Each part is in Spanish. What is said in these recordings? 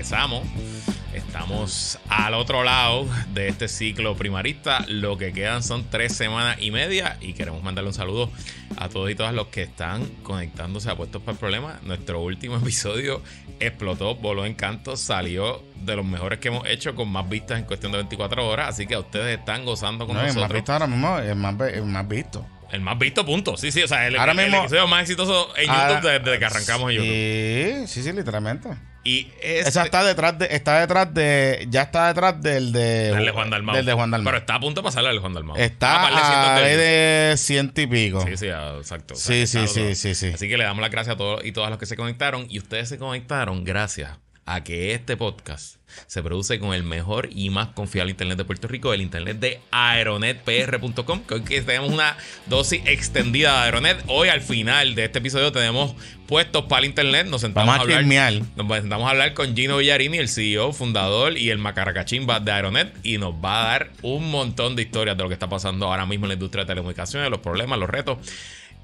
Empezamos, Estamos al otro lado de este ciclo primarista. Lo que quedan son tres semanas y media. Y queremos mandarle un saludo a todos y todas los que están conectándose a Puestos para el Problema. Nuestro último episodio explotó, voló en canto, salió de los mejores que hemos hecho con más vistas en cuestión de 24 horas. Así que a ustedes están gozando con nosotros. El más visto ahora mismo, el más, visto. El más visto, punto. Sí, sí, o sea, el, episodio más exitoso en YouTube desde que arrancamos en YouTube. sí, sí, literalmente. Y Esa está detrás de, está detrás de, ya está detrás del de, Juan Dalmau. Pero está a punto de pasarle al Juan Dalmau. Está a de ciento y pico. Sí, sí, exacto. Sí, sí, sí, sí, sí. Así que le damos las gracias a todos y todas los que se conectaron. Y ustedes se conectaron gracias a que este podcast se produce con el mejor y más confiable Internet de Puerto Rico, el Internet de aeronetpr.com, que tenemos una dosis extendida de Aeronet. Hoy al final de este episodio tenemos puestos para el Internet, nos sentamos a, hablar, nos sentamos a hablar con Gino Villarini, el CEO, fundador y el macaracachimba de Aeronet, y nos va a dar un montón de historias de lo que está pasando ahora mismo en la industria de telecomunicaciones, los problemas, los retos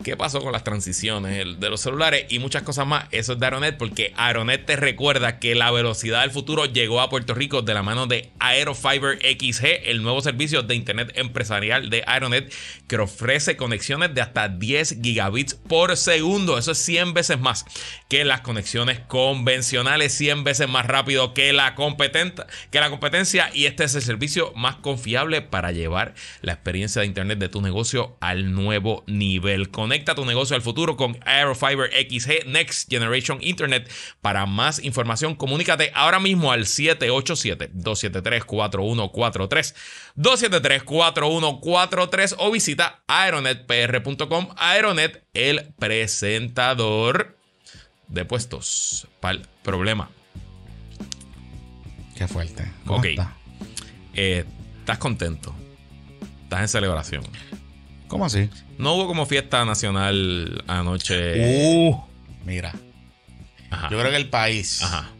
qué pasó con las transiciones de los celulares y muchas cosas más. Eso es de Aeronet, porque Aeronet te recuerda que la velocidad del futuro llegó a Puerto Rico de la mano de Aerofiber XG, el nuevo servicio de Internet empresarial de Aeronet, que ofrece conexiones de hasta 10 gigabits por segundo. Eso es 100 veces más que las conexiones convencionales, 100 veces más rápido que la, que la competencia. Y este es el servicio más confiable para llevar la experiencia de Internet de tu negocio al nuevo nivel. Conecta tu negocio al futuro con Aerofiber XG Next Generation Internet. Para más información, comunícate ahora mismo al 787-273-4143, 273-4143 o visita aeronetpr.com. Aeronet, el presentador de puestos para el problema. Qué fuerte. Ok. Eh, ¿Estás contento? ¿Estás en celebración? ¿Cómo así? No hubo como fiesta nacional anoche. Uh, mira. Yo creo que el país. Ajá.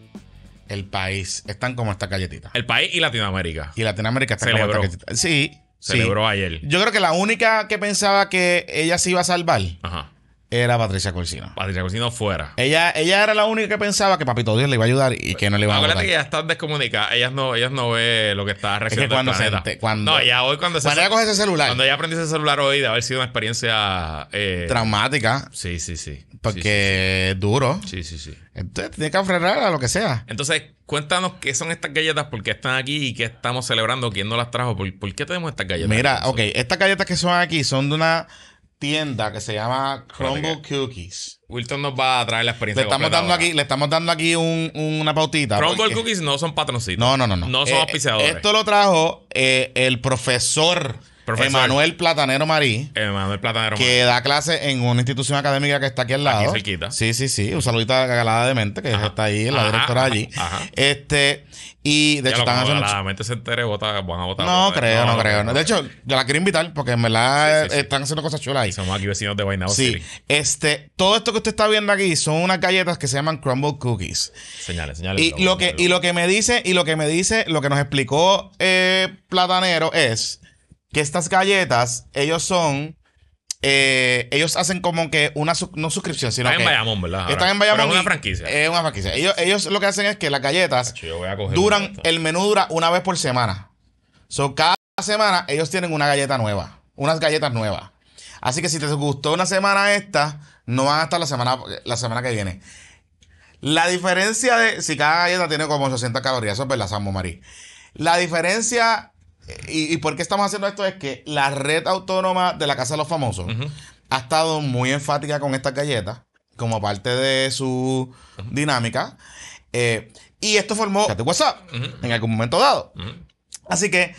El país están como esta galletita. El país y Latinoamérica. Y Latinoamérica está como esta galletita. Sí. Celebró ayer. Yo creo que la única que pensaba que ella se iba a salvar. Ajá era Patricia Corsino. Patricia Corsino fuera. Ella, ella era la única que pensaba que Papito Dios le iba a ayudar y que no le iba a ayudar. Acuérdate que ya están descomunicadas. Ellas no, ellas no ve lo que está recibiendo. cuando Se, cuando, no, ya hoy cuando, se, cuando ella coge ese celular. Cuando ella aprendí ese celular hoy de haber sido una experiencia eh, traumática. Sí, sí, sí. Porque duro. Sí, sí, sí. Entonces tiene que a lo que sea. Entonces, cuéntanos qué son estas galletas, por qué están aquí y qué estamos celebrando, quién no las trajo, por, por qué tenemos estas galletas. Mira, ok, estas galletas que son aquí son de una tienda que se llama Crumble Cookies. Wilton nos va a traer la experiencia. Le estamos dando aquí, le estamos dando aquí una pautita. Crumble Cookies no son patrocitos. No, no, no, no. son eh, auspiciadores. Esto lo trajo eh, el profesor Emanuel Platanero Marí. Emanuel Platanero Marí. Que da clase en una institución académica que está aquí al lado. Sí, sí, sí. Un saludito a Galada de Mente, que está ahí, la directora allí. Ajá. Este, y de hecho están haciendo. La mente se entere, vota, van a votar. No, Creo, no, creo, De hecho, yo la quiero invitar porque en verdad están haciendo cosas chulas ahí. Somos aquí vecinos de Guaynabo Sí. City. Este, todo esto que usted está viendo aquí son unas galletas que se llaman crumble cookies. Señales, señales. Y lo, que, y lo que me dice, y lo que me dice, lo que nos explicó eh, Platanero es que estas galletas, ellos son. Eh, ellos hacen como que una no suscripción, sino están en Bayamón, ¿verdad? están en Bayamón. es una franquicia. Es una franquicia. Ellos, lo que hacen es que las galletas duran, el menú dura una vez por semana. So, cada semana ellos tienen una galleta nueva, unas galletas nuevas. Así que si te gustó una semana esta, no van a estar la semana, la semana que viene. La diferencia de si cada galleta tiene como 60 calorías, eso es verdad, Sambo Marí. La diferencia y, por qué estamos haciendo esto es que la red autónoma de la Casa de los Famosos ha estado muy enfática con esta galleta, como parte de su dinámica. Eh, y esto formó WhatsApp en algún momento dado. Así que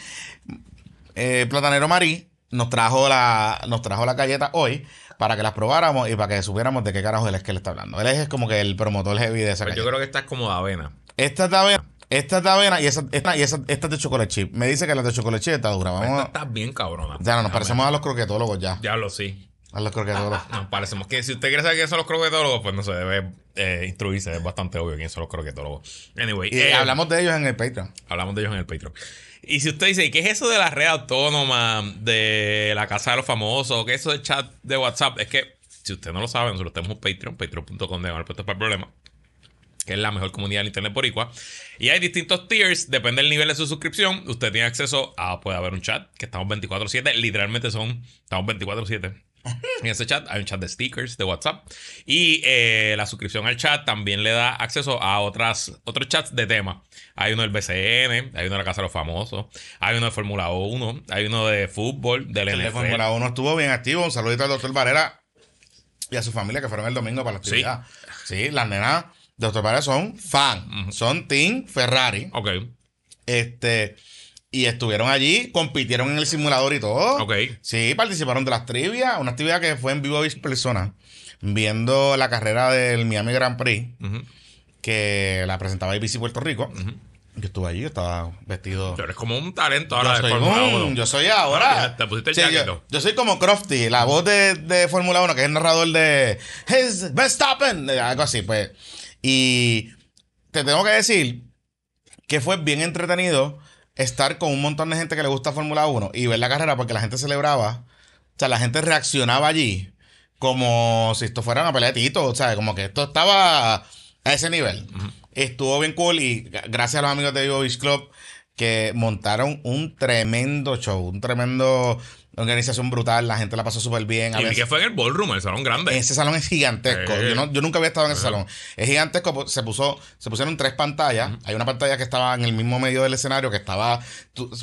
eh, Platanero Marí nos trajo, la, nos trajo la galleta hoy para que las probáramos y para que supiéramos de qué carajo él es que le está hablando. Él es como que el promotor heavy de esa Pero pues Yo creo que esta es como de avena. Esta es de avena. Esta es de avena y esa, esta, y esa, es de chocolate chip. Me dice que la de chocolate chip está dura. Esta está bien cabrona. Ya nos parecemos a los croquetólogos ya. Ya lo sí. A los croquetólogos. Nos parecemos que si usted quiere saber quiénes son los croquetólogos, pues no se debe eh, instruirse. Es bastante obvio quiénes son los croquetólogos. Anyway, Y eh, hablamos de ellos en el Patreon. hablamos de ellos en el Patreon. Y si usted dice, ¿y qué es eso de la red autónoma, de la casa de los famosos, qué es eso del chat de WhatsApp? Es que si usted no lo sabe, nosotros tenemos un Patreon, patreon.com de pues para el problema que es la mejor comunidad en Internet Boricua. Y hay distintos tiers, depende del nivel de su suscripción. Usted tiene acceso a, puede haber un chat, que estamos 24/7, literalmente son, estamos 24/7. En ese chat hay un chat de stickers de WhatsApp. Y eh, la suscripción al chat también le da acceso a otras, otros chats de tema. Hay uno del BCN, hay uno de la Casa de los Famosos, hay uno de Fórmula 1, hay uno de fútbol, del El de Fórmula 1 estuvo bien activo. Un saludito al doctor Varela y a su familia que fueron el domingo para la actividad. Sí, sí las nenas Doctor para son fan, son Team Ferrari. Ok. Este. Y estuvieron allí, compitieron en el simulador y todo. Ok. Sí, participaron de las trivias. Una actividad que fue en vivo a persona, viendo la carrera del Miami Grand Prix, que la presentaba ABC Puerto Rico. Yo estuve allí, estaba vestido. Pero eres como un talento ahora yo de Yo soy ahora. te pusiste el yo, soy como Crofty, la voz de, de Fórmula 1, que es el narrador de His Verstappen, algo así, pues. Y te tengo que decir que fue bien entretenido estar con un montón de gente que le gusta Fórmula 1 y ver la carrera porque la gente celebraba, o sea, la gente reaccionaba allí como si esto fuera una pelea de Tito, o sea, como que esto estaba a ese nivel. Estuvo bien cool y gracias a los amigos de Vivo Beach Club que montaron un tremendo show, un tremendo organización brutal, la gente la pasó súper bien. y qué fue en el ballroom, el salón grande. Ese salón es gigantesco. Eh. Yo, nunca había estado en ese salón. Es gigantesco, pues, se puso, se pusieron tres pantallas. Hay una pantalla que estaba en el mismo medio del escenario, que estaba.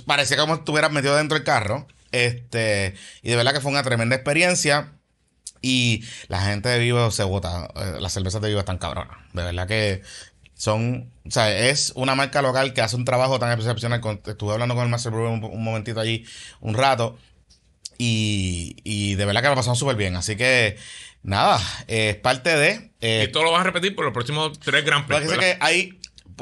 parecía como estuvieras metido dentro del carro. Este, y de verdad que fue una tremenda experiencia. Y la gente de Vivo se vota. Eh, las cervezas de Vivo están cabronas. De verdad que son, o sea, es una marca local que hace un trabajo tan excepcional. Estuve hablando con el Master Brewer un, momentito allí, un rato, y, de verdad que lo pasamos súper bien. Así que nada, eh, es parte de. Eh, y todo lo vas a repetir por los próximos tres Grand Prix. que hay.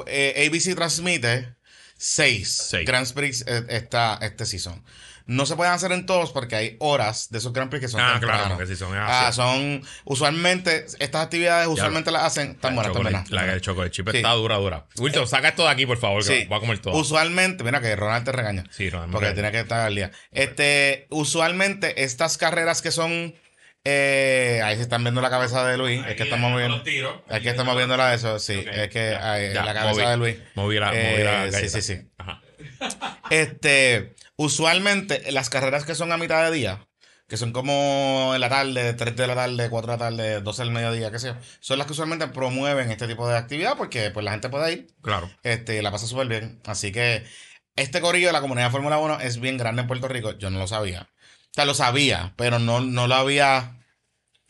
Eh, ABC transmite seis, Grand Prix este season. No se pueden hacer en todos porque hay horas de esos Grand que son. Ah, claro, porque si son. Ah, son. Usualmente, estas actividades usualmente las hacen Están buenas también. La, el choco, de chip está dura, dura. Wilton, saca esto de aquí, por favor, que voy a comer todo. Usualmente, mira que Ronald te regaña. Sí, Ronald. Porque tiene que estar al día. Este, usualmente, estas carreras que son. Eh, ahí se están viendo la cabeza de Luis. es que estamos viendo. Es que estamos viendo la de eso, sí. Es que la cabeza de Luis. movirá la, eh, Sí, sí, sí. Ajá. Este, usualmente las carreras que son a mitad de día, que son como en la tarde, 3 de la tarde, 4 de la tarde, 12 del mediodía, qué sé yo, son las que usualmente promueven este tipo de actividad porque pues la gente puede ir. Claro. Este, la pasa súper bien. Así que este corillo de la comunidad Fórmula 1 es bien grande en Puerto Rico. Yo no lo sabía. O sea, lo sabía, pero no, no lo había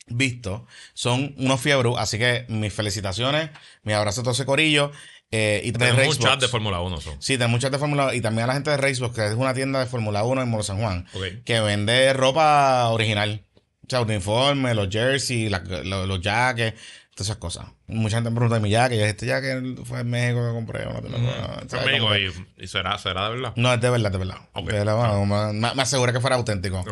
visto. Son unos fiebre así que mis felicitaciones, mis abrazos a todo ese corillo. Eh, y también tenemos de Fórmula 1. Son. Sí, tenemos de Fórmula Y también a la gente de Racebox, que es una tienda de Fórmula 1 en Moro San Juan, que vende ropa original. O sea, uniformes, los jerseys, los, los jackets todas esas cosas. Mucha gente me pregunta de mi jacket. Yo este jacket fue en México que compré. no México y, será, será de verdad? No, es de verdad, de verdad. me, aseguré que fuera auténtico.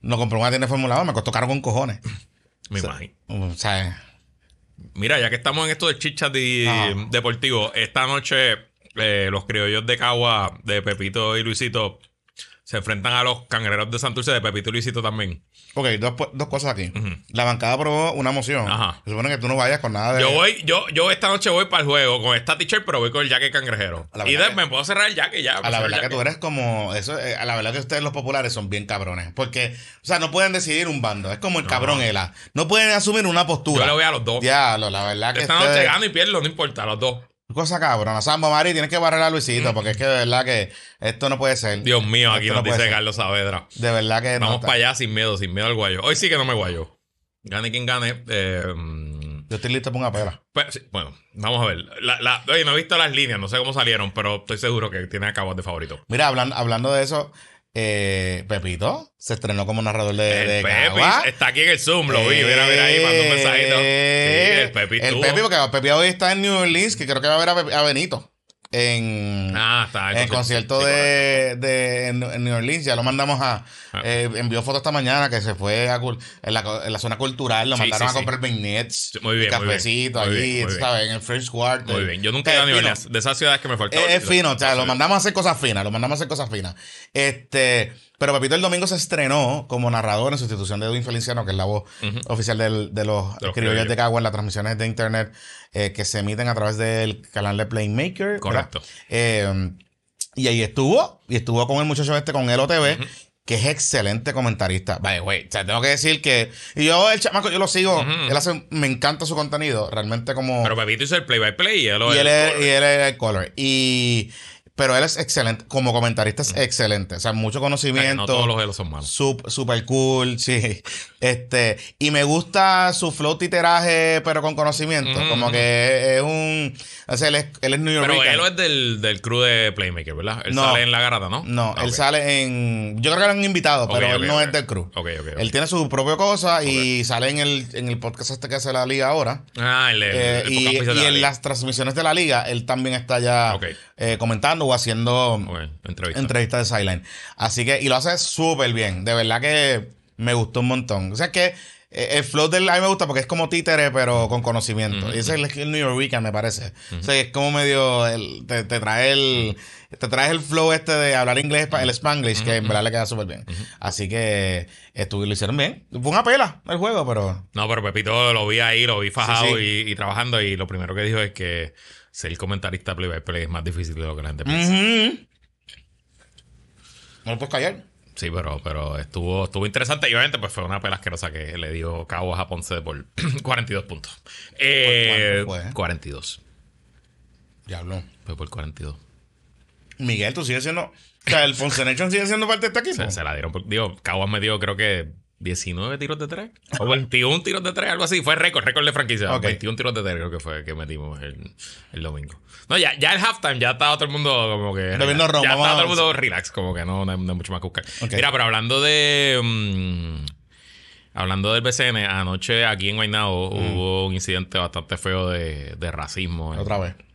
No compré una tienda de Fórmula 1, me costó caro con cojones. me imagino. O sea, Mira, ya que estamos en esto de chicha de, ah. deportivo, esta noche eh, los criollos de Cagua, de Pepito y Luisito, se enfrentan a los cangrejeros de Santurce de Pepito y Luisito también. Ok, dos, pues, cosas aquí. La bancada aprobó una moción. Se supone que tú no vayas con nada de. Yo voy, yo, yo esta noche voy para el juego con esta t-shirt pero voy con el jaque cangrejero. Y de, me puedo cerrar el jaque ya. A la verdad que tú eres como. Eso, eh, a la verdad que ustedes los populares son bien cabrones. Porque, o sea, no pueden decidir un bando. Es como el cabrón Ela. No pueden asumir una postura. Yo lo voy a los dos. la verdad que. Esta noche gano y pierdo, no importa, los dos. Cosa cabrona. Sambo Mari, tienes que barrer a Luisito, porque es que de verdad que esto no puede ser. Dios mío, aquí nos dice Carlos Saavedra. De verdad que no Vamos para allá sin miedo, sin miedo al guayo. Hoy sí que no me guayo. Gane quien gane. Eh, mm. yo estoy listo para una pela. Pues, bueno, vamos a ver. oye, no he visto las líneas, no sé cómo salieron, pero estoy seguro que tiene a Cabo de favorito. Mira, hablando de eso, eh, Pepito se estrenó como narrador de, Pepi está aquí en el Zoom, lo vi. mira, mira ahí, mandó un mensajito. Sí, el eh, Pepi El Pepi, porque Pepi hoy está en New Orleans, que creo que va a ver a Benito en, ah, el concierto, de, de en, New Orleans. Ya lo mandamos a. Ah. Eh, envió fotos esta mañana que se fue a, en, la, en la zona cultural. Lo mandaron a comprar vignettes. Muy Cafecito aquí. allí, ¿sabes? En el French Quarter. Muy bien. Yo nunca he eh, a New De esas ciudades que me faltó. Eh, es fino, o sea, lo mandamos a hacer cosas finas. Lo mandamos a hacer cosas finas. Este. Pero Pepito el Domingo se estrenó como narrador en sustitución de Edwin Feliciano, que es la voz oficial de los, criollos de Cagua en las transmisiones de internet eh, que se emiten a través del canal de Playmaker. Correcto. Eh, y ahí estuvo, y estuvo con el muchacho este, con el OTV, que es excelente comentarista. Vale, güey, tengo que decir que. Y yo, el chamaco, yo lo sigo. Me encanta su contenido, realmente como. Pero Pepito hizo el play by play. Y él, y y él es el color. Y. Pero él es excelente, como comentarista es excelente, o sea, mucho conocimiento. no todos los elos son malos. Super, super cool, sí. Este, y me gusta su flow titeraje, pero con conocimiento, como que es un, o sea, él es, él New York. Pero él es del, del crew de Playmaker, ¿verdad? Él sale en la garata, ¿no? No, ah, él sale en, yo creo que era un invitado, pero él no es del crew. Él tiene su propia cosa y sale en el, en el podcast este que hace la liga ahora. Ah, el, eh, y, en las transmisiones de la liga, él también está ya eh, comentando haciendo entrevistas entrevista de Sideline. Así que, y lo hace súper bien. De verdad que me gustó un montón. O sea que eh, el flow del a me gusta porque es como títere, pero con conocimiento. Y ese es el, New York Weekend, me parece. O sea, es como medio. te, trae el. Te traes el flow este de hablar inglés, el spanglish, que en verdad le queda súper bien. Así que y lo hicieron bien. Fue una pela el juego, pero. No, pero Pepito lo vi ahí, lo vi fajado Y, y, trabajando. Y lo primero que dijo es que ser comentarista play play es más difícil de lo que la gente piensa. No lo puedes callar. Sí, pero, pero estuvo, estuvo interesante y obviamente pues fue una pelasquerosa que le dio cabo a Ponce por 42 puntos. Eh, ¿Cuánto fue? 42. Diablo. Fue por 42. Miguel, tú sigues siendo... O sea, el Ponce Nation sigue siendo parte de esta Se, la dieron. Por, digo, me dio creo que 19 tiros de tres o 21 tiros de tres, algo así. Fue récord, récord de franquicia. 21 tiros de tres creo que fue que metimos el, el domingo. No, ya, ya el halftime ya estaba todo el mundo como que. ya está todo el mundo relax, como que no, no, hay, mucho más que buscar. Mira, pero hablando de. Mm, Hablando del BCN, anoche aquí en Guaynabo hubo un incidente bastante feo de, racismo.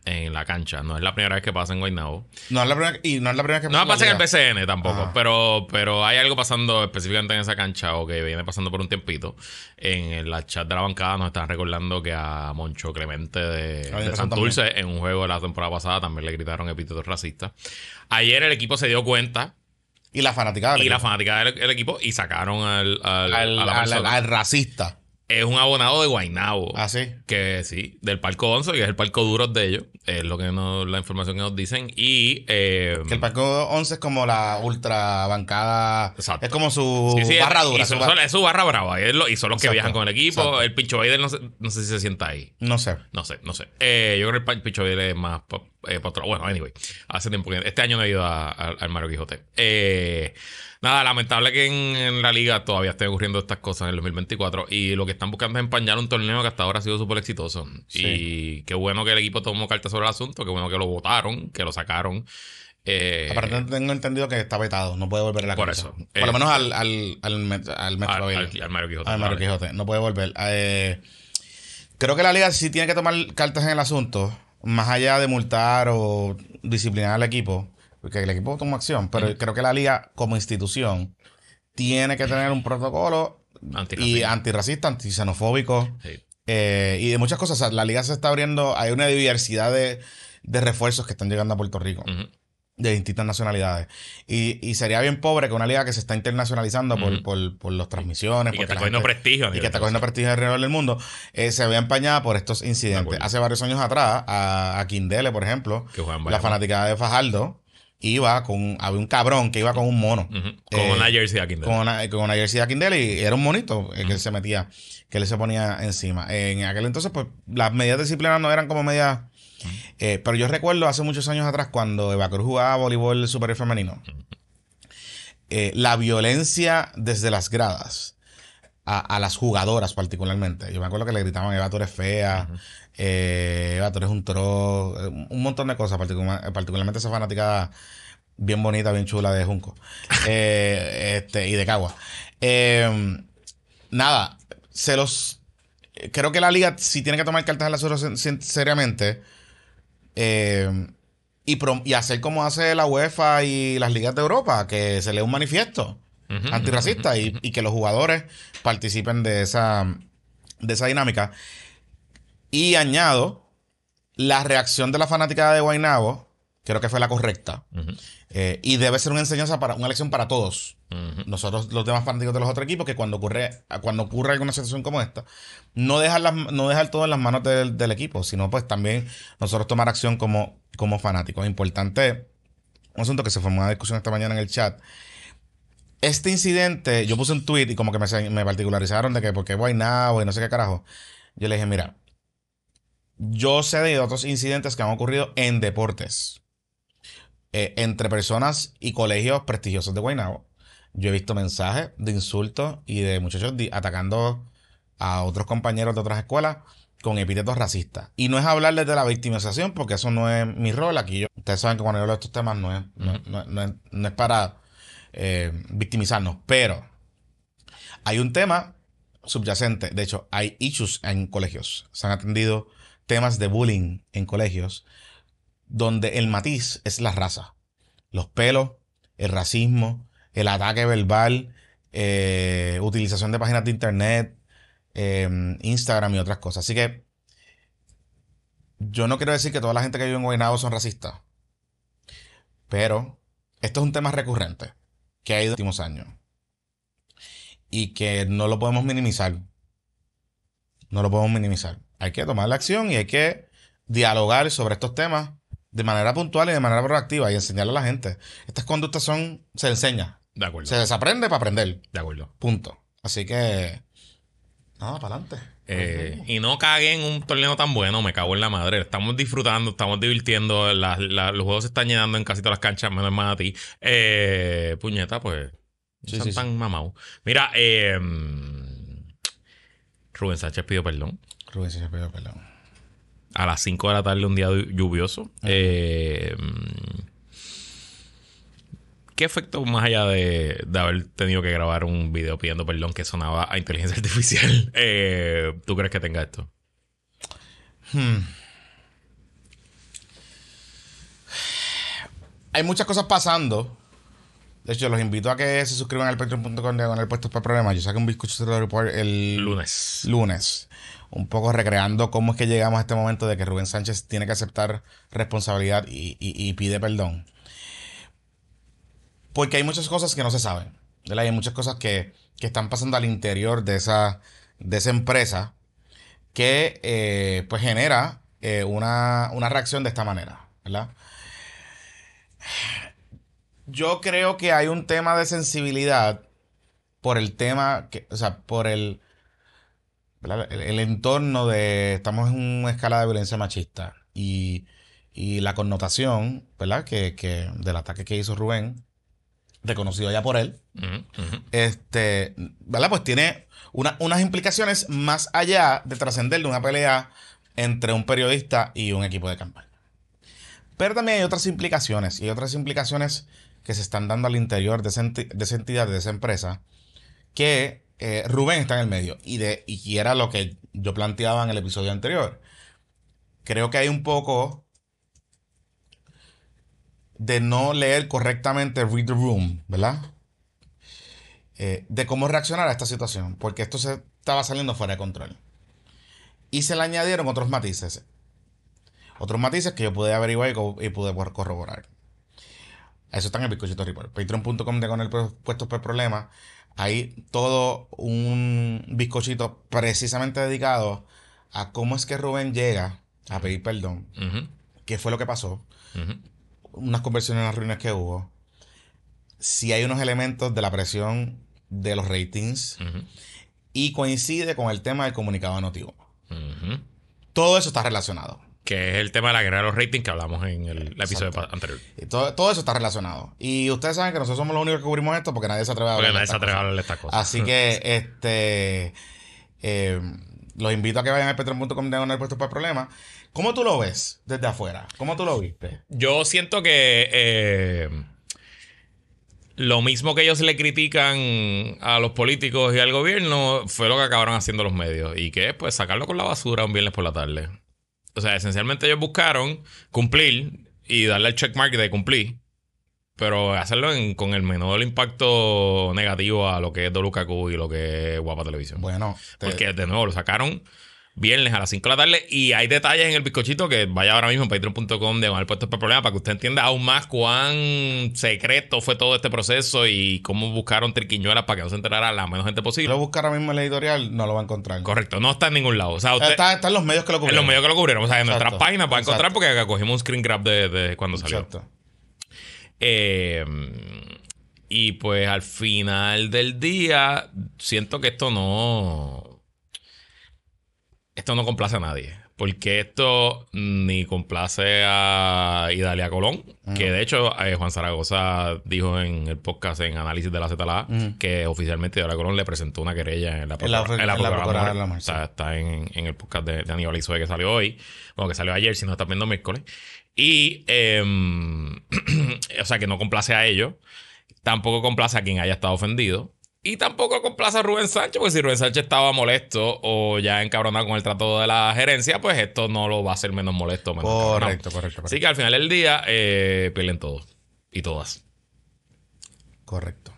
en, la cancha. No es la primera vez que pasa en Guaynabo. No es la primera, y no es la primera que pasa en el BCN tampoco, ah. pero, pero hay algo pasando específicamente en esa cancha o que viene pasando por un tiempito. En la chat de la bancada nos están recordando que a Moncho Clemente de, de Santurce, en un juego de la temporada pasada, también le gritaron epítetos racistas. Ayer el equipo se dio cuenta y la fanática del, equipo. Y sacaron al, al, al racista es un abonado de Guainabo. Ah, sí. Que sí, del Parco 11, que es el Parco Duros de ellos. Es lo que nos, la información que nos dicen. Y. Eh, que el Parco 11 es como la ultra bancada. Exacto. Es como su barra dura. Es su barra brava. Y, son los que viajan con el equipo. El pincho Bader no sé, no sé si se sienta ahí. No sé. No sé, no sé. Eh, yo creo que el pincho Bader es más. Eh, bueno, anyway. Hace tiempo que. Este año no he ido al Mario Quijote. Eh. Nada, lamentable que en, la liga todavía esté ocurriendo estas cosas en el 2024 y lo que están buscando es empañar un torneo que hasta ahora ha sido súper exitoso. Y qué bueno que el equipo tomó cartas sobre el asunto, qué bueno que lo votaron, que lo sacaron. Eh, Aparte tengo entendido que está vetado, no puede volver a la Por eso. por lo eh, menos al, al, al, al Mario Quijote. Al Mario Quijote, no puede volver. Eh, creo que la liga sí tiene que tomar cartas en el asunto, más allá de multar o disciplinar al equipo porque el equipo toma acción, pero creo que la liga como institución tiene que tener un protocolo antirracista. y antisenofóbico eh, y de muchas cosas. la liga se está abriendo, hay una diversidad de, refuerzos que están llegando a Puerto Rico. De distintas nacionalidades. Y, sería bien pobre que una liga que se está internacionalizando por, las transmisiones. Y que está cogiendo prestigio. Y que está cogiendo prestigio alrededor del mundo. Eh, se vea empañada por estos incidentes. Hace varios años atrás, a, a Kindele, por ejemplo, la fanaticada de Fajardo iba con. Había un cabrón que iba con un mono. Eh, con una jersey de Con una, jersey y era un monito eh, que él se metía, que le se ponía encima. en aquel entonces, pues las medidas disciplinarias no eran como medidas. Eh, pero yo recuerdo hace muchos años atrás cuando Eva Cruz jugaba voleibol superior femenino. la violencia desde las gradas. A, las jugadoras particularmente. Yo me acuerdo que le gritaban, Eva, tú eres fea, eh, ah, tú eres un tro, eh, un montón de cosas, particularmente esa fanática bien bonita, bien chula de Junco eh, este, y de Cagua. Eh, nada, se los. Creo que la liga si tiene que tomar cartas en la seriamente. y, y, hacer como hace la UEFA y las ligas de Europa, que se lee un manifiesto antirracista Y, que los jugadores participen de de esa dinámica. Y añado la reacción de la fanática de Guainabo, creo que fue la correcta. Eh, y debe ser una enseñanza para una lección para todos. Nosotros, los demás fanáticos de los otros equipos, que cuando ocurre, cuando ocurre alguna situación como esta, no dejar, no dejar todo en las manos del, equipo, sino pues también nosotros tomar acción como, como fanáticos. Importante, un asunto que se formó una discusión esta mañana en el chat. Este incidente, yo puse un tweet y como que me, me particularizaron de que porque qué Guaynabo y no sé qué carajo. Yo le dije, mira, yo sé de otros incidentes que han ocurrido en deportes, eh, entre personas y colegios prestigiosos de Guaynabo. Yo he visto mensajes de insultos y de muchachos atacando a otros compañeros de otras escuelas con epítetos racistas. Y no es hablarles de la victimización, porque eso no es mi rol aquí. ustedes saben que cuando yo hablo de estos temas no es, no, para eh, victimizarnos, pero hay un tema subyacente. De hecho, hay issues en colegios. Se han atendido temas de bullying en colegios, donde el matiz es la raza. Los pelos, el racismo, el ataque verbal, eh, utilización de páginas de internet, em, Instagram y otras cosas. Así que yo no quiero decir que toda la gente que vive en Guaynabo son racistas, pero esto es un tema recurrente que hay en los últimos años y que no lo podemos minimizar. No lo podemos minimizar hay que tomar la acción y hay que dialogar sobre estos temas de manera puntual y de manera proactiva y enseñarle a la gente. Estas conductas son, se enseña. De acuerdo. Se desaprende para aprender. De acuerdo. Punto. Así que, nada, para adelante. Eh, y no cague en un torneo tan bueno, me cago en la madre. Estamos disfrutando, estamos divirtiendo, los juegos se están llenando en casi todas las canchas, menos más a ti. Eh, puñeta, pues. Sí, tan mamados Mira, em, Rubén Sánchez pido perdón. Rubén A las 5 de la tarde, un día lluvioso. Eh, mm, ¿Qué efecto, más allá de, haber tenido que grabar un video pidiendo perdón que sonaba a inteligencia artificial, eh, tú crees que tenga esto? Hmm. Hay muchas cosas pasando de hecho, los invito a que se suscriban al patreon.com de el puesto para problemas. Yo saqué un bizcocho de report el lunes. Lunes. Un poco recreando cómo es que llegamos a este momento de que Rubén Sánchez tiene que aceptar responsabilidad y, pide perdón. Porque hay muchas cosas que no se saben. Hay muchas cosas que, están pasando al interior de esa, de esa empresa que eh, pues genera eh, una, una reacción de esta manera. ¿verdad? yo creo que hay un tema de sensibilidad por el tema, o sea, por el, el, entorno de, estamos en una escala de violencia machista y, la connotación, ¿verdad? Que, del ataque que hizo Rubén, reconocido ya por él, este, ¿verdad? Pues tiene unas implicaciones más allá de trascender de una pelea entre un periodista y un equipo de campaña. Pero también hay otras implicaciones y otras implicaciones que se están dando al interior de, esa entidad, de esa empresa, que eh, Rubén está en el medio y, de, y era lo que yo planteaba en el episodio anterior. Creo que hay un poco de no leer correctamente Read the Room, ¿verdad? Eh, de cómo reaccionar a esta situación, porque esto se estaba saliendo fuera de control. Y se le añadieron otros matices. Otros matices que yo pude averiguar y pude corroborar. Eso está en el Bizcochito Report. Patreon.com de con el puesto por problema. Hay todo un bizcochito precisamente dedicado a cómo es que Rubén llega a pedir perdón. ¿Qué fue lo que pasó? Unas conversiones en las ruinas que hubo. Si hay unos elementos de la presión de los ratings. Y coincide con el tema del comunicado notivo. Todo eso está relacionado que es el tema de la guerra de los ratings que hablamos en el, episodio anterior. Y todo, eso está relacionado. Y ustedes saben que nosotros somos los únicos que cubrimos esto porque nadie se atreve a hablar, de, estas cosas. Así que este eh, los invito a que vayan a petron.com de puesto para problemas. ¿Cómo tú lo ves desde afuera? ¿Cómo tú lo viste? Yo siento que eh, lo mismo que ellos le critican a los políticos y al gobierno fue lo que acabaron haciendo los medios. Y que pues sacarlo con la basura un viernes por la tarde o sea, esencialmente ellos buscaron cumplir y darle el checkmark de cumplir, pero hacerlo con el menor impacto negativo a lo que es Doluca Q y lo que es Guapa Televisión. Bueno, porque de nuevo lo sacaron viernes a las 5 de la tarde. Y hay detalles en el bizcochito que vaya ahora mismo en patreon.com de el puesto para problema para que usted entienda aún más cuán secreto fue todo este proceso y cómo buscaron triquiñuelas para que no se enterara la menos gente posible. Si lo busca ahora mismo en la editorial, no lo va a encontrar. Correcto, no está en ningún lado. O está, en los medios que lo cubrieron. En los medios que lo cubrieron. O sea, en nuestras páginas para encontrar porque cogimos un screen grab de, cuando salió. Exacto. Eh, y pues al final del día, siento que esto no esto no complace a nadie. Porque esto ni complace a Idalia Colón, que de hecho eh, Juan Zaragoza dijo en el podcast en análisis de la ZLA que oficialmente Idalia Colón le presentó una querella en la, la, Está, está en, el podcast de, Aníbal Izue que salió hoy, bueno, que salió ayer, si no estás viendo miércoles. Y, em, o sea, que no complace a ellos, tampoco complace a quien haya estado ofendido. Y tampoco complace a Rubén Sánchez, porque si Rubén Sánchez estaba molesto o ya encabronado con el trato de la gerencia, pues esto no lo va a hacer menos molesto. correcto, correcto, correcto, Así que al final del día, eh, todos y todas. Correcto.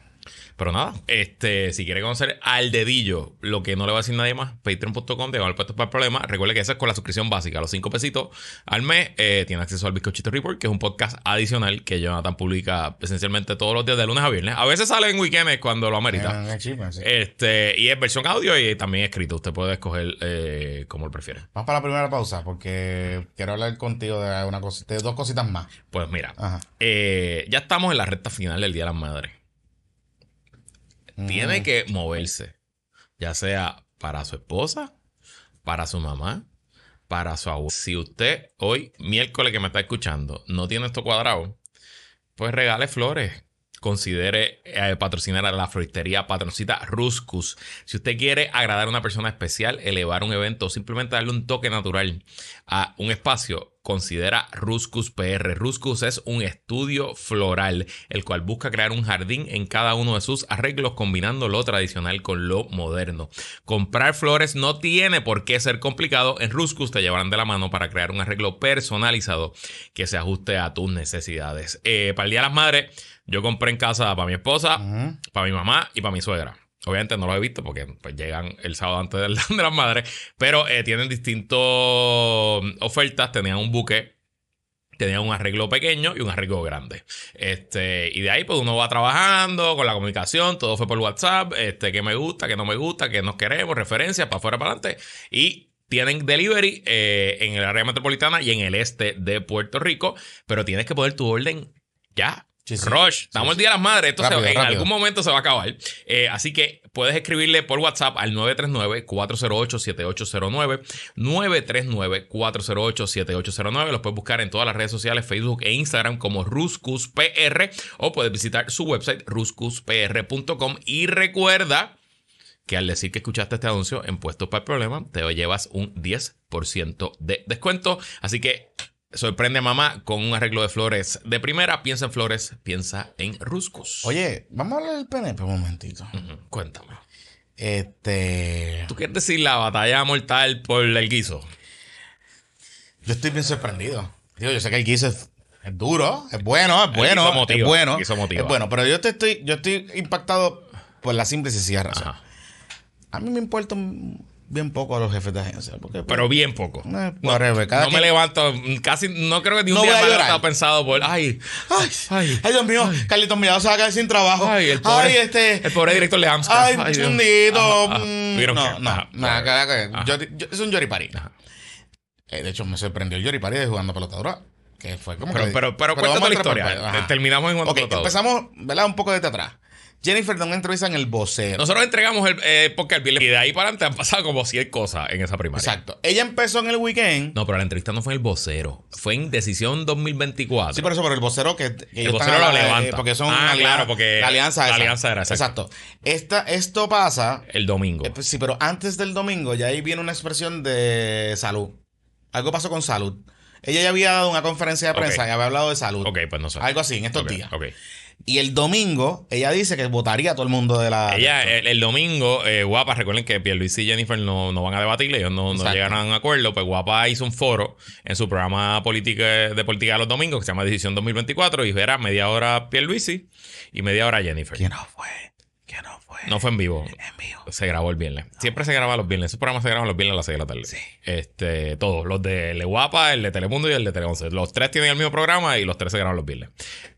Pero nada, este, si quiere conocer al dedillo, lo que no le va a decir nadie más, patreon.com, de para el problema. Recuerde que eso es con la suscripción básica, los cinco pesitos al mes. Eh, tiene acceso al Bizcochito Report, que es un podcast adicional que Jonathan publica esencialmente todos los días de lunes a viernes. A veces sale en weekends cuando lo amerita. Eh, este, y es versión audio y también escrito. Usted puede escoger eh, como lo prefiere. Vamos para la primera pausa, porque quiero hablar contigo de una cosa de dos cositas más. Pues mira, ya estamos en la recta final del Día de las Madres. Tiene que moverse. Ya sea para su esposa, para su mamá, para su abuelo. Si usted hoy, miércoles que me está escuchando, no tiene esto cuadrado, pues regale flores considere eh, patrocinar a la floristería patroncita Ruscus. Si usted quiere agradar a una persona especial, elevar un evento o simplemente darle un toque natural a un espacio, considera Ruscus PR. Ruscus es un estudio floral, el cual busca crear un jardín en cada uno de sus arreglos, combinando lo tradicional con lo moderno. Comprar flores no tiene por qué ser complicado. En Ruscus te llevarán de la mano para crear un arreglo personalizado que se ajuste a tus necesidades. Eh, para el Día de las Madres, yo compré en casa para mi esposa, para mi mamá y para mi suegra. Obviamente no lo he visto porque pues, llegan el sábado antes del, de las madres, pero eh, tienen distintas mm, ofertas. Tenían un buque, tenían un arreglo pequeño y un arreglo grande. Este, y de ahí pues uno va trabajando con la comunicación, todo fue por WhatsApp, este, que me gusta, que no me gusta, que nos queremos, referencias para afuera, para adelante. Y tienen delivery eh, en el área metropolitana y en el este de Puerto Rico, pero tienes que poner tu orden ya. Rush, estamos el Día de las Madres, esto en algún momento se va a acabar. Eh, así que puedes escribirle por WhatsApp al 939-408-7809, 939-408-7809, los puedes buscar en todas las redes sociales, Facebook e Instagram como RuscusPR o puedes visitar su website ruscuspr.com y recuerda que al decir que escuchaste este anuncio en Puestos para el Problema, te llevas un 10% de descuento. Así que Sorprende a mamá con un arreglo de flores. De primera, piensa en flores, piensa en ruscos. Oye, vamos a hablar del PNP un momentito. Cuéntame. Este, ¿Tú quieres decir la batalla mortal por el guiso? Yo estoy bien sorprendido. Digo, yo sé que el guiso es, duro, es bueno, es bueno, es bueno. Es bueno, pero yo te estoy, yo estoy impactado por la simple y A mí me importa bien poco a los jefes de agencia. Porque, pues, pero bien poco. Eh, no, me levanto, casi no creo que ni un no día más estaba pensado por. Ay, ay, ay, ay Dios mío, Carlitos Millado se va a quedar sin trabajo. Ay, el pobre, este, el pobre director de Amsterdam. Ay, chundito. Mm, no, No, no, es un jory Eh, de hecho, me sorprendió el Pari de jugando pelota Que fue como pero, pero, pero, la historia. Terminamos en cuanto okay, Empezamos, ¿verdad? Un poco desde atrás. Jennifer una entrevista en el vocero. Nosotros entregamos el eh, y de ahí para adelante han pasado como 100 cosas en esa primaria. Exacto. Ella empezó en el weekend. No, pero la entrevista no fue en el vocero. Fue en Decisión 2024. Sí, pero eso, pero el vocero que. el vocero lo levanta. porque son. Ah, claro, porque. La alianza alianza era, exacto. exacto. esto pasa. El domingo. Eh, pues sí, pero antes del domingo ya ahí viene una expresión de salud. Algo pasó con salud. Ella ya había dado una conferencia de prensa y había hablado de salud. Ok, pues no sé. Algo así, en estos días. Ok. Y el domingo, ella dice que votaría todo el mundo de la. el, domingo, eh, Guapa, recuerden que Pierluisi y Jennifer no, van a debatirle ellos no, no llegaron a un acuerdo. Pues Guapa hizo un foro en su programa política, de política de los domingos, que se llama Decisión 2024, y era media hora Pierluisi y media hora Jennifer. ¿Quién no fue? no fue. en vivo. En vivo. Se grabó el viernes. Siempre se graba los viernes. Esos programas se graban los viernes a las 6 de la tarde. Sí. Este, todos. Los de Le Guapa, el de Telemundo y el de Tele 11. Los tres tienen el mismo programa y los tres se graban los viernes.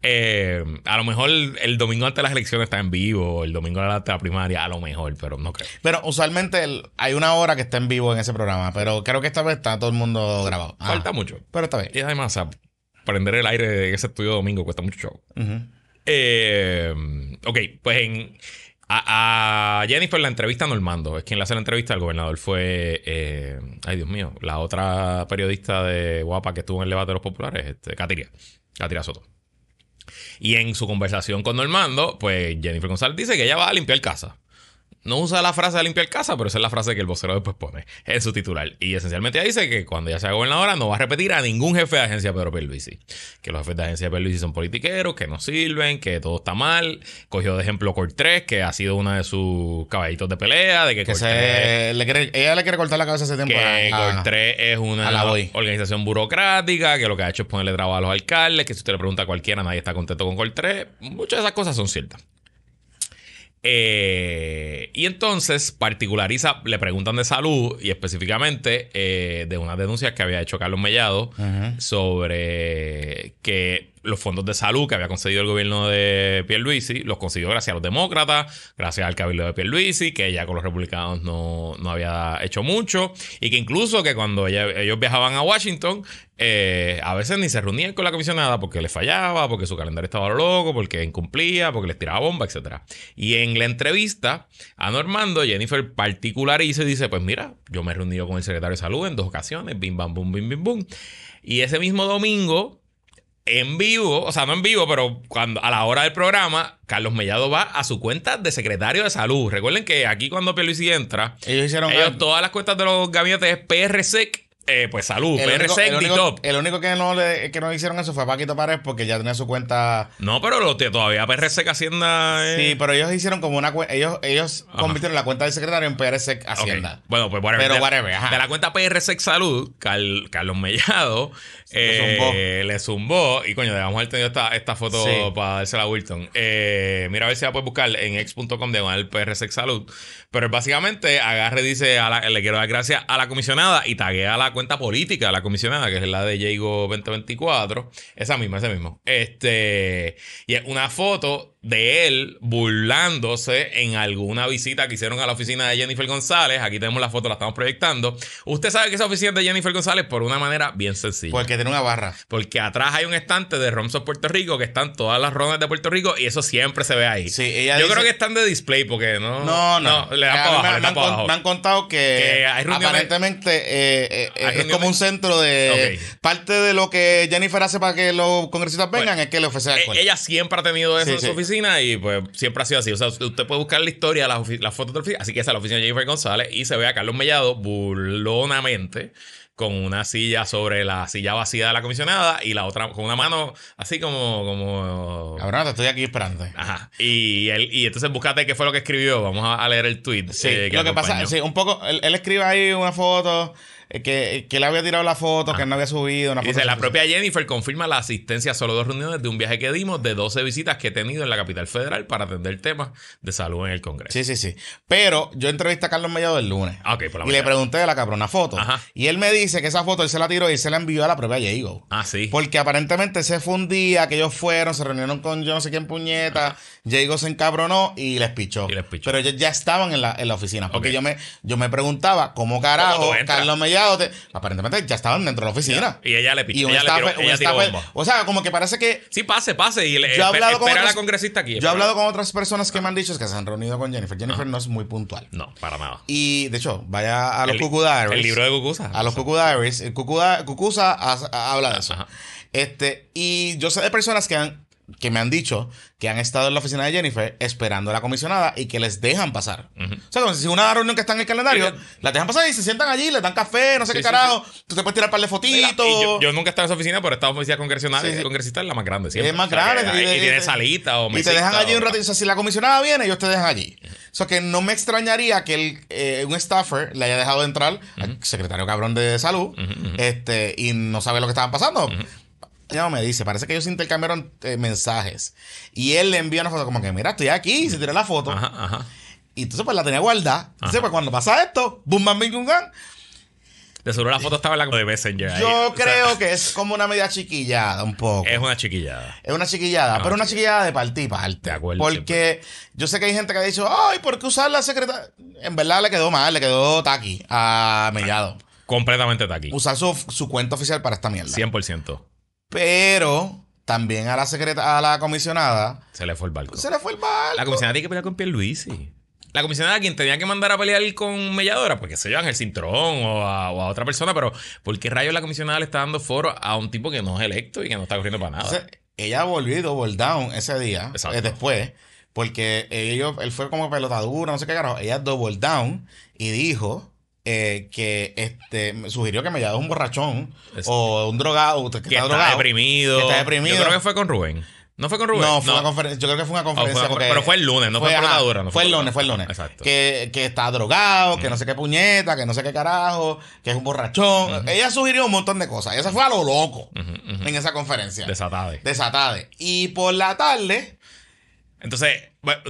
Eh, a lo mejor el, domingo antes de las elecciones está en vivo, el domingo antes de la primaria, a lo mejor, pero no creo. Pero usualmente hay una hora que está en vivo en ese programa, pero creo que esta vez está todo el mundo grabado. Falta mucho. Pero está bien. Y además, a prender el aire de ese estudio domingo cuesta mucho show. Eh, ok, pues en a, Jennifer la entrevista Normando. Es quien le hace la entrevista al gobernador. Fue. Eh, ay, Dios mío. La otra periodista de Guapa que estuvo en el debate de los populares, este, Soto. Y en su conversación con Normando, pues Jennifer González dice que ella va a limpiar casa. No usa la frase de limpiar casa, pero esa es la frase que el vocero después pone en su titular. Y esencialmente dice que cuando ya sea gobernadora no va a repetir a ningún jefe de agencia Pedro Pierluisi. Que los jefes de agencia Pierluisi son politiqueros, que no sirven, que todo está mal. Cogió de ejemplo Cortés, que ha sido uno de sus caballitos de pelea. De que, se, le ella le quiere cortar la cabeza hace tiempo. Que es una organización burocrática, que lo que ha hecho es ponerle trabajo a los alcaldes, que si usted le pregunta a cualquiera, nadie está contento con 3. Muchas de esas cosas son ciertas. Eh, y entonces particulariza, le preguntan de salud y específicamente eh, de unas denuncias que había hecho Carlos Mellado sobre que los fondos de salud que había concedido el gobierno de Pierluisi, los consiguió gracias a los demócratas, gracias al cabildo de Pierluisi, que ella con los republicanos no, había hecho mucho, y que incluso que cuando ellos viajaban a Washington, eh, a veces ni se reunían con la comisionada porque le fallaba, porque su calendario estaba loco, porque incumplía, porque les tiraba bomba, etc. Y en la entrevista a Normando, Jennifer particulariza y dice, pues mira, yo me he reunido con el secretario de salud en dos ocasiones, bim, bam, bum, bim, bim, bum. Y ese mismo domingo, en vivo, o sea, no en vivo, pero cuando, a la hora del programa, Carlos Mellado va a su cuenta de secretario de salud. Recuerden que aquí cuando Pierluisi entra, ellos hicieron todas las cuentas de los gabinetes es PRSEC. Eh, pues salud, el PRSEC, único, el, único, el único que no le, hicieron eso fue Paquito Paredes porque ya tenía su cuenta. No, pero lo, todavía PRSEC Hacienda. Sí, pero ellos hicieron como una cuenta. Ellos, ellos convirtieron la cuenta de secretario en PRSEC Hacienda. Bueno, pues whatever. Pero de, la cuenta PRSEC Salud, Carlos Mellado eh, le zumbó. Y coño, debemos haber tenido esta, esta foto para dársela a Wilton. Eh, mira a ver si la puedes buscar en ex.com de el sex Salud. Pero básicamente agarre dice, le quiero dar gracias a la comisionada y taguea la cuenta política de la comisionada, que es la de Jago 2024. Esa misma, esa misma. Este, y es una foto de él burlándose en alguna visita que hicieron a la oficina de Jennifer González. Aquí tenemos la foto, la estamos proyectando. Usted sabe que esa oficina es de Jennifer González por una manera bien sencilla. Porque tiene una barra. Porque atrás hay un estante de Romso Puerto Rico que están todas las rondas de Puerto Rico y eso siempre se ve ahí. Sí, Yo creo que están de display porque no. No, le dan me, han, contado que, aparentemente eh, eh, es como un centro de. Parte de lo que Jennifer hace para que los congresistas vengan pues, es que le ofrece eh, alcohol. Ella siempre ha tenido eso en su oficina y pues siempre ha sido así. O sea, usted puede buscar la historia, las, fotos de la oficina. Así que esa es la oficina de Jennifer González y se ve a Carlos Mellado burlonamente con una silla sobre la silla vacía de la comisionada y la otra con una mano así como... como... te estoy aquí esperando. Ajá. Y, él, y entonces búscate qué fue lo que escribió. Vamos a, leer el tweet. Sí, eh, que lo que pasa, sí, un poco, él escribe ahí una foto eh, que, eh, que, le había tirado la foto, que ah. no había subido. Una foto dice, la propia Jennifer confirma la asistencia a solo dos reuniones de un viaje que dimos de 12 visitas que he tenido en la capital federal para atender temas de salud en el Congreso. Sí, sí, sí. Pero yo entrevisté a Carlos Mellado el lunes. Ah, y le pregunté de la cabrona foto. Y él me dice que esa foto él se la tiró y se la envió a la propia Diego. Ah, sí. Porque aparentemente ese fue un día que ellos fueron, se reunieron con yo no sé quién puñeta, Diego se encabronó y les pichó. Pero ellos ya estaban en la, oficina. Porque yo, me, yo me preguntaba cómo carajo Carlos Mellado. aparentemente ya estaban dentro de la oficina. Y ella le pichó. o sea, como que parece que. Sí, pase, pase. Y yo he hablado con la congresista aquí. Yo he hablado con otras personas que me han dicho que se han reunido con Jennifer. Jennifer no es muy puntual. No, para nada. Y de hecho, vaya a los Cucu El libro de Cucusa. A los Cucu Diaries. Cucusa habla de eso. Este, y yo sé de personas que han que me han dicho que han estado en la oficina de Jennifer esperando a la comisionada y que les dejan pasar. O sea, como si una reunión que está en el calendario, la dejan pasar y se sientan allí, les dan café, no sé qué carajo. Tú te puedes tirar un par de fotitos. yo, nunca he estado en esa oficina, pero esta oficina congresional y congresista es la más grande siempre. Es más grande. y, tiene salita o mesita, Y te dejan allí un ratito. O sea, si la comisionada viene, ellos te dejan allí. O sea, que no me extrañaría que eh, un staffer le haya dejado entrar, al secretario cabrón de salud, este, y no sabe lo que estaban pasando. Ya me dice, parece que ellos intercambiaron eh, mensajes. Y él le envía una foto como que, mira, estoy aquí, y se tiró la foto. Y entonces pues la tenía guardada. Entonces pues cuando pasa esto, boom, bam, bing, De seguro la foto estaba en la de Messenger. Yo creo que es como una media chiquillada un poco. Es una chiquillada. Es una chiquillada, ah, pero una chiquillada de parte y parte. Porque yo sé que hay gente que ha dicho, ay, ¿por qué usar la secreta? En verdad le quedó mal, le quedó taqui a Mellado. Completamente taqui. Usar su, su cuenta oficial para esta mierda. 100%. Pero también a la secreta, a la comisionada. Se le fue el balón Se le fue el barco. La comisionada tiene que pelear con Pierluisi. La comisionada quien tenía que mandar a pelear con Melladora, porque pues, se llevan el cintrón o a, o a otra persona, pero ¿por qué rayos la comisionada le está dando foro a un tipo que no es electo y que no está corriendo para nada? sea, ella volvió y double down ese día, eh, después, porque ellos, él fue como pelotadura, no sé qué carajo. Ella double down y dijo eh, que este, me sugirió que me llevara un borrachón o un drogado que, que está, drogado, deprimido. Que está deprimido. Yo creo que fue con Rubén. ¿No fue con Rubén? No, fue Una conferencia. Yo creo que fue una oh, conferencia. pero fue el lunes, no fue, por la No fue, el lunes, fue el lunes. Exacto. Que, que está drogado, que no sé qué puñeta, que no sé qué carajo, que es un borrachón. Ella sugirió un montón de cosas. Ella se fue a lo loco en esa conferencia. Desatade. Desatade. Y por la tarde, entonces,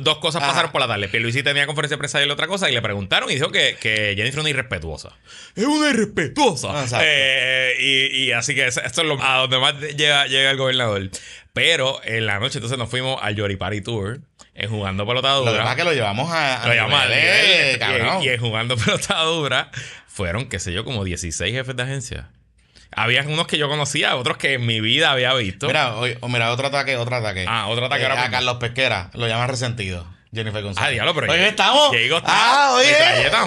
dos cosas pasaron por la tarde. Pierluisi tenía conferencia de prensa y la otra cosa, y le preguntaron y dijo que, que Jennifer es una irrespetuosa. Es una irrespetuosa. Ah, eh, y, así que esto es lo, a donde más llega, el gobernador. Pero en la noche entonces nos fuimos al Yoripari Tour en eh, jugando pelota dura. Lo demás que lo llevamos a, lo llevamos a cabrón. y, en jugando pelota dura fueron, qué sé yo, como 16 jefes de agencia. Había unos que yo conocía, otros que en mi vida había visto. Mira, o, o oh, mira otro ataque, otro ataque. Ah, otro ataque. Eh, a Carlos Pesquera, lo llaman resentido. Jennifer González. Ah, diablo, pero. Hoy estamos. Diego Ah, oye. Metralleta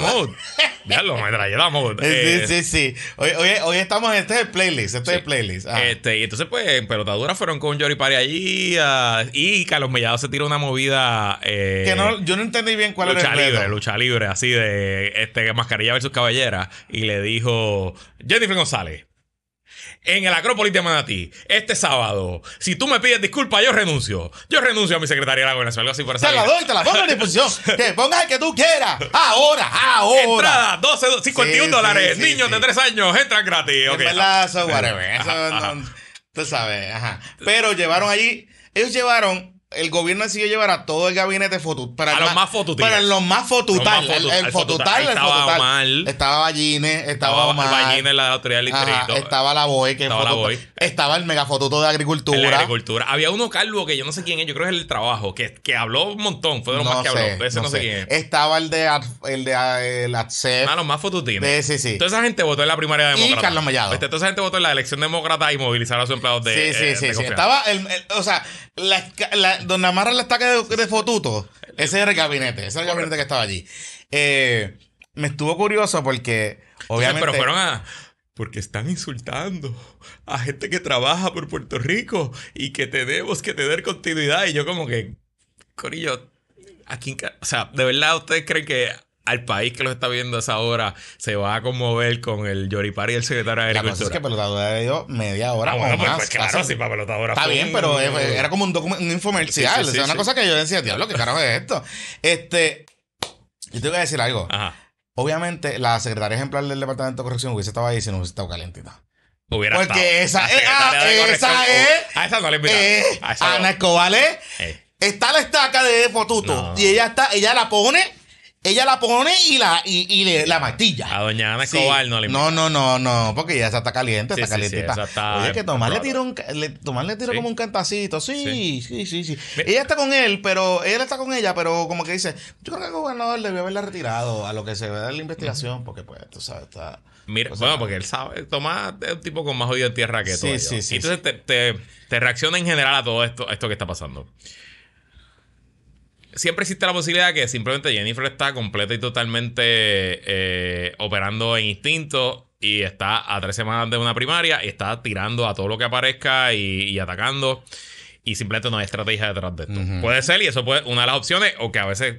diablo, metralleta sí, eh, sí, sí. Hoy, hoy, hoy, estamos. Este es el playlist. Este es el playlist. Este, y entonces, pues, en pelotadura fueron con Jory Pari allí. Ah, y Carlos Mellado se tiró una movida. Eh, que no, yo no entendí bien cuál era el libre, Lucha libre, así de este, mascarilla versus caballera Y le dijo Jennifer González en el Acrópolis de Manatí este sábado. Si tú me pides disculpas, yo renuncio. Yo renuncio a mi secretaría de la gobernación. Algo así por te la doy, te la pongo a disposición. que pongas el que tú quieras. Ahora, ahora. Entrada, 12, 51 dólares. Niños de 3 años entran gratis. Okay. verdad, eso, tú sabes. Ajá. Pero llevaron allí, ellos llevaron el gobierno decidió llevar a todo el gabinete fotut Para a los más fotutiles. Para los más fotutales el, fotutal, Estaba Mal. Estaba Ballines, estaba mal Ballines, la autoridad del estaba la BOE, que estaba, estaba el megafotuto de agricultura. agricultura. Había uno calvo que yo no sé quién es, yo creo que es el trabajo, que, que habló un montón, fue de los más que habló. Ese no, sé. quién es. Estaba el de el de ah, el Ah, los más fotutines. Sí, sí, sí. esa gente votó en la primaria demócrata. Y Carlos Mellado. Este, esa gente votó en la elección demócrata y movilizar a sus empleados de Sí, sí, eh, sí, sí. Estaba el, o sea, la Don amarra el ataque de, de, fotuto, ese era el gabinete, ese era el gabinete que estaba allí. Eh, me estuvo curioso porque, obviamente. Pero fueron a porque están insultando a gente que trabaja por Puerto Rico y que tenemos que tener continuidad. Y yo como que, Corillo, aquí, o sea, de verdad ustedes creen que al país que lo está viendo a esa hora se va a conmover con el Yoripari y el secretario de Agricultura. La cosa es que Pelotadora ha ido media ah, hora bueno, o pues, más. Pues, claro, sí, para Está bien, pero era como un, un infomercial. una cosa que yo decía, diablo, ¿qué carajo es esto? Este, yo tengo que decir algo. Obviamente, la secretaria ejemplar del Departamento de Corrección hubiese estado ahí si no hubiese estado calentita. Hubiera Porque esa es. Ah, esa es. Uh, a esa no le invita. Eh, Ana Escobar eh, eh. Está la estaca de Fotuto y ella, está, ella la pone ella la pone y la y, y le, la martilla. A doña Ana Escobar no le No, no, no, no, porque ya está caliente, está caliente. Está. Oye, que Tomás le tiró, le, Tomás le tiró como un cantacito. Sí, sí, sí, sí. Ella está con él, pero él está con ella, pero como que dice, yo creo que el gobernador debió haberla retirado a lo que se ve en la investigación, porque pues, tú sabes, está... Mira, bueno, porque él sabe, Tomás es un tipo con más oído en tierra que todo. Sí, sí, sí. Entonces te, te, te, reacciona en general a todo esto, esto que está pasando siempre existe la posibilidad de que simplemente Jennifer está completa y totalmente eh, operando en instinto y está a tres semanas de una primaria y está tirando a todo lo que aparezca y, atacando. Y simplemente no hay estrategia detrás de esto. Puede ser, y eso puede, una de las opciones, o que a veces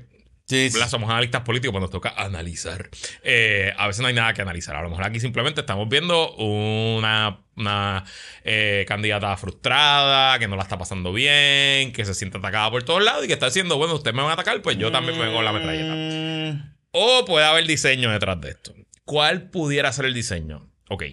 somos analistas políticos cuando pues nos toca analizar. Eh, a veces no hay nada que analizar. A lo mejor aquí simplemente estamos viendo una, eh, candidata frustrada, que no la está pasando bien, que se siente atacada por todos lados y que está diciendo, bueno, ustedes me van a atacar, pues yo también me la metralleta. O puede haber diseño detrás de esto. ¿Cuál pudiera ser el diseño? Ok.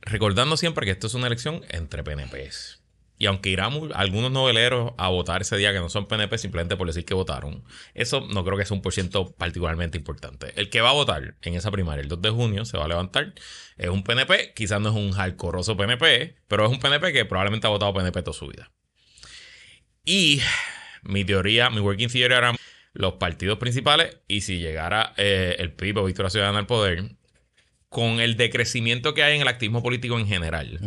Recordando siempre que esto es una elección entre PNPs. Y aunque irán algunos noveleros a votar ese día que no son PNP simplemente por decir que votaron, eso no creo que sea un por ciento particularmente importante. El que va a votar en esa primaria el 2 de junio se va a levantar. Es un PNP, quizás no es un jalcorroso PNP, pero es un PNP que probablemente ha votado PNP toda su vida. Y mi teoría, mi working theory eran los partidos principales y si llegara eh, el PIB o Victoria Ciudadana al poder, con el decrecimiento que hay en el activismo político en general.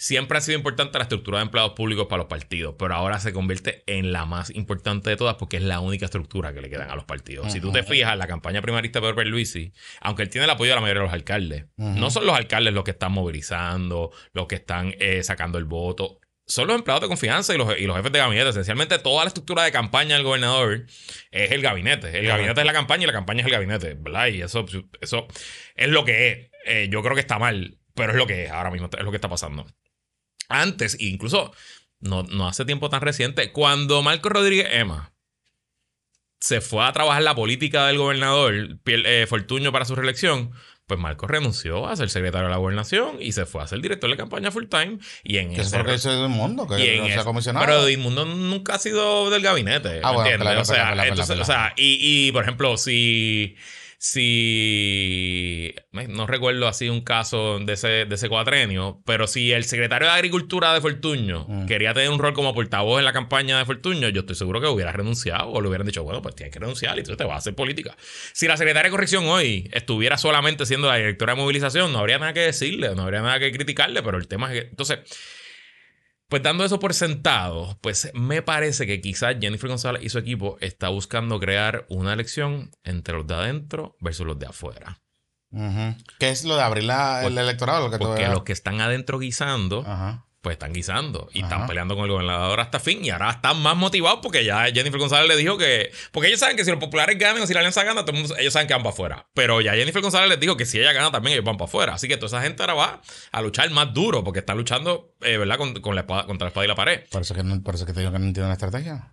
Siempre ha sido importante la estructura de empleados públicos para los partidos, pero ahora se convierte en la más importante de todas porque es la única estructura que le quedan a los partidos. Si tú te fijas, la campaña primarista de Pedro Luisi, aunque él tiene el apoyo de la mayoría de los alcaldes, no son los alcaldes los que están movilizando, los que están eh, sacando el voto son los empleados de confianza y los, jefes de gabinete. Esencialmente toda la estructura de campaña del gobernador es el gabinete. El gabinete es la campaña y la campaña es el gabinete. Y eso, eso es lo que es. Eh, yo creo que está mal, pero es lo que es ahora mismo, es lo que está pasando antes, incluso no, no hace tiempo tan reciente, cuando Marco Rodríguez Emma se fue a trabajar la política del gobernador Fortunio eh, Fortuño para su reelección, pues Marco renunció a ser secretario de la gobernación y se fue a ser director de campaña full time. Y en es que mundo, que no se comisionado. Pero Edmundo nunca ha sido del gabinete. Ah, bueno, claro, o sea, y, por ejemplo, si si, no recuerdo así un caso de ese, de cuatrenio, pero si el secretario de Agricultura de Fortuño mm. quería tener un rol como portavoz en la campaña de Fortuño, yo estoy seguro que hubiera renunciado o le hubieran dicho, bueno, pues tienes que renunciar y tú te vas a hacer política. Si la secretaria de Corrección hoy estuviera solamente siendo la directora de movilización, no habría nada que decirle, no habría nada que criticarle, pero el tema es que... Entonces... Pues dando eso por sentado, pues me parece que quizás Jennifer González y su equipo está buscando crear una elección entre los de adentro versus los de afuera. ¿Qué es lo de abrir el electorado? porque los que están adentro guisando pues están guisando y están peleando con el gobernador hasta fin y ahora están más motivados porque ya Jennifer González le dijo que porque ellos saben que si los populares ganan o si la alianza gana ellos saben que van para afuera pero ya Jennifer González les dijo que si ella gana también ellos van para afuera así que toda esa gente ahora va a luchar más duro porque está luchando eh, ¿verdad? Con, contra la espada y la pared por eso que por que tengo que no entiendo la estrategia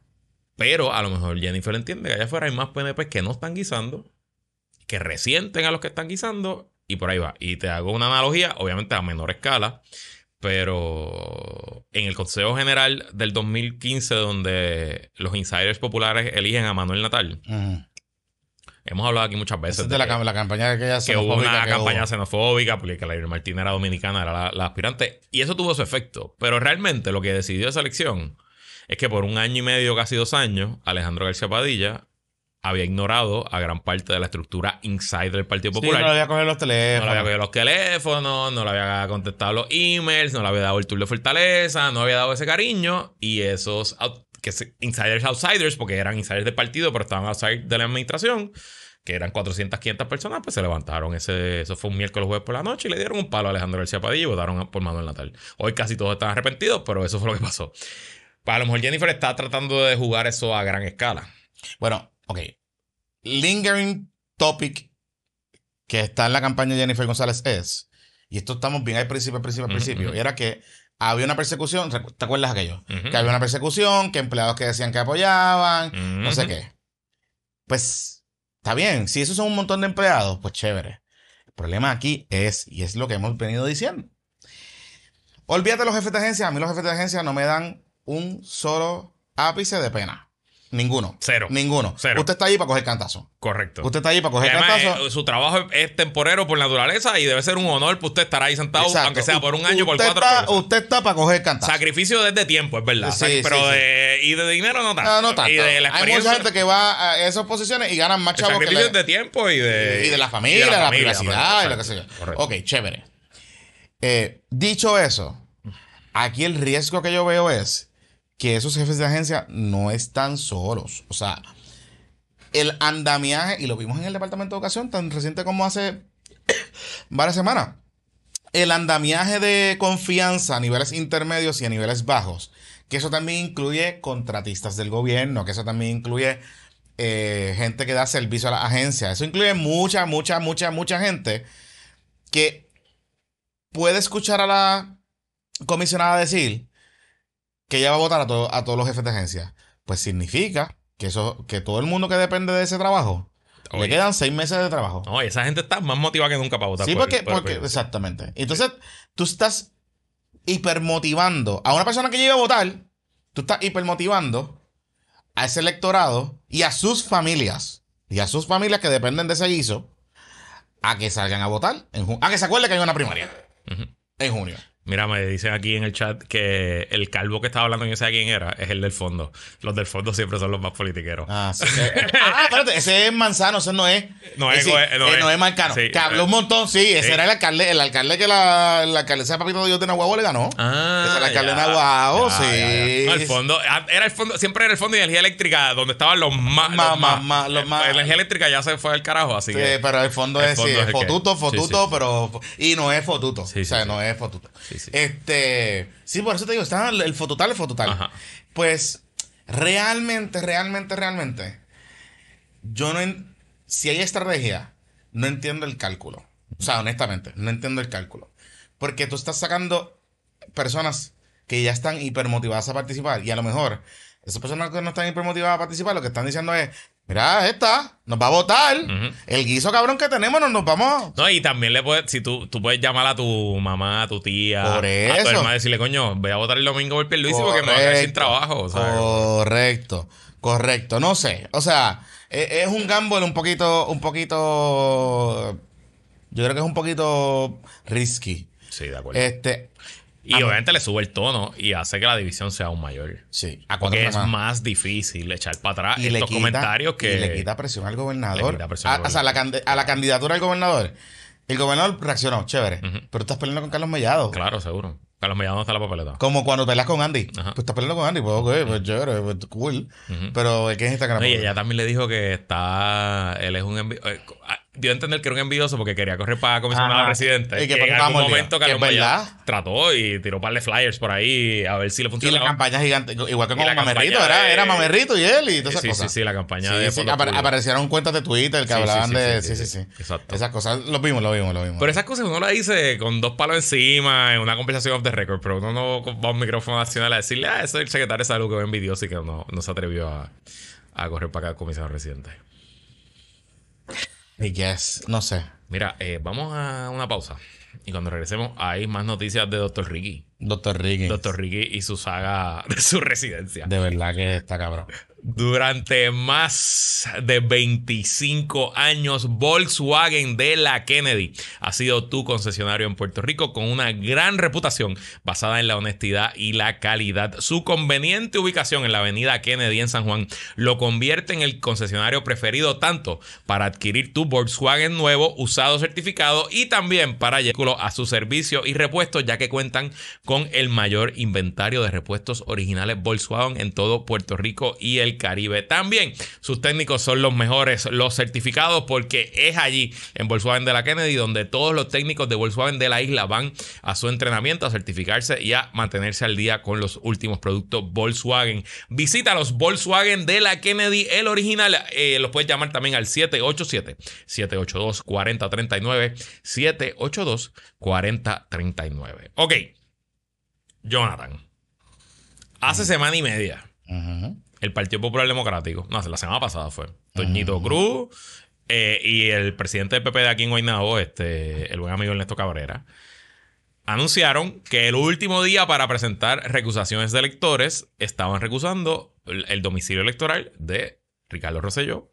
pero a lo mejor Jennifer entiende que allá afuera hay más PNP que no están guisando que resienten a los que están guisando y por ahí va y te hago una analogía obviamente a menor escala pero en el Consejo General del 2015, donde los insiders populares eligen a Manuel Natal, hemos hablado aquí muchas veces de, la, campaña que que hubo una campaña xenofóbica, porque Claire Martínez era dominicana, era la, la, aspirante, y eso tuvo su efecto. Pero realmente lo que decidió esa elección es que por un año y medio, casi dos años, Alejandro García Padilla había ignorado a gran parte de la estructura Insider del Partido Popular. Sí, no le había cogido los teléfonos. No le había cogido los teléfonos, no le había contestado los emails, no le había dado el tour de fortaleza, no había dado ese cariño. Y esos que insiders, outsiders, porque eran insiders del partido, pero estaban outside de la administración, que eran 400, 500 personas, pues se levantaron. Ese, eso fue un miércoles jueves por la noche y le dieron un palo a Alejandro García Padilla y votaron por Manuel Natal. Hoy casi todos están arrepentidos, pero eso fue lo que pasó. Pues a lo mejor Jennifer está tratando de jugar eso a gran escala. Bueno, Ok. Lingering topic que está en la campaña de Jennifer González es, y esto estamos bien al principio, al principio, al principio, y era que había una persecución, ¿te acuerdas aquello? Que había una persecución, que empleados que decían que apoyaban, no sé qué. Pues está bien, si esos son un montón de empleados, pues chévere. El problema aquí es, y es lo que hemos venido diciendo, olvídate los jefes de agencia, a mí los jefes de agencia no me dan un solo ápice de pena. Ninguno. Cero. Ninguno. Cero. Usted está ahí para coger cantazo. Correcto. Usted está ahí para coger cantazo. Eh, su trabajo es temporero por naturaleza y debe ser un honor para usted estará ahí sentado, aunque sea por un año, por cuatro Usted está para coger cantazo. Sacrificio desde tiempo, es verdad. Sí, pero De, y de dinero no tanto. No, no Hay mucha gente que va a esas posiciones y ganan más chavos que de tiempo y de... Y de la familia, de la, privacidad y lo que sea. Ok, chévere. Eh, dicho eso, aquí el riesgo que yo veo es que esos jefes de agencia no están solos. O sea, el andamiaje, y lo vimos en el Departamento de Educación tan reciente como hace varias semanas, el andamiaje de confianza a niveles intermedios y a niveles bajos, que eso también incluye contratistas del gobierno, que eso también incluye eh, gente que da servicio a la agencia, eso incluye mucha, mucha, mucha, mucha gente que puede escuchar a la comisionada decir, que ella va a votar a, a todos los jefes de agencia. Pues significa que, eso, que todo el mundo que depende de ese trabajo le quedan seis meses de trabajo. Oye, esa gente está más motivada que nunca para votar. Sí, porque, porque exactamente. Entonces, tú estás hipermotivando a una persona que llega a votar, tú estás hipermotivando a ese electorado y a sus familias, y a sus familias que dependen de ese guiso, a que salgan a votar, a que se acuerde que hay una primaria en junio. Mira, me dicen aquí en el chat que el calvo que estaba hablando, yo sé quién era, es el del fondo. Los del fondo siempre son los más politiqueros. Ah, sí, eh, eh, ah espérate, ese es Manzano, ese no es. No es, eh, no, es, que habló un montón, sí, ese era el alcalde, el alcalde que la, la alcaldesa Papito yo de le ganó. Ah, ese era el alcalde de sí. no, el fondo, ah, era el fondo, siempre era el fondo de energía eléctrica, donde estaban los más. Ma, los más los más. energía eléctrica ya se fue al carajo, así que. Sí, pero el fondo es, es fotuto, fotuto, pero. Y no es fotuto. o sea, no es fotuto sí, Este, sí, por eso te digo, está el, fototal, el fototal. Pues realmente, realmente, realmente, yo no, si hay estrategia, no entiendo el cálculo. O sea, honestamente, no entiendo el cálculo. Porque tú estás sacando personas que ya están hipermotivadas a participar y a lo mejor esas personas que no están hipermotivadas a participar, lo que están diciendo es, mira, esta, nos va a votar. El guiso cabrón que tenemos, nos, nos vamos. No, y también le puedes, si tú, puedes llamar a tu mamá, a tu tía, a tu hermana, decirle, coño, voy a votar el domingo por Pierluisi porque me voy a quedar sin trabajo. Correcto, correcto. No sé, o sea, es, es un gamble un poquito, un poquito, yo creo que es un poquito risky. Sí, de acuerdo. Este, y ah, pues. obviamente le sube el tono y hace que la división sea aún mayor. Sí. Porque es más. difícil echar para atrás estos comentarios que. Y le quita presión al gobernador. Le quita presión a, al gobernador. Ah, o sea, a la, candidatura del gobernador. El gobernador reaccionó, chévere. Pero estás peleando con Carlos Mellado. Claro, seguro. Carlos Mellado no está la papeleta. Como cuando peleas con Andy. Pues estás peleando con Andy, pues, ok, pues chévere, pues cool. Pero el que es Instagram. ella también le dijo que está. Él es un. Eh, ah, dio a entender que era un envidioso porque quería correr para comisionado residente. Y que, en algún momento Carlos trató y tiró un par de flyers por ahí a ver si le funcionaba. Y la campaña gigante, igual que con Mamerrito, era, era Mamerrito y él y todas esas sí, cosas. Sí, sí, la campaña de aparecieron cuentas de Twitter que hablaban de... Sí, sí, sí. Exacto. Esas cosas, lo vimos, lo vimos, lo vimos. Pero esas cosas uno las dice con dos palos encima, en una conversación off the record, pero uno no va a un micrófono nacional a decirle, ah, eso es el secretario de salud que es envidioso y que no, no se atrevió a, a correr para acá comisionado residente yes no sé. Mira, eh, vamos a una pausa. Y cuando regresemos, hay más noticias de Dr. Ricky. Doctor Riggins. Doctor Riggins y su saga de su residencia. De verdad que está cabrón. Durante más de 25 años, Volkswagen de la Kennedy ha sido tu concesionario en Puerto Rico con una gran reputación basada en la honestidad y la calidad. Su conveniente ubicación en la avenida Kennedy en San Juan lo convierte en el concesionario preferido tanto para adquirir tu Volkswagen nuevo, usado, certificado y también para llevarlo a su servicio y repuestos ya que cuentan con el mayor inventario de repuestos originales Volkswagen en todo Puerto Rico y el Caribe. También sus técnicos son los mejores, los certificados, porque es allí en Volkswagen de la Kennedy donde todos los técnicos de Volkswagen de la isla van a su entrenamiento, a certificarse y a mantenerse al día con los últimos productos Volkswagen. Visita los Volkswagen de la Kennedy, el original. Eh, los puedes llamar también al 787-782-4039. 782-4039. Ok. Jonathan. Hace semana y media. El Partido Popular Democrático. No, la semana pasada fue. Toñito Cruz eh, y el presidente del PP de aquí en Guaynabo, este, el buen amigo Ernesto Cabrera, anunciaron que el último día para presentar recusaciones de electores estaban recusando el domicilio electoral de Ricardo Rosselló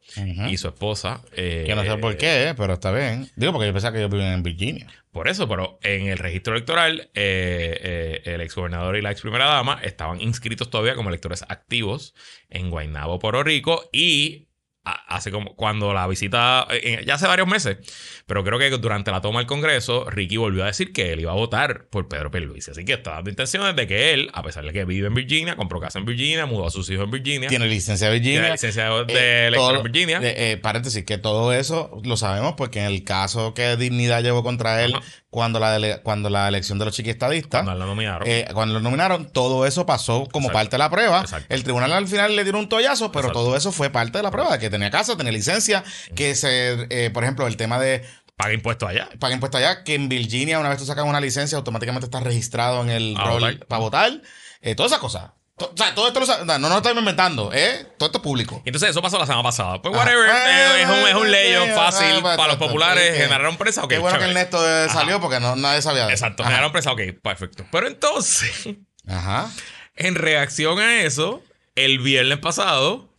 y su esposa. Eh, que no sé por qué, eh, pero está bien. Digo, porque yo pensaba que ellos vivían en Virginia. Por eso, pero en el registro electoral, el eh, el exgobernador y la ex primera dama estaban inscritos todavía como electores activos en Guaynabo, Puerto Rico, y hace como cuando la visita, eh, eh, ya hace varios meses, pero creo que durante la toma del Congreso, Ricky volvió a decir que él iba a votar por Pedro Pierluisi. Así que está dando intenciones de que él, a pesar de que vive en Virginia, compró casa en Virginia, mudó a sus hijos en Virginia. Tiene licencia de Virginia. licencia de, eh, Virginia. paréntesis, que todo eso lo sabemos porque en el caso que Dignidad llevó contra él, cuando la, cuando la elección de los chiquistadistas. Cuando lo nominaron. cuando lo nominaron, todo eso pasó como parte de la prueba. El tribunal al final le dio un toallazo pero todo eso fue parte de la prueba que tenía casa, tenía licencia, que se, eh, por ejemplo, el tema de Paga impuestos allá. Paga impuesto allá, que en Virginia, una vez tú sacas una licencia, automáticamente estás registrado en el ah, rol para votar. Eh, todas esas cosas. o sea, todo esto no, no lo estamos inventando, ¿eh? Todo esto es público. Entonces, eso pasó la semana pasada. Pues, whatever. Ah, eh, es un, es fácil para, los populares. Generaron presa, ok. Qué bueno que el Neto salió porque nadie sabía. Exacto, generaron presa, ok, perfecto. Pero entonces, ajá. en reacción a eso, el viernes pasado,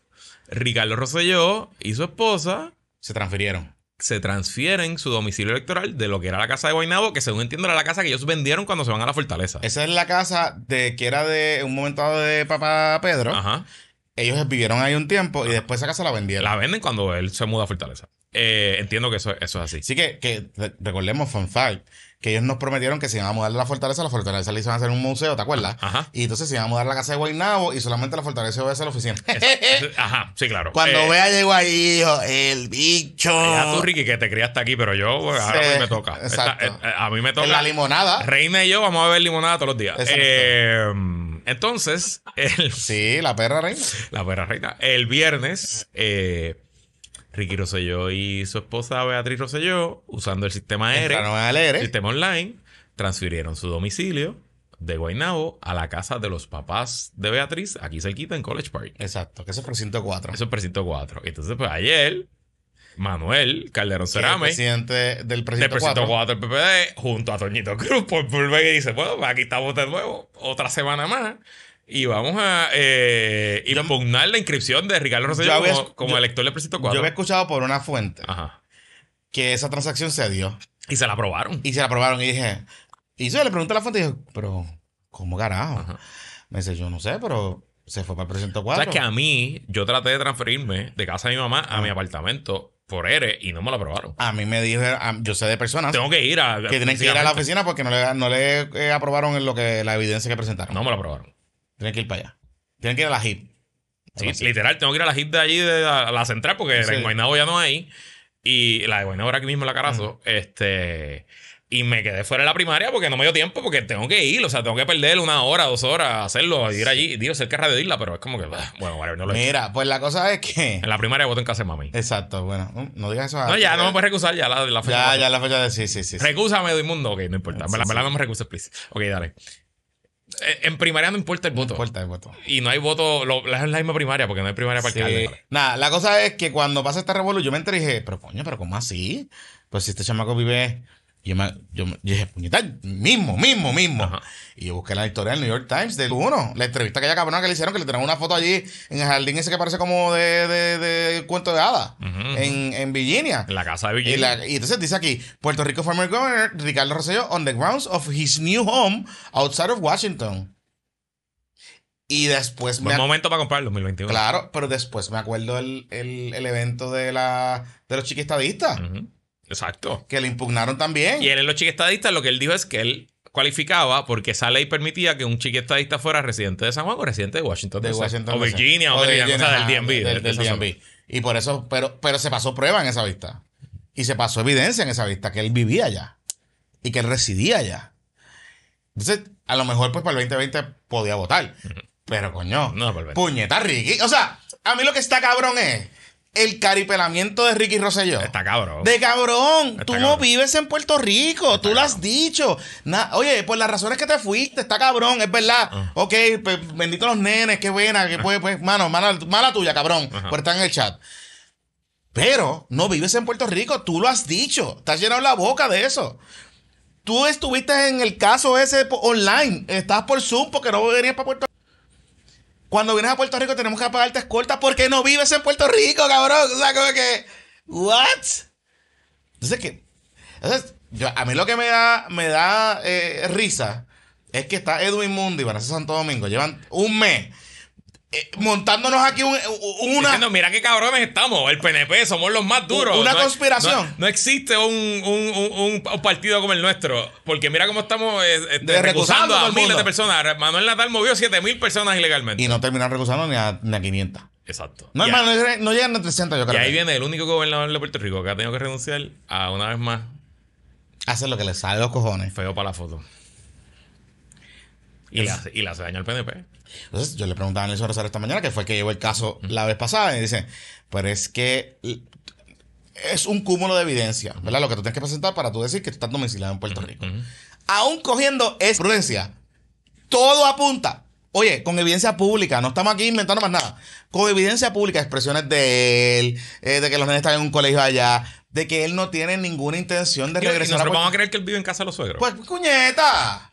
Ricardo Rosselló y su esposa se transfirieron. Se transfieren su domicilio electoral de lo que era la casa de Guainabo, que según entiendo era la casa que ellos vendieron cuando se van a la fortaleza. Esa es la casa de que era de un momento de papá Pedro. Ajá. Ellos vivieron ahí un tiempo y después esa casa la vendieron. La venden cuando él se muda a Fortaleza. Eh, entiendo que eso, eso es así. Así que, que recordemos, fun que ellos nos prometieron que se iban a mudar de la fortaleza, la fortaleza le iban a hacer un museo, ¿te acuerdas? Ajá. Y entonces se iban a mudar la casa de Guaynabo y solamente la fortaleza iba a ser la oficina. Ajá, sí, claro. Cuando eh, vea llegó ahí, hijo, el bicho. Ya tú, Ricky, que te hasta aquí, pero yo, pues, eh, eh, a mí me toca. Exacto. a mí me toca. la limonada. Reina y yo vamos a ver limonada todos los días. entonces, el, sí, la perra reina. La perra reina. El viernes, eh, Ricky Rosselló y su esposa Beatriz Rosselló, usando el sistema R, el sistema online, transfirieron su domicilio de Guaynabo a la casa de los papás de Beatriz, aquí cerquita en College Park. Exacto, que eso es precinto 4. Eso es precinto 4. Entonces, pues ayer, Manuel Calderón Cerame, presidente del precinto, 4. del PPD, junto a Toñito Cruz, por, volver y dice, bueno, pues aquí estamos de nuevo, otra semana más. Y vamos a eh, impugnar la inscripción de Ricardo Rosselló como, elector del Presento 4. Yo había escuchado por una fuente que esa transacción se dio. Y se la aprobaron. Y se la aprobaron. Y dije, y yo le pregunté a la fuente y dije, pero, ¿cómo carajo? Me dice, yo no sé, pero se fue para el Presento 4. O sea, que a mí, yo traté de transferirme de casa de mi mamá a mi apartamento por ERE y no me lo aprobaron. A mí me dijo, yo sé de personas. Tengo que ir a. Que tienen que ir a la oficina porque no le, no le eh, aprobaron lo que, la evidencia que presentaron. No me la aprobaron. Tienen que ir para allá. Tienen que ir a la HIP. Sí, literal, tengo que ir a la HIP de allí, de a la central, porque la en ya no hay. Y la de Guaynabo ahora aquí mismo, la carazo. Este. Y me quedé fuera de la primaria porque no me dio tiempo, porque tengo que ir, o sea, tengo que perder una hora, dos horas, hacerlo, ir allí. Dios, cerca de irla, pero es como que, bueno, bueno no lo Mira, pues la cosa es que. En la primaria voto en casa hacer mami. Exacto, bueno, no digas eso. A no, ya, no me puedes recusar, ya la, la fecha. Ya, ya la fecha de sí, sí, sí. Recúsame, mundo. ok, no importa. me, la, verdad no me recuses, please. Ok, dale. Eh, en primaria no importa el voto. No importa el voto. Y no hay voto, lo, es la misma primaria, porque no hay primaria para Nada, la cosa es que cuando pasa esta revolución, yo me enteré y dije, pero coño, pero ¿cómo así? Pues si este chamaco vive yo, me, yo, dije, puñetal, mismo, mismo, mismo. Y yo busqué la historia del New York Times del uno, La entrevista que ya cabrona que le hicieron, que le traen una foto allí en el jardín ese que parece como de, cuento de hadas. en, Virginia. En la casa de Virginia. Y, entonces dice aquí: Puerto Rico Former Governor Ricardo Rosselló on the grounds of his new home outside of Washington. Y después Buen momento para comprar el 2021. Claro, pero después me acuerdo el, evento de, la, de los chiquistadistas. Exacto. Que le impugnaron también. Y él en los chiquestadistas lo que él dijo es que él cualificaba porque esa ley permitía que un chiquestadista fuera residente de San Juan o residente de Washington, de o Virginia o, Virginia, del DMV. Y por eso, pero, pero se pasó prueba en esa vista. Y se pasó evidencia en esa vista que él vivía allá y que él residía allá. Entonces, a lo mejor pues para el 2020 podía votar. Pero coño, no, puñeta Ricky. O sea, a mí lo que está cabrón es el caripelamiento de Ricky Rosselló. Está cabrón. De cabrón. tú no vives en Puerto Rico. tú lo has dicho. oye, por las razones que te fuiste, está cabrón, es verdad. Ah. Ok, pues, bendito los nenes, qué buena, que ah. pues, pues, mano, mala, mala tuya, cabrón, por estar en el chat. Pero no vives en Puerto Rico, tú lo has dicho. Te has llenado la boca de eso. Tú estuviste en el caso ese online, estás por Zoom porque no venías para Puerto Rico. Cuando vienes a Puerto Rico tenemos que pagarte escolta porque no vives en Puerto Rico, cabrón. O sea, como que. ¿What? Entonces, ¿qué? a mí lo que me da, me da eh, risa es que está Edwin Mundi, para Santo Domingo. Llevan un mes eh, montándonos aquí una. mira qué cabrones estamos. El PNP somos los más duros. Una conspiración. no, existe un, partido como el nuestro. Porque mira cómo estamos eh, este, recusando, a miles de personas. Manuel Natal movió 7 mil personas ilegalmente. Y no terminan recusando ni a, 500. Exacto. No, llegan a 300, Y ahí viene el único gobernador de Puerto Rico que ha tenido que renunciar a una vez más. hacer lo que le sale los cojones. Feo para la foto. Y, la, y hace daño al PNP. Entonces yo le preguntaba a Nelson Rosario esta mañana, que fue el que llevó el caso la vez pasada, y dice, pero es que es un cúmulo de evidencia, ¿verdad? Lo que tú tienes que presentar para tú decir que tú estás domiciliado en Puerto Rico. Aún cogiendo es prudencia, todo apunta. Oye, con evidencia pública, no estamos aquí inventando más nada. Con evidencia pública, expresiones de él, eh, de que los nenes están en un colegio allá, de que él no tiene ninguna intención de regresar. Y nosotros vamos a creer que él vive en casa de los suegros. Pues, cuñeta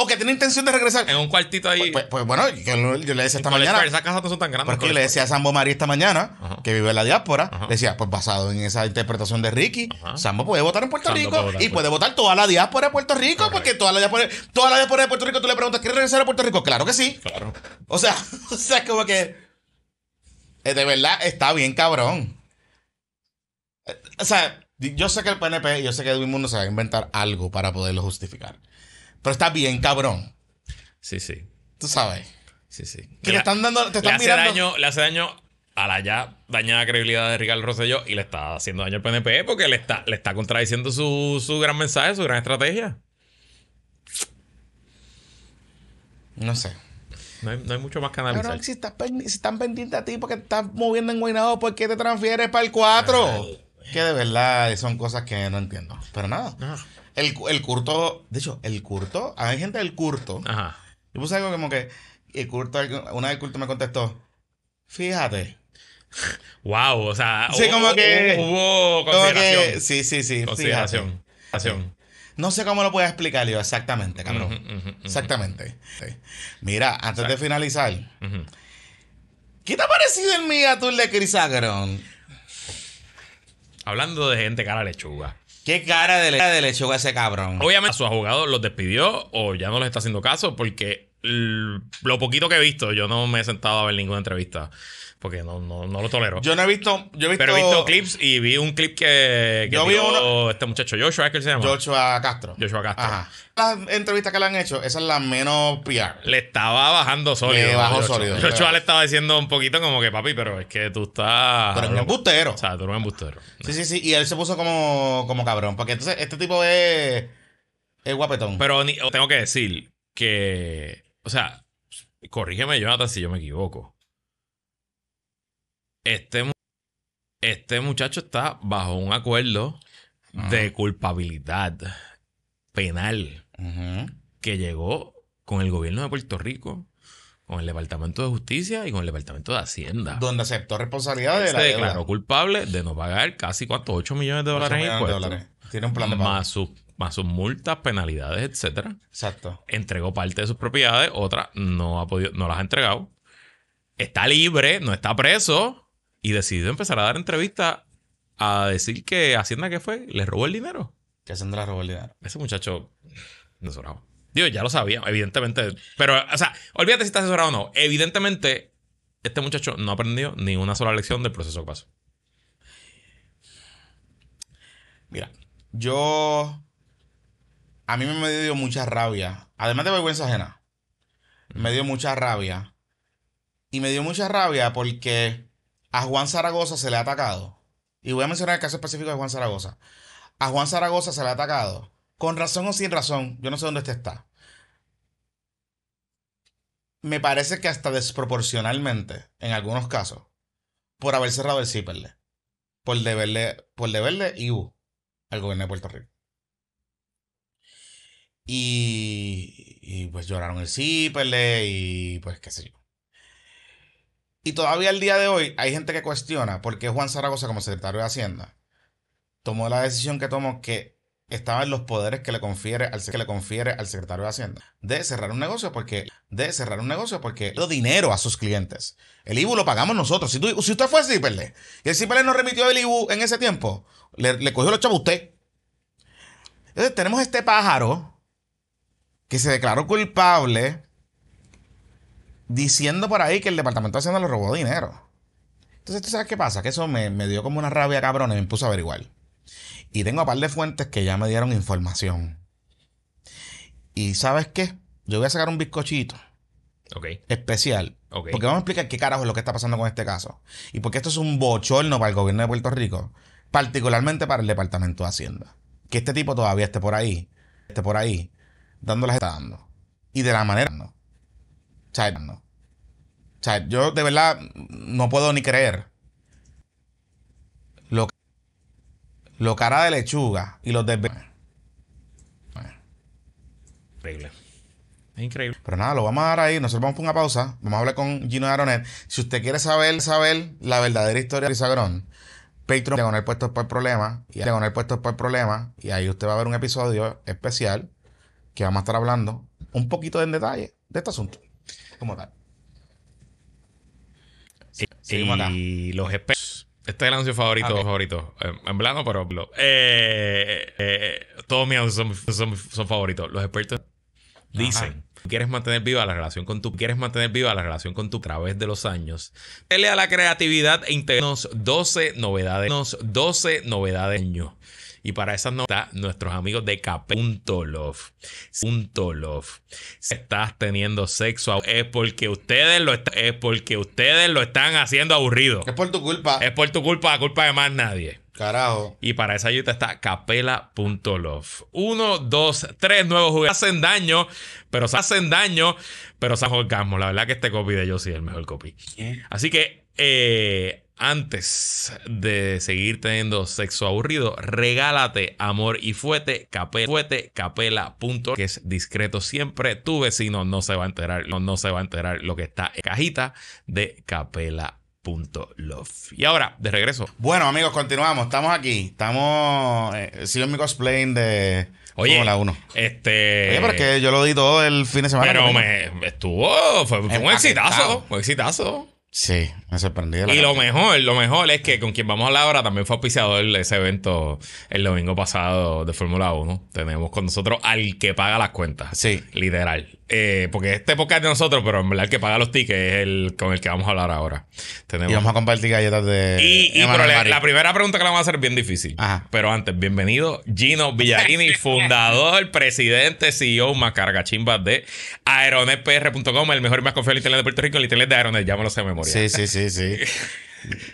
o que tiene intención de regresar. En un cuartito ahí. Pues, pues, pues bueno, yo, le decía esta mañana. Esas casas no son tan grandes. Porque le decía a Sambo María esta mañana, que vive en la diáspora, decía, pues basado en esa interpretación de Ricky, Sambo puede votar en Puerto Rico y puede votar toda la diáspora de Puerto Rico, porque toda la, diáspora, toda la diáspora de Puerto Rico tú le preguntas, ¿quiere regresar a Puerto Rico? Claro que sí. O sea, o sea, como que. Eh, de verdad, está bien cabrón. Eh, o sea, yo sé que el PNP, yo sé que el Mundo se va a inventar algo para poderlo justificar. Pero está bien, cabrón. Sí, sí. Tú sabes. Sí, sí. Que le están dando, te le hace Daño, le hace daño a la ya dañada credibilidad de Ricardo Roselló y le está haciendo daño al PNP porque le está, le está contradiciendo su, su gran mensaje, su gran estrategia. No sé. No hay, no mucho más que analizar. Pero si, están pendientes a ti porque te estás moviendo en Guaynabo, ¿por qué te transfieres para el 4? que de verdad son cosas que no entiendo. Pero nada. El, el curto, de hecho, el curto, hay gente del curto. Ajá. Yo puse algo como que, el curto, una del curto me contestó, fíjate. Wow, o sea, sí, como que, hubo consideración. sí, sí, sí. Consideración. No sé cómo lo puedo explicar yo exactamente, cabrón. Exactamente. Mira, antes de finalizar, ¿qué te ha parecido el tour de Chris Hablando de gente cara lechuga. Qué cara de, le de lechuga ese cabrón. Obviamente a su abogados los despidió o ya no les está haciendo caso porque lo poquito que he visto, yo no me he sentado a ver ninguna entrevista porque no, no, no lo tolero. Yo no he visto, yo he visto. Pero he visto clips y vi un clip que, yo vi uno, este muchacho, Joshua, ¿es que se llama? Joshua Castro. Joshua Castro. Las entrevistas que le han hecho, esas las menos PR. Le estaba bajando sólido. Le bajó sólido. Joshua le estaba diciendo un poquito como que, papi, pero es que tú estás. Pero es un embustero. O sea, tú eres un embustero. Sí, sí, sí. Y él se puso como, como cabrón. Porque entonces este tipo es. Es guapetón. Pero ni, tengo que decir que. O sea, corrígeme, Jonathan, si yo me equivoco este, este muchacho está bajo un acuerdo de culpabilidad penal que llegó con el gobierno de Puerto Rico, con el Departamento de Justicia y con el Departamento de Hacienda. Donde aceptó responsabilidades declaró culpable de no pagar casi 8 millones de dólares Tiene un plan de pago. Más sus más sus multas, penalidades, etcétera. Exacto. Entregó parte de sus propiedades, Otra no ha podido, no las ha entregado. Está libre, no está preso y decidió empezar a dar entrevistas a decir que Hacienda, que fue? ¿Le robó el dinero? Que Hacienda le robó el dinero. Ese muchacho no sonaba. ya lo sabía, evidentemente. Pero, o sea, olvídate si está asesorado o no. Evidentemente, este muchacho no aprendió ni una sola lección del proceso que pasó. Mira, yo. A mí me dio mucha rabia. Además de vergüenza ajena. Me dio mucha rabia. Y me dio mucha rabia porque a Juan Zaragoza se le ha atacado, y voy a mencionar el caso específico de Juan Zaragoza, a Juan Zaragoza se le ha atacado, con razón o sin razón, yo no sé dónde este está. Me parece que hasta desproporcionalmente, en algunos casos, por haber cerrado el CIPERLE, por deberle, por deberle al gobierno de Puerto Rico. Y, y pues lloraron el CIPERLE y pues qué sé yo. Y todavía al día de hoy hay gente que cuestiona por qué Juan Zaragoza como secretario de Hacienda tomó la decisión que tomó que estaba en los poderes que le confiere al, que le confiere al secretario de Hacienda de cerrar un negocio porque de cerrar un negocio porque dio dinero a sus clientes. El IBU lo pagamos nosotros. Si, tú, si usted fue Ciperle y el Ciperle no remitió el IBU en ese tiempo, le, cogió los chavos a usted. Entonces tenemos este pájaro que se declaró culpable diciendo por ahí que el Departamento de Hacienda le robó dinero. Entonces, ¿tú sabes qué pasa? Que eso me, dio como una rabia cabrón y me puso a averiguar. Y tengo a par de fuentes que ya me dieron información. Y ¿sabes qué? Yo voy a sacar un bizcochito. Ok. Especial. Porque vamos a explicar qué carajo es lo que está pasando con este caso. Y porque esto es un bochorno para el gobierno de Puerto Rico. Particularmente para el Departamento de Hacienda. Que este tipo todavía esté por ahí. Esté por ahí. Dándolas está dando. Y de la manera yo de verdad no puedo ni creer lo, lo cara de lechuga y los desvelos Increíble. Increíble. Pero nada, lo vamos a dar ahí. Nosotros vamos a una pausa. Vamos a hablar con Gino Aronet. Si usted quiere saber, saber la verdadera historia de Isagrón, Patreon, puesto puesto por problema, y puesto por problema. Y ahí usted va a ver un episodio especial que vamos a estar hablando un poquito en detalle de este asunto como tal. Sí, y los expertos. Este es el anuncio favorito, favorito. En blanco, pero. Eh, eh, eh, todos mis anuncios son, favoritos. Los expertos dicen. Quieres mantener viva la relación con tu, quieres mantener viva la relación con tu a través de los años. Dele a la creatividad e internos 12 novedades. 12 novedades. Año. Y para esas nota nuestros amigos de Punto Love. Si estás teniendo sexo, es porque ustedes lo es porque ustedes lo están haciendo aburrido. Es por tu culpa. Es por tu culpa, la culpa de más nadie. Carajo. Y para esa ayuda está capela.love. Uno, dos, tres nuevos juguetes. Hacen daño, pero se hacen daño, pero se orgasmo. La verdad que este copy de yo sí es el mejor copy. Así que eh, antes de seguir teniendo sexo aburrido, regálate amor y fuete, capela, fuete, capela, que es discreto siempre. Tu vecino no se va a enterar, no, se va a enterar lo que está en cajita de capela. Y ahora, de regreso. Bueno, amigos, continuamos. Estamos aquí. Estamos. Eh, sigo en mi cosplay de. Oye, la uno. Este. Oye, porque yo lo di todo el fin de semana. Pero me estuvo. Fue, fue eh, un exitazo. Un exitazo. Sí, me sorprendió. Y lo mejor, lo mejor es que con quien vamos a hablar ahora también fue auspiciador de ese evento el domingo pasado de Fórmula 1. Tenemos con nosotros al que paga las cuentas. Sí. Literal. Eh, porque este época es de nosotros, pero en verdad el que paga los tickets es el con el que vamos a hablar ahora. Tenemos... Y vamos a compartir galletas de. Y, la, primera pregunta que la vamos a hacer es bien difícil. Pero antes, bienvenido, Gino Villarini, fundador, presidente, CEO, más chimba de aeronetpr.com, el mejor y más confiable internet de Puerto Rico, el internet de Aeronet, ya me lo de memoria. Sí, sí, sí, sí.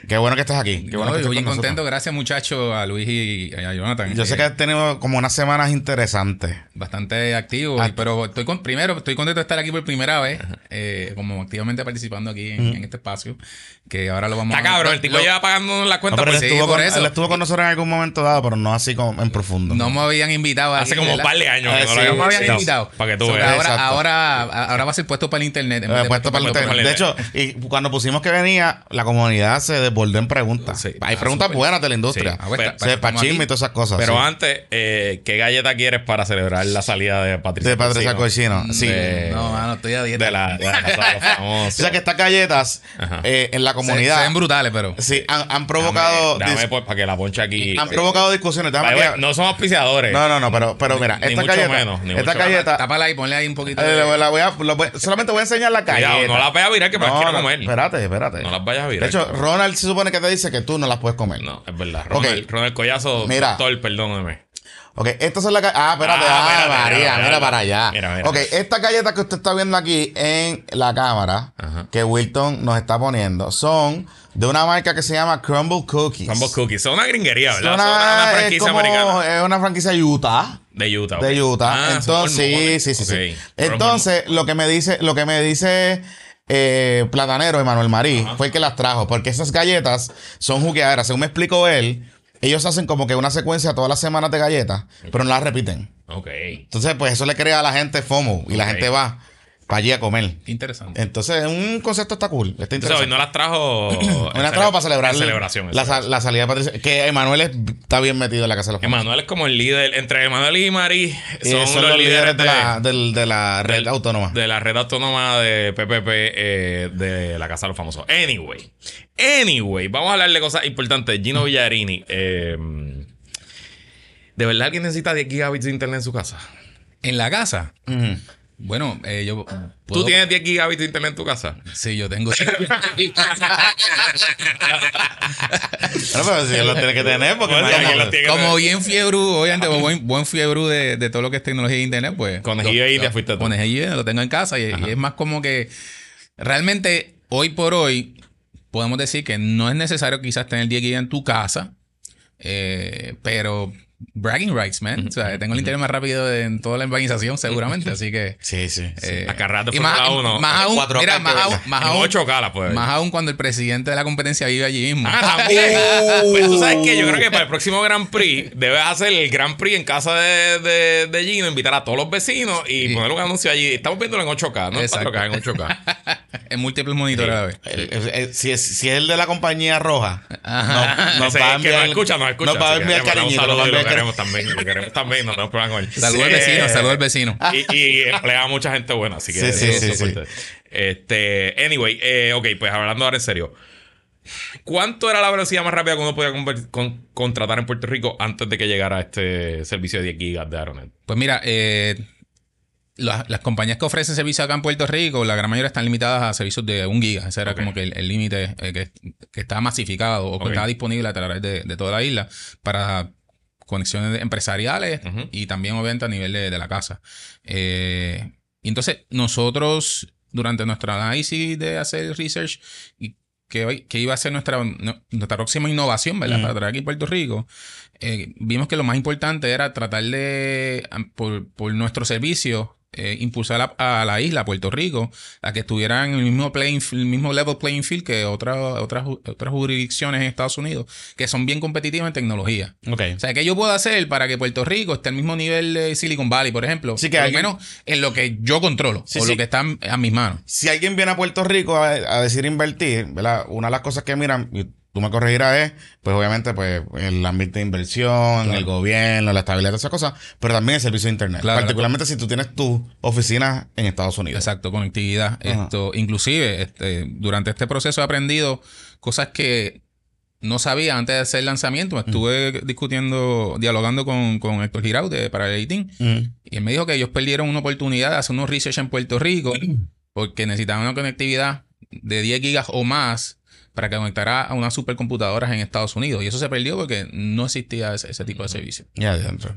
Qué bueno que estés aquí. Qué bien contento. Gracias, muchachos, a Luis y a Jonathan. Yo sé que has tenido como unas semanas interesantes. Bastante activo. Ah. pero estoy con, primero, estoy contento de estar aquí por primera vez, eh, como activamente participando aquí en, este espacio. Que ahora lo vamos Está a. cabrón, el tipo lleva pagando las cuentas él estuvo con, nosotros en algún momento dado, pero no así como en profundo. No, me habían invitado. Hace como un par de años. no ah, me habían invitado. Para que tú Ahora, ahora, va a ser puesto para el internet. Eh, puesto para internet. De hecho, cuando pusimos que venía, la comunidad se desbordó en preguntas. Hay preguntas buenas de la industria. Pues, pues, pues, se ver, y todas esas cosas. Pero antes, eh, ¿qué galleta quieres para celebrar la salida de Patricia De Patricia Cochino. Sí. no, estoy a dieta. De la, de la O sea, que estas galletas eh, en la comunidad. Se, ven brutales, pero. Sí, han, provocado. Dame, pues, para que la ponche aquí. Han provocado discusiones. no son auspiciadores. No, no, no, pero, pero mira, esta mucho Menos, esta galleta. Tápala ahí, ponle ahí un poquito. Eh, solamente voy a enseñar la galleta. no la vayas a virar, que me no, quiero comer. Espérate, espérate. No las vayas a virar. De hecho, Ronald se supone que te dice que tú no las puedes comer. No, es verdad. Ronald, Collazo, mira. doctor, perdóname. Ok, estas son las galletas. Ah, espérate, ah, ah María, mira, para allá. Mira, ok, estas galletas que usted está viendo aquí en la cámara que Wilton nos está poniendo son de una marca que se llama Crumble Cookies. Crumble Cookies, son una gringuería, ¿verdad? Son una, franquicia es americana. Es una franquicia de Utah. De Utah. De Utah. Ah, Entonces, sí, sí, sí, sí. Entonces, lo que me dice, lo que me dice eh, Platanero, Emanuel Marí, fue el que las trajo, porque esas galletas son jugueaderas. Según me explicó él, ellos hacen como que una secuencia todas las semanas de galletas, pero no las repiten. Ok. Entonces, pues eso le crea a la gente FOMO y la gente va. Para allí a comer. Qué interesante. Entonces, un concepto está cool. Está interesante. no las trajo. no las trajo para celebrar celebración, la, salida de Patricia. Que Emanuel está bien metido en la casa de los Famosos... Emanuel es como el líder. Entre Emanuel y Mari son, los, líderes, de, la, de, la red autónoma. De la red autónoma de PPP eh, de la casa de los famosos. Anyway. Anyway, vamos a hablar de cosas importantes. Gino mm. Villarini. Eh, ¿De verdad alguien necesita 10 gigabits de internet en su casa? ¿En la casa? Bueno, eh, yo. Ah. ¿Tú tienes 10 GB de internet en tu casa? Sí, yo tengo. 10 no, pero si lo tienes que tener, porque como, bien fiebre, obviamente, buen, buen fiebre de, todo lo que es tecnología de internet, pues. Con y te fuiste tú. Con ya lo tengo en casa y, es más como que. Realmente, hoy por hoy, podemos decir que no es necesario quizás tener 10 gigas en tu casa, eh, pero bragging rights, man. O sea, tengo el interior más rápido de, en toda la urbanización, seguramente. Así que. Sí, sí. sí. Eh, más, uno. Más eh, aún, mira, más aún, más aún, pues. más aún cuando el presidente de la competencia vive allí mismo. Ah, pues tú sabes que yo creo que para el próximo Grand Prix debes hacer el Grand Prix en casa de, de, Gino, invitar a todos los vecinos y poner un anuncio allí. Estamos viéndolo en 8K, no en 4K, en 8K. en múltiples monitores si, es, el de la compañía roja, Ajá. no, nos va a enviar. No escucha, no para Nos va a enviar cariñito, queremos también, queremos también, no problema con al vecino, saludos al vecino. Y, y mucha gente buena, así que sí, sí, sí, Este, anyway, eh, ok, pues hablando ahora en serio. ¿Cuánto era la velocidad más rápida que uno podía contratar en Puerto Rico antes de que llegara este servicio de 10 gigas de Aeronet? Pues mira, eh, las, compañías que ofrecen servicios acá en Puerto Rico, la gran mayoría están limitadas a servicios de 1 gigas, Ese era como que el límite eh, que, está estaba masificado o que estaba disponible a través de toda la isla para conexiones empresariales y también obviamente a nivel de, la casa. Eh, y entonces nosotros, durante nuestro análisis de hacer research, y que, iba a ser nuestra, nuestra próxima innovación, ¿verdad? Para traer aquí en Puerto Rico, eh, vimos que lo más importante era tratar de, por, por nuestro servicio, eh, impulsar a, la isla, Puerto Rico, a que estuvieran en el mismo, playing, el mismo level playing field que otras otras otras jurisdicciones en Estados Unidos, que son bien competitivas en tecnología. O sea, ¿qué yo puedo hacer para que Puerto Rico esté al mismo nivel de Silicon Valley, por ejemplo? Sí que menos en lo que yo controlo, o lo que está a mis manos. Si alguien viene a Puerto Rico a, decir invertir, ¿verdad? una de las cosas que miran tú me corregirás, ¿eh? pues obviamente, pues el ámbito de inversión, el gobierno, la estabilidad, esas cosas, pero también el servicio de Internet. Particularmente si tú tienes tu oficina en Estados Unidos. Exacto, conectividad. Esto, inclusive, este, durante este proceso he aprendido cosas que no sabía antes de hacer el lanzamiento. Mm. estuve discutiendo, dialogando con, con Héctor Giraud de Paraleliting. Mm. Y él me dijo que ellos perdieron una oportunidad de hacer unos research en Puerto Rico porque necesitaban una conectividad de 10 gigas o más para que conectara a unas supercomputadoras en Estados Unidos. Y eso se perdió porque no existía ese, tipo de servicio. Ya, dentro.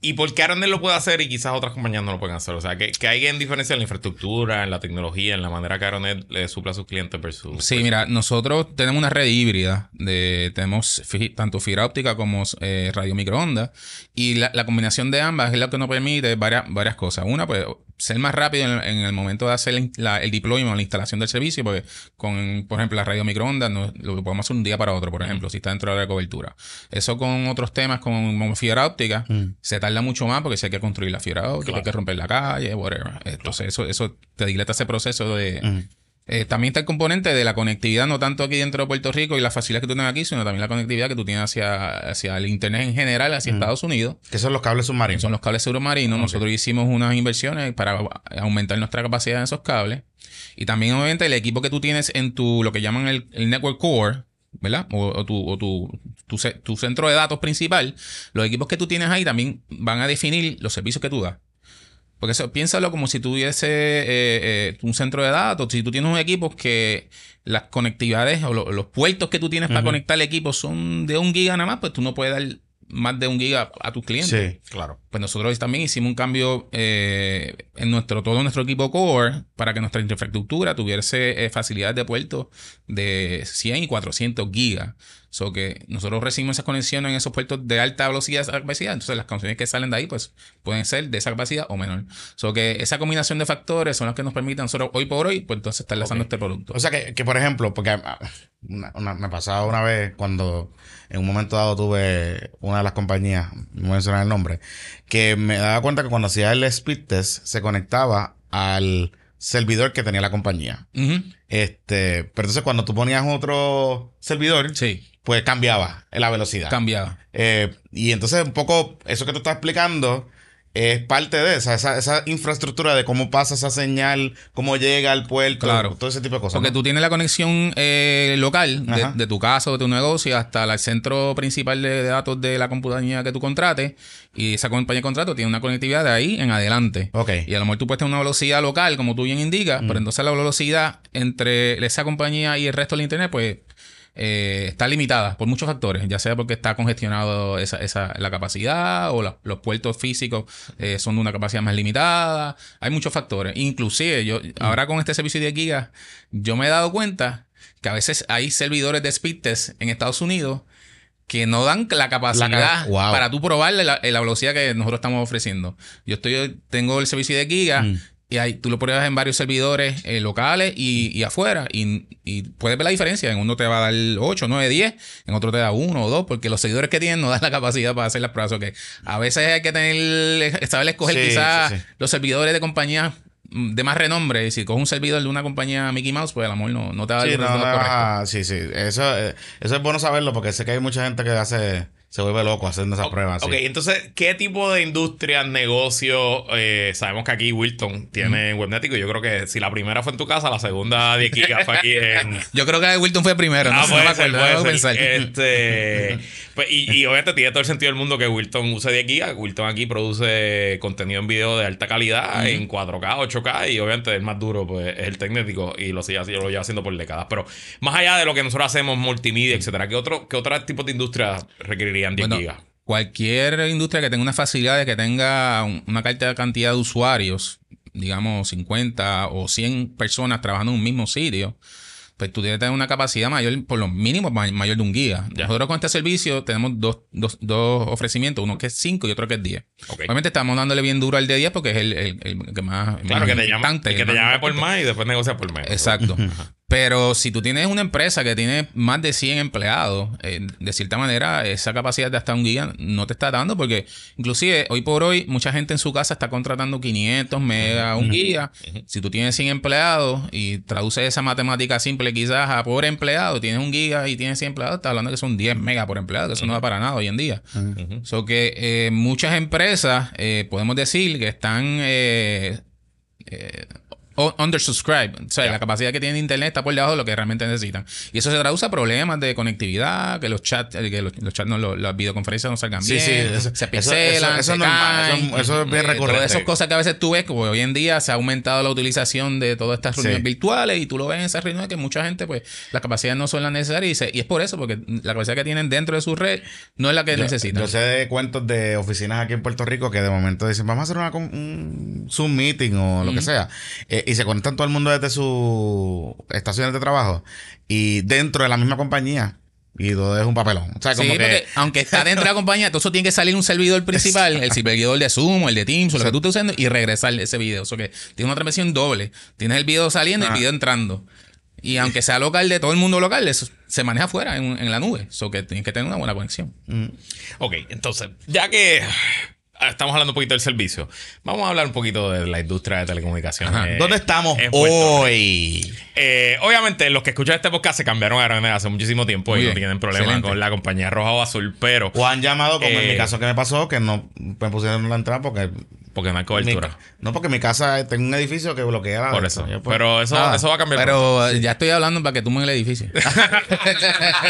¿Y por qué lo puede hacer y quizás otras compañías no lo pueden hacer? O sea, que, que hay diferencia en la infraestructura, en la tecnología, en la manera que Aeronet le eh, supla a sus clientes versus... Sí, mira, nosotros tenemos una red híbrida. De, tenemos tanto fibra óptica como eh, radio microondas. Y la, combinación de ambas es la que nos permite varias, varias cosas. Una, pues ser más rápido en, el momento de hacer el deployment, la instalación del servicio, porque con, por ejemplo, la radio microondas lo podemos hacer un día para otro, por ejemplo, si está dentro de la cobertura. Eso con otros temas, con, fibra óptica, se tarda mucho más porque si hay que construir la fibra óptica, hay que romper la calle, whatever. Entonces, eso, eso te dilata ese proceso de... Eh, también está el componente de la conectividad, no tanto aquí dentro de Puerto Rico y las facilidades que tú tienes aquí, sino también la conectividad que tú tienes hacia, hacia el Internet en general, hacia Estados Unidos. Que son los cables submarinos. Son los cables submarinos. Nosotros hicimos unas inversiones para aumentar nuestra capacidad en esos cables. Y también, obviamente, el equipo que tú tienes en tu, lo que llaman el, Network Core, ¿verdad? O, tu, o tu, tu, tu, centro de datos principal, los equipos que tú tienes ahí también van a definir los servicios que tú das. Porque eso, piénsalo como si tuviese eh, eh, un centro de datos, si tú tienes un equipo que las conectividades o los puertos que tú tienes para conectar el equipo son de un giga nada más, pues tú no puedes dar más de un giga a tus clientes. Sí, claro. Pues nosotros también hicimos un cambio eh, en nuestro, todo nuestro equipo core para que nuestra infraestructura tuviese facilidades de puertos de 100 y 400 gigas. So que nosotros recibimos esas conexiones en esos puertos de alta velocidad, alta capacidad. Entonces las canciones que salen de ahí, pues pueden ser de esa capacidad o menor. sea, que esa combinación de factores son las que nos permiten nosotros hoy por hoy, pues entonces estar lanzando este producto. O sea que, por ejemplo, porque ah, me pasaba una vez cuando en un momento dado tuve una de las compañías, no voy a mencionar el nombre, que me daba cuenta que cuando hacía el speed test se conectaba al servidor que tenía la compañía. Este, pero entonces cuando tú ponías otro servidor, sí pues cambiaba la velocidad. Cambiaba. Eh, y entonces un poco eso que tú estás explicando es parte de esa, esa, infraestructura de cómo pasa esa señal, cómo llega al puerto, claro. todo ese tipo de cosas. Porque tú tienes la conexión eh, local de, tu casa de tu negocio hasta el centro principal de, datos de la compañía que tú contrates y esa compañía de contrato tiene una conectividad de ahí en adelante. Okay. Y a lo mejor tú puedes tener una velocidad local, como tú bien indicas, pero mm. entonces la velocidad entre esa compañía y el resto del Internet, pues eh, está limitada por muchos factores, ya sea porque está congestionado la capacidad o los puertos físicos eh, son de una capacidad más limitada. Hay muchos factores. Inclusive, yo ahora con este servicio de gigas, yo me he dado cuenta que a veces hay servidores de speed en Estados Unidos que no dan la capacidad para tú probar la, velocidad que nosotros estamos ofreciendo. Yo estoy, tengo el servicio de gigas mm. Y ahí, tú lo pruebas en varios servidores eh, locales y, afuera. Y, puedes ver la diferencia. En uno te va a dar 8, 9, 10. En otro te da 1 o 2. Porque los seguidores que tienen no dan la capacidad para hacer las pruebas. a veces hay que tener, saber escoger quizás los servidores de compañías de más renombre. Y Si coges un servidor de una compañía Mickey Mouse, pues el amor no, te va a dar sí, el correcto. Ah, sí, sí. Eso, eh, eso es bueno saberlo porque sé que hay mucha gente que hace se vuelve loco haciendo esas pruebas. Ok, entonces, ¿qué tipo de industria Negocio eh, sabemos que aquí Wilton tiene Webnético. Yo creo que si la primera fue en tu casa, la segunda de fue aquí en... Yo creo que Wilton fue primero, ah, no, puede este, pues, y, obviamente tiene todo el sentido del mundo que Wilton use 10 ah, Wilton aquí produce contenido en video de alta calidad en 4K, 8K y obviamente el más duro pues, es el Tecnético y lo, sigue, lo lleva haciendo por décadas. Pero más allá de lo que nosotros hacemos, multimedia, etcétera, ¿qué otro, qué otro tipo de industria requeriría Cualquier industria que tenga una facilidad de que tenga una cantidad de usuarios, digamos 50 o 100 personas trabajando en un mismo sitio, pues tú tienes que tener una capacidad mayor, por lo mínimo mayor de un guía. Nosotros con este servicio tenemos dos, dos, ofrecimientos, uno que es 5 y otro que es 10. Obviamente estamos dándole bien duro al de 10 porque es el, el, que más... Claro, que te llame, el que te llame por más y después negocia por menos. Exacto. Pero si tú tienes una empresa que tiene más de 100 empleados, eh, de cierta manera esa capacidad de hasta un guía no te está dando porque inclusive hoy por hoy mucha gente en su casa está contratando 500 mega un guía. Si tú tienes 100 empleados y traduces esa matemática simple quizás a por empleado, tienes un giga y tienes 100 empleados, estás hablando que son 10 megas por empleado, que eso no va para nada hoy en día. Uh que eh, muchas empresas eh, podemos decir que están... Eh, undersubscribe. O sea, la capacidad que tiene Internet está por debajo de lo que realmente necesitan. Y eso se traduce a problemas de conectividad, que los chats, eh, que los, chats, las videoconferencias no salgan bien, se pincelan, eso, se caen, eso, es bien eh, recurrente. Todas esas cosas que a veces tú ves, como hoy en día se ha aumentado la utilización de todas estas reuniones virtuales y tú lo ves en esas reuniones que mucha gente, pues, las capacidades no son las necesarias y, es por eso, porque la capacidad que tienen dentro de su red no es la que necesitan. Yo sé de cuentos de oficinas aquí en Puerto Rico que de momento dicen, vamos a hacer una, un Zoom meeting o lo que sea. Eh, y se conectan todo el mundo desde sus estaciones de trabajo y dentro de la misma compañía. Y todo es un papelón. O sea, como que... aunque está dentro de la compañía, todo eso tiene que salir un servidor principal, el servidor de Zoom el de Teams o lo que tú estés usando y regresar ese video. O sea, que tiene una transmisión doble. Tienes el video saliendo y el video entrando. Y aunque sea local de todo el mundo local, eso se maneja afuera, en, la nube. O sea que tienes que tener una buena conexión. Mm. Ok, entonces, ya que Ah, estamos hablando un poquito del servicio. Vamos a hablar un poquito de la industria de telecomunicaciones. ¿Dónde estamos hoy? Eh, obviamente, los que escuchan este podcast se cambiaron a RMN hace muchísimo tiempo y no tienen problemas con la compañía roja o azul, pero. O han llamado, como en mi eh, caso que me pasó, que no me pusieron la entrada porque porque no hay cobertura. no, porque mi casa tengo un edificio que bloquea. Por eso. pero eso, va a cambiar. Pero eh, ya estoy hablando para que tumben el edificio.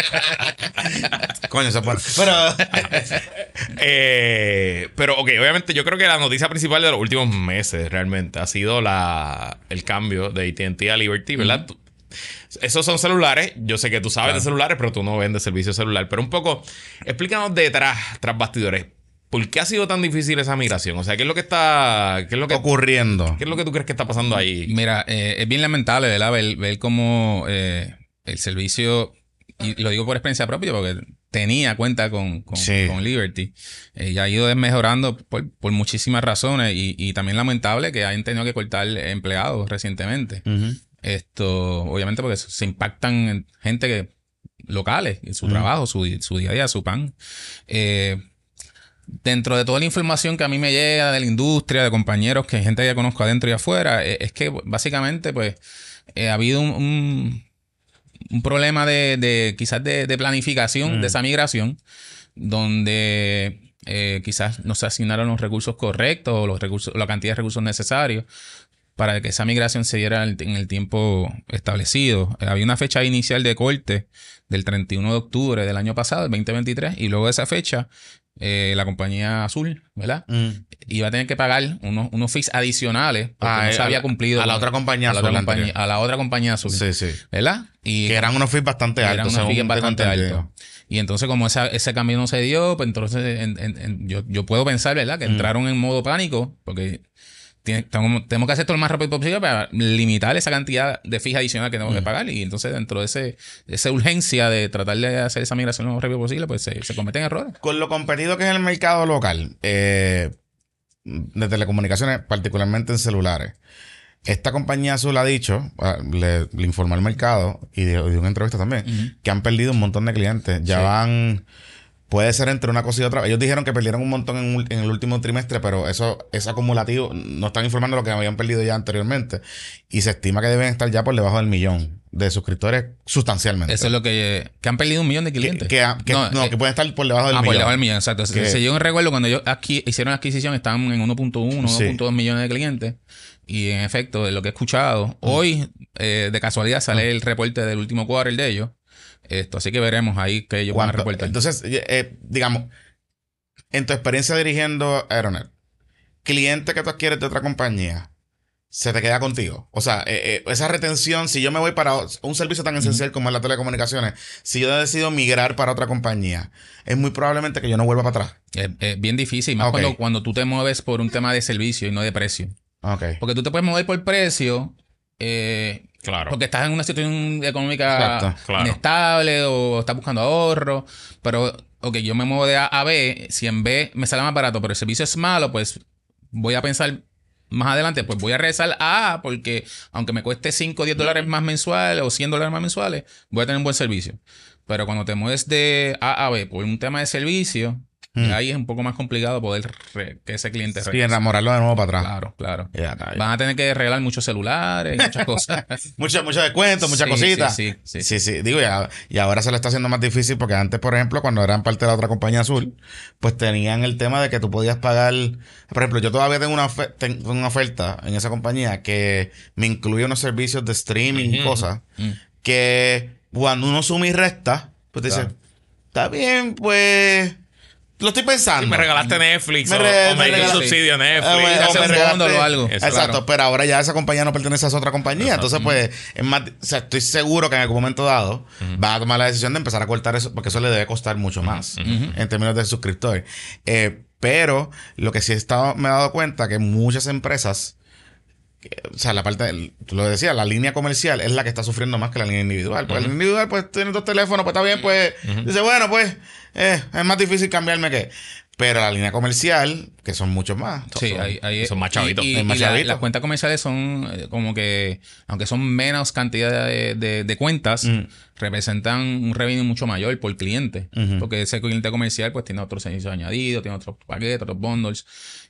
Coño, eso fue. Pero. Eh, pero, ok, obviamente yo creo que la noticia principal de los últimos meses realmente ha sido el cambio de ATT a Liberty, ¿verdad? Esos son celulares. Yo sé que tú sabes de celulares, pero tú no vendes servicio celular. Pero un poco, explícanos detrás, tras bastidores. ¿Por qué ha sido tan difícil esa migración? O sea, ¿qué es lo que está es lo que, ocurriendo? ¿Qué es lo que tú crees que está pasando ahí? Mira, eh, es bien lamentable, ¿verdad? Ver, cómo eh, el servicio, y lo digo por experiencia propia, porque tenía cuenta con, con, Liberty. Eh, y ha ido desmejorando por, muchísimas razones y, y, también lamentable que hayan tenido que cortar empleados recientemente. Esto, obviamente, porque se impactan gente que locales, en su trabajo, su, su, día a día, su pan dentro de toda la información que a mí me llega de la industria, de compañeros, que gente que ya conozco adentro y afuera, e, es que básicamente pues eh, ha habido un, problema de, de, quizás de, de planificación de mm. esa migración, donde eh, quizás no se asignaron los recursos correctos o los recursos, la cantidad de recursos necesarios para que esa migración se diera en el tiempo establecido. había una fecha inicial de corte del 31 de octubre del año pasado, el 2023, y luego de esa fecha eh, la compañía azul, ¿verdad? Iba a tener que pagar unos, unos fees adicionales porque ah, no se eh, había cumplido. A la, otra compañía a la azul. Otra compañía, a la otra compañía azul. Sí, sí. ¿Verdad? Y, que eran unos fees bastante altos. bastante altos. Y entonces, como ese cambio no se dio, pues entonces yo, puedo pensar, ¿verdad? Que entraron en modo pánico porque tenemos que hacer todo lo más rápido posible para limitar esa cantidad de fija adicional que tenemos que mm. pagar. Y entonces, dentro de, ese, esa urgencia de tratar de hacer esa migración lo más rápido posible, pues se, cometen errores. Con lo competido que es el mercado local eh, de telecomunicaciones, particularmente en celulares, esta compañía azul ha dicho, ah, le, informó al mercado y de, una entrevista también, que han perdido un montón de clientes. Ya van puede ser entre una cosa y otra. Ellos dijeron que perdieron un montón en, el último trimestre, pero eso es acumulativo. No están informando lo que habían perdido ya anteriormente. Y se estima que deben estar ya por debajo del millón de suscriptores sustancialmente. Eso es lo que... Que han perdido un millón de clientes. Que, no, eh, que pueden estar por debajo del millón. Ah, por debajo del millón, exacto. Si yo recuerdo cuando ellos hicieron la adquisición, estaban en 1.1, 1.2 millones de clientes. Y en efecto, de lo que he escuchado, hoy eh, de casualidad sale ah. el reporte del último quarter de ellos. Esto, así que veremos ahí que ellos van a reportar. Entonces, eh, digamos, en tu experiencia dirigiendo Aeronet, cliente que tú adquieres de otra compañía, se te queda contigo. O sea, eh, eh, esa retención, si yo me voy para un servicio tan esencial como es la telecomunicaciones, si yo decido migrar para otra compañía, es muy probablemente que yo no vuelva para atrás. Es, bien difícil, más cuando, tú te mueves por un tema de servicio y no de precio. Porque tú te puedes mover por precio, eh, porque estás en una situación económica inestable o estás buscando ahorro. Pero, ok, yo me muevo de A a B. Si en B me sale más barato, pero el servicio es malo, pues voy a pensar más adelante, pues voy a regresar a A porque aunque me cueste 5 o 10 dólares más mensuales o 100 dólares más mensuales, voy a tener un buen servicio. Pero cuando te mueves de A a B por un tema de servicio, Mm. Ahí es un poco más complicado poder que ese cliente regrese. Y enamorarlo de nuevo para atrás. Claro, claro. Van a tener que regalar muchos celulares, muchas cosas. muchos descuentos, muchas cositas. Sí sí, sí Digo, ya, y ahora se lo está haciendo más difícil porque antes, por ejemplo, cuando eran parte de la otra compañía azul, pues tenían el tema de que tú podías pagar. Por ejemplo, yo todavía tengo una, oferta, una oferta en esa compañía que me incluye unos servicios de streaming y cosas mm. que cuando uno suma y resta, pues te dice, está bien, pues lo estoy pensando. me regalaste Netflix. Me, o, me, regalaste, subsidio Netflix. Ah, o me regalaste, algo. exacto, pero ahora ya esa compañía no pertenece a esa otra compañía. Entonces, pues, estoy seguro que en algún momento dado va a tomar la decisión de empezar a cortar eso, porque eso le debe costar mucho más en términos de suscriptores. Eh, pero lo que sí he estado, me he dado cuenta que muchas empresas o sea, la parte, tú lo decías, la línea comercial es la que está sufriendo más que la línea individual. Porque la línea individual, pues tiene dos teléfonos, pues está bien, pues dice, bueno, pues eh, es más difícil cambiarme que. Pero la línea comercial, que son muchos más. Sí, son, hay, son más chavitos. Y, las cuentas comerciales son eh, como que, aunque son menos cantidad de, cuentas, mm. representan un revenue mucho mayor por cliente. Porque ese cliente comercial pues tiene otros servicios añadidos, tiene otros paquetes, otros bundles.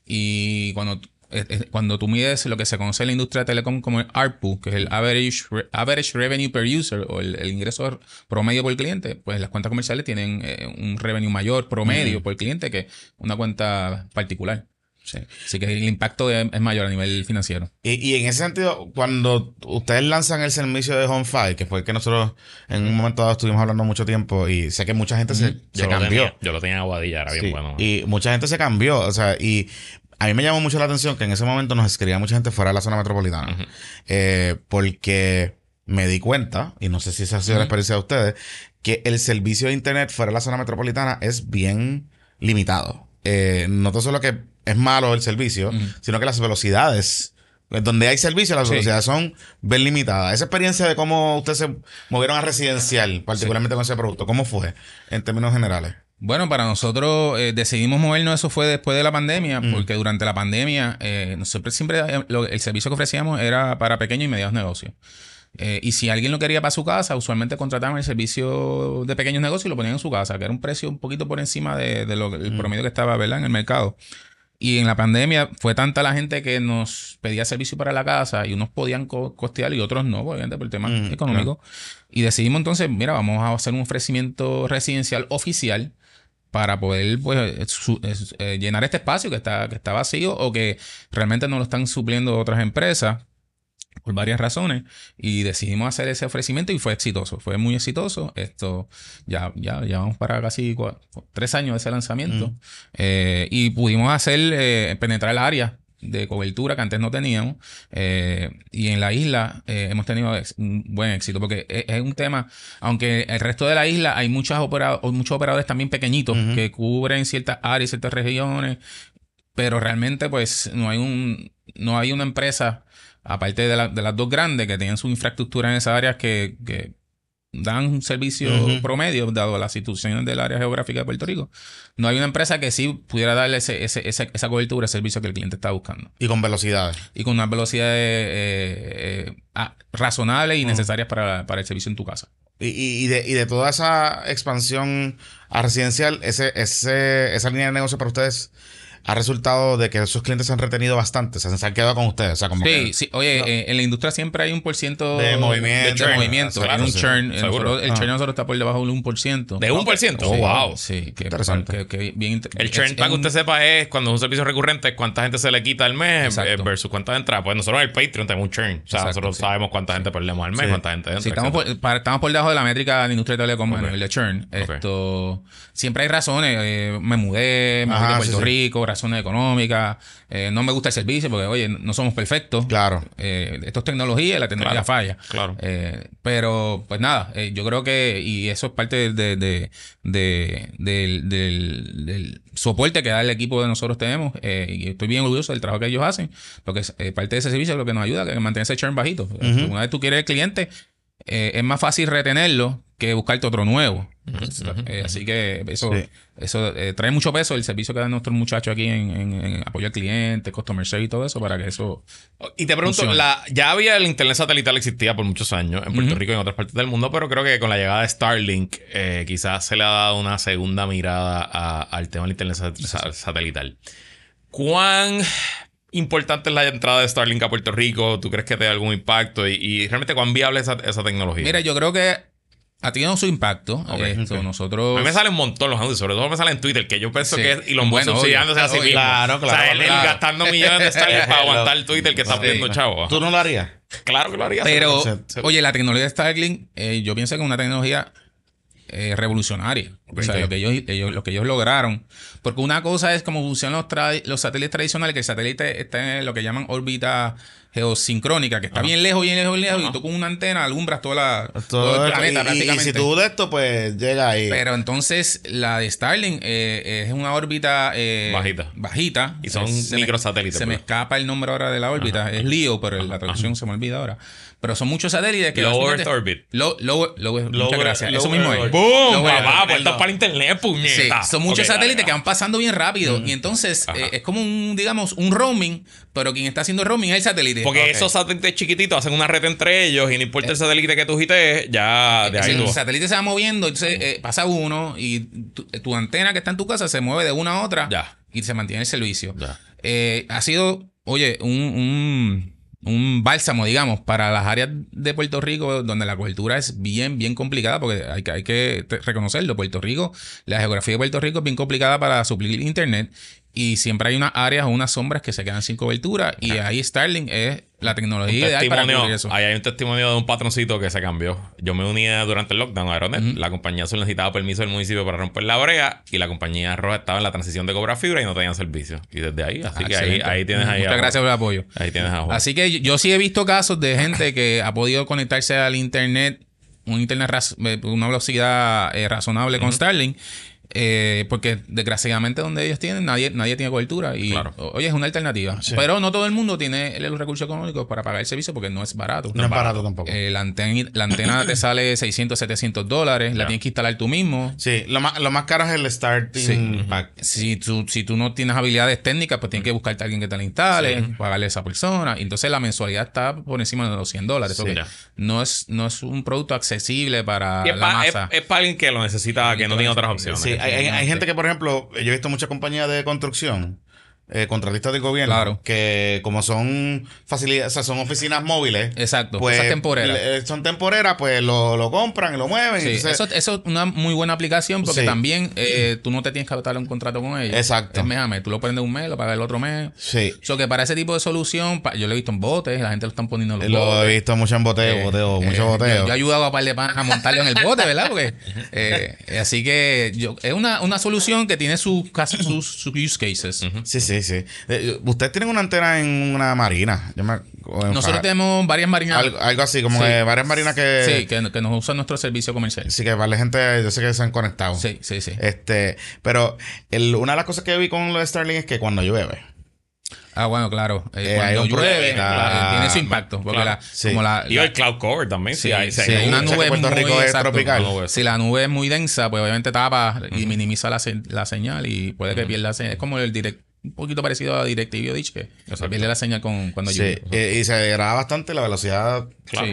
Y cuando eh, eh, cuando tú mides lo que se conoce en la industria de telecom como el ARPU, que es el Average, average Revenue Per User o el, ingreso promedio por cliente, pues las cuentas comerciales tienen eh, un revenue mayor promedio por cliente que una cuenta particular. Sí. Así que el impacto es mayor a nivel financiero. Y, en ese sentido, cuando ustedes lanzan el servicio de HomeFi, que fue el que nosotros en un momento dado estuvimos hablando mucho tiempo, y sé que mucha gente se, cambió. yo lo tenía en aguadilla, era bien bueno. Y mucha gente se cambió, o sea, y a mí me llamó mucho la atención que en ese momento nos escribía mucha gente fuera de la zona metropolitana. Eh, porque me di cuenta, y no sé si esa ha sido la experiencia de ustedes, que el servicio de internet fuera de la zona metropolitana es bien limitado. Eh, no todo solo que es malo el servicio, sino que las velocidades. Pues, donde hay servicio, las velocidades son bien limitadas. Esa experiencia de cómo ustedes se movieron a residencial, particularmente con ese producto, ¿cómo fue en términos generales? Bueno, para nosotros eh, decidimos movernos, eso fue después de la pandemia, porque durante la pandemia eh, nosotros siempre eh, el servicio que ofrecíamos era para pequeños y medianos negocios. Eh, y si alguien lo quería para su casa, usualmente contrataban el servicio de pequeños negocios y lo ponían en su casa, que era un precio un poquito por encima del de promedio que estaba ¿verdad? en el mercado. Y en la pandemia fue tanta la gente que nos pedía servicio para la casa y unos podían costear y otros no, obviamente por el tema mm, económico. Y decidimos entonces, mira, vamos a hacer un ofrecimiento residencial oficial para poder pues, eh, llenar este espacio que está, que está vacío o que realmente no lo están supliendo otras empresas por varias razones y decidimos hacer ese ofrecimiento y fue exitoso, fue muy exitoso. Esto ya, ya, vamos para casi tres años de ese lanzamiento eh, y pudimos hacer eh, penetrar el área de cobertura que antes no teníamos. Eh, y en la isla eh, hemos tenido un buen éxito, porque es, un tema, aunque el resto de la isla hay muchas muchos operadores también pequeñitos que cubren ciertas áreas, ciertas regiones, pero realmente pues no hay, un, no hay una empresa, aparte de, de las dos grandes, que tienen su infraestructura en esas áreas que, que dan un servicio promedio, dado las instituciones del área geográfica de Puerto Rico, no hay una empresa que sí pudiera darle esa cobertura, ese servicio que el cliente está buscando. Y con velocidades. Y con unas velocidades eh, eh, ah, razonables y necesarias para, el servicio en tu casa. Y, de, toda esa expansión a residencial, ese, ese, esa línea de negocio para ustedes ha resultado de que sus clientes se han retenido bastante, se han quedado con ustedes. O sea, como sí, oye, eh, en la industria siempre hay un por ciento de movimiento. De, ah. churn, de movimiento. un churn. El, churn nosotros está por debajo del 1%. ¿De 1%? Oh, wow. Sí, Qué interesante. Que, bien el churn, para que usted sepa, es cuando es un servicio recurrente, cuánta gente se le quita al mes eh, versus cuánta entra. Pues nosotros en el Patreon tenemos un churn. O sea, nosotros sabemos cuánta gente perdemos al mes, cuánta gente entra. Sí, estamos por, debajo de la métrica de la industria de telecom, el de churn. Esto, siempre hay razones. Eh, me mudé, me fui de Puerto Rico, zona económica eh, no me gusta el servicio porque, oye, no somos perfectos. Claro. Eh, esto es tecnología y la tecnología falla. Claro. Eh, pero, pues nada, yo creo que, y eso es parte de, del, soporte que da el equipo de nosotros tenemos. y estoy bien orgulloso del trabajo que ellos hacen, porque es, parte de ese servicio lo que nos ayuda, que mantener ese churn bajito. Una vez tú quieres el cliente, es más fácil retenerlo que buscarte otro nuevo. Eh, así que eso, eso eh, trae mucho peso el servicio que dan nuestros muchachos aquí en, apoyo al cliente, customer service y todo eso para que eso. Y te pregunto, la, ya había el internet satelital existía por muchos años en Puerto Rico y en otras partes del mundo, pero creo que con la llegada de Starlink eh, quizás se le ha dado una segunda mirada al tema del internet satelital. ¿Cuán importante es la entrada de Starlink a Puerto Rico? ¿Tú crees que te da algún impacto? ¿Y, realmente cuán viable es esa tecnología? Mira, yo creo que ha tenido su impacto. Nosotros... A mí me salen un montón los anuncios, sobre todo me salen en Twitter, que yo pienso que es los buenos. bueno, subsidiándose mismo. Claro, claro. gastando millones de Starlink para aguantar el Twitter que está pidiendo chavo. ¿Tú no lo harías? Claro que lo haría. Pero, oye, la tecnología de Starlink, eh, yo pienso que es una tecnología eh, revolucionaria. o sea, lo que, ellos, lo que ellos lograron. Porque una cosa es cómo funcionan los, los satélites tradicionales, que el satélite está en lo que llaman órbita geosincrónica, que está bien lejos, bien lejos, bien y tú con una antena alumbras toda la, todo, el planeta prácticamente. Y si tú de esto, pues llega ahí. Pero entonces la de Starlink eh, es una órbita eh, bajita. bajita. Y son microsatélites. se me pues. escapa el nombre ahora de la órbita. Es LEO, pero la traducción se me olvida ahora. Pero son muchos satélites que... Low Earth Orbit. Low, low, muchas gracias. Eso mismo es. ¡Bum! Papá, Puertas para internet, puñeta. Sí, son muchos satélites que van pasando bien rápido. Mm. Y entonces eh, es como un, digamos, un roaming, pero quien está haciendo roaming es el satélite. Porque esos satélites chiquititos hacen una red entre ellos y no importa el eh. satélite que tú gites, ya eh, de ahí El satélite se va moviendo, entonces pasa uno y tu, antena que está en tu casa se mueve de una a otra ya. y se mantiene el servicio. Ya. ha sido, oye, un un bálsamo, digamos, para las áreas de Puerto Rico donde la cobertura es bien, bien complicada, porque hay que, hay que reconocerlo. Puerto Rico, la geografía de Puerto Rico es bien complicada para suplir Internet y siempre hay unas áreas o unas sombras que se quedan sin cobertura y ahí Starling es la tecnología de para eso. Ahí hay un testimonio de un patroncito que se cambió. Yo me unía durante el lockdown a Aeronet. La compañía solicitaba necesitaba permiso del municipio para romper la brea y la compañía roja estaba en la transición de cobra fibra y no tenían servicio. Y desde ahí, así que ahí, ahí, tienes ahí. Muchas gracias por el apoyo. Ahí tienes a Así que yo, sí he visto casos de gente que ha podido conectarse al internet, un internet eh, una velocidad eh, razonable con Starling eh, porque desgraciadamente donde ellos tienen nadie, nadie tiene cobertura y oye es una alternativa pero no todo el mundo tiene los recursos económicos para pagar el servicio porque no es barato no, es barato, tampoco eh, la, antena, la antena te sale 600 700 dólares la tienes que instalar tú mismo sí lo más, lo más caro es el starting pack si tú, si tú no tienes habilidades técnicas pues tienes que buscarte a alguien que te la instale pagarle a esa persona entonces la mensualidad está por encima de los 100 dólares no, es, no es un producto accesible para la masa es, para alguien que lo necesita que no tiene otras opciones hay, gente que, por ejemplo, yo he visto muchas compañías de construcción eh, contratistas de gobierno que como son facilidades, o sea, son oficinas móviles. Exacto, pues, esas temporeras. Eh, son temporeras, pues lo, compran y lo mueven. eso, es una muy buena aplicación porque también eh, tú no te tienes que atar un contrato con ellos. Exacto. Es tú lo prendes un mes, lo pagas el otro mes. Sí. O so, que para ese tipo de solución, yo lo he visto en botes, la gente lo están poniendo lo botes. he visto mucho en boteo, boteo, mucho boteo. Yo, he ayudado a par de pan a montarlo en el bote, ¿verdad? así que yo, es una, solución que tiene sus, use cases. Sí, sí sí, eh, Ustedes tienen una antena en una marina. Nosotros tenemos varias marinas. algo, así, como varias marinas que Sí, que, nos usan nuestro servicio comercial. Sí, que vale gente, yo sé que se han conectado. Sí, sí, sí. Este, pero una de las cosas que vi con lo de es que cuando llueve, Ah, bueno, claro. Eh, eh, cuando llueve, tiene su impacto. Y hoy cloud cover también. Si hay, una nube tropical. si la nube es muy densa, pues obviamente tapa y minimiza la, señal y puede que pierda señal. Es como el direct, un poquito parecido a DirecTV o Dish, que viene la señal con, cuando eh, y se degrada bastante la velocidad,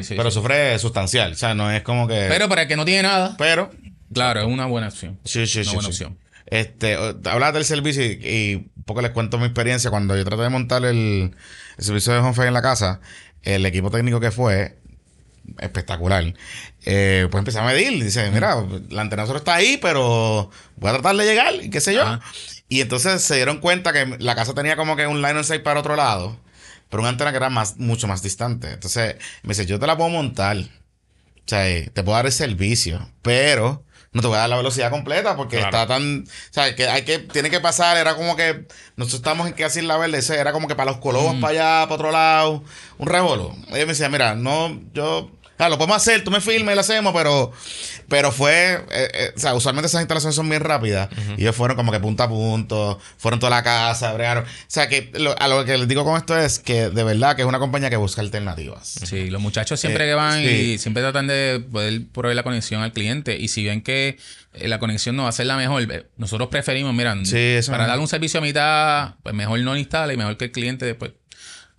pero sufre sustancial. O sea, no es como que... Pero para el que no tiene nada. Pero... Claro, es una buena opción. Sí, sí, una sí. buena Este, hablaba del servicio y, un poco les cuento mi experiencia. Cuando yo traté de montar el, servicio de HomeFi en la casa, el equipo técnico que fue, espectacular. Eh, pues empecé a medir. Dice, mira, la antena solo está ahí, pero voy a tratar de llegar, y qué sé yo. Y entonces se dieron cuenta que la casa tenía como que un line of sight para otro lado, pero una antena que era más, mucho más distante. Entonces me dice, yo te la puedo montar. O sea, eh, te puedo dar el servicio, pero no te voy a dar la velocidad completa porque está tan. O sea, que hay que, tiene que pasar. Era como que. Nosotros estamos en que hacer la verde. Era como que para los colobos mm. para allá, para otro lado. Un revolo. Ella me decía, mira, no, yo lo podemos hacer, tú me firmes y lo hacemos, pero, pero fue, eh, eh, o sea, usualmente esas instalaciones son bien rápidas y ellos fueron como que punta a punto, fueron toda la casa, abrieron. O sea, que a lo que les digo con esto es que de verdad que es una compañía que busca alternativas. Sí, los muchachos eh, siempre que van y siempre tratan de poder proveer la conexión al cliente y si ven que la conexión no va a ser la mejor. Nosotros preferimos, miran, para dar un servicio a mitad, pues mejor no instale y mejor que el cliente después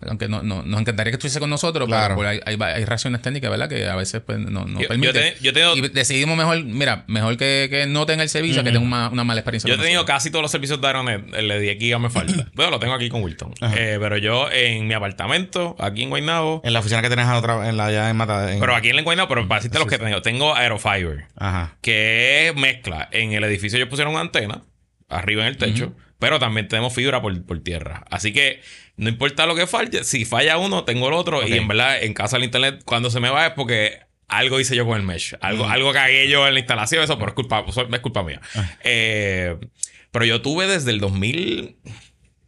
aunque no, no, nos encantaría que estuviese con nosotros, claro. pero, hay, hay, técnicas, ¿verdad? Que a veces pues, no, no permiten. Y decidimos mejor, mira, mejor que, que no tenga el servicio que tenga una, mala experiencia. Yo he tenido casi todos los servicios de Aeronet, el de aquí ya me falta. bueno, lo tengo aquí con Wilton. Eh, pero yo en mi apartamento, aquí en Guaynabo. En la oficina que tenés otra, en la ya en Mata. Pero aquí en Guaynabo, pero para decirte los que tengo, tengo Aerofiber, Ajá. que mezcla. En el edificio ellos pusieron una antena arriba en el techo. Pero también tenemos fibra por, tierra. Así que no importa lo que falle, si falla uno, tengo el otro. Y en verdad, en casa del internet, cuando se me va es porque algo hice yo con el mesh. Algo, algo cagué yo en la instalación, eso, pero es culpa, es culpa mía. Ah. Eh, pero yo tuve desde el 2000.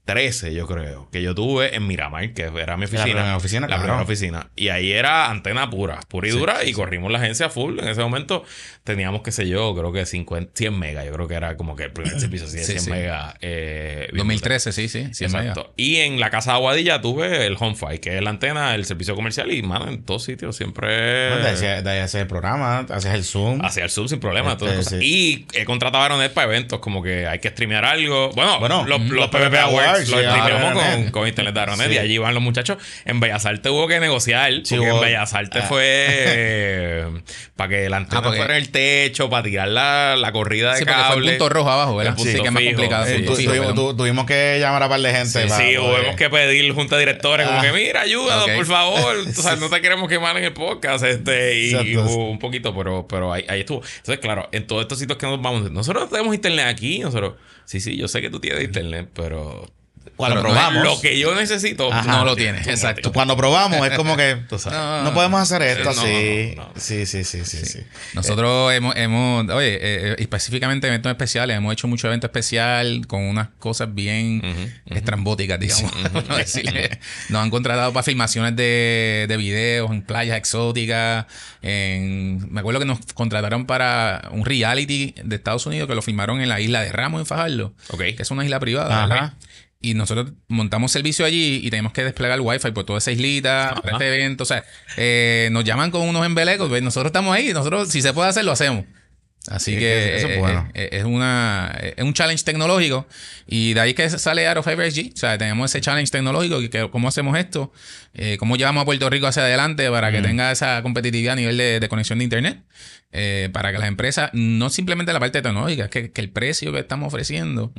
13, yo creo, que yo tuve en Miramar, que era mi oficina. La primera oficina, oficina. Y ahí era antena pura, pura y dura, y corrimos la agencia full. En ese momento teníamos, qué sé yo, creo que 50, 100 megas. Yo creo que era como que el primer servicio así de 100 megas. 2013, sí, sí, Exacto. Y en la casa de Aguadilla tuve el fight que es la antena, el servicio comercial, y mano, en todos sitios siempre. de de el programa, haces el Zoom. Hacia el Zoom sin problema, este, Y he contratado a para eventos, como que hay que streamear algo. Bueno, los, los, los lo con, Internet de Aronet. Y allí van los muchachos. En Bellas Artes hubo que negociar. porque en Bellas Artes ah. fue para que la antena ah, el techo, para tirar la, corrida de sí, cable. Fue el punto rojo abajo, sí, que tuvimos, que llamar a par de gente. Sí, tuvimos que pedir junta de directores, como ah. que mira, ayuda, por favor. o sea, no te queremos quemar en el podcast. Este, y, un poquito, pero, pero ahí, ahí estuvo. Entonces, claro, en todos estos sitios que nos vamos, nosotros tenemos internet aquí, nosotros. Sí, sí, yo sé que tú tienes internet, pero cuando probamos. lo que yo necesito no lo tienes. exacto. Cuando probamos es como que no, podemos hacer esto así. sí, sí, sí, sí, sí. Nosotros hemos, oye, eh, eh, específicamente eventos especiales, hemos hecho mucho evento especial con unas cosas bien estrambóticas, digamos. Nos han contratado para filmaciones de, de videos en playas exóticas. En, me acuerdo que nos contrataron para un reality de Estados Unidos que lo filmaron en la isla de Ramos en Fajardo. Okay. Que es una isla privada. Ajá y nosotros montamos servicio allí y tenemos que desplegar el wifi por toda esa islita, para este evento. O sea, eh, nos llaman con unos embelecos. Pues, nosotros estamos ahí nosotros, si se puede hacer, lo hacemos. Así eh, que eh, eh, es, una, es un challenge tecnológico y de ahí que sale Aero g O sea, tenemos ese challenge tecnológico que, cómo hacemos esto, cómo llevamos a Puerto Rico hacia adelante para que mm. tenga esa competitividad a nivel de, conexión de Internet, para que las empresas, no simplemente la parte tecnológica, es que, el precio que estamos ofreciendo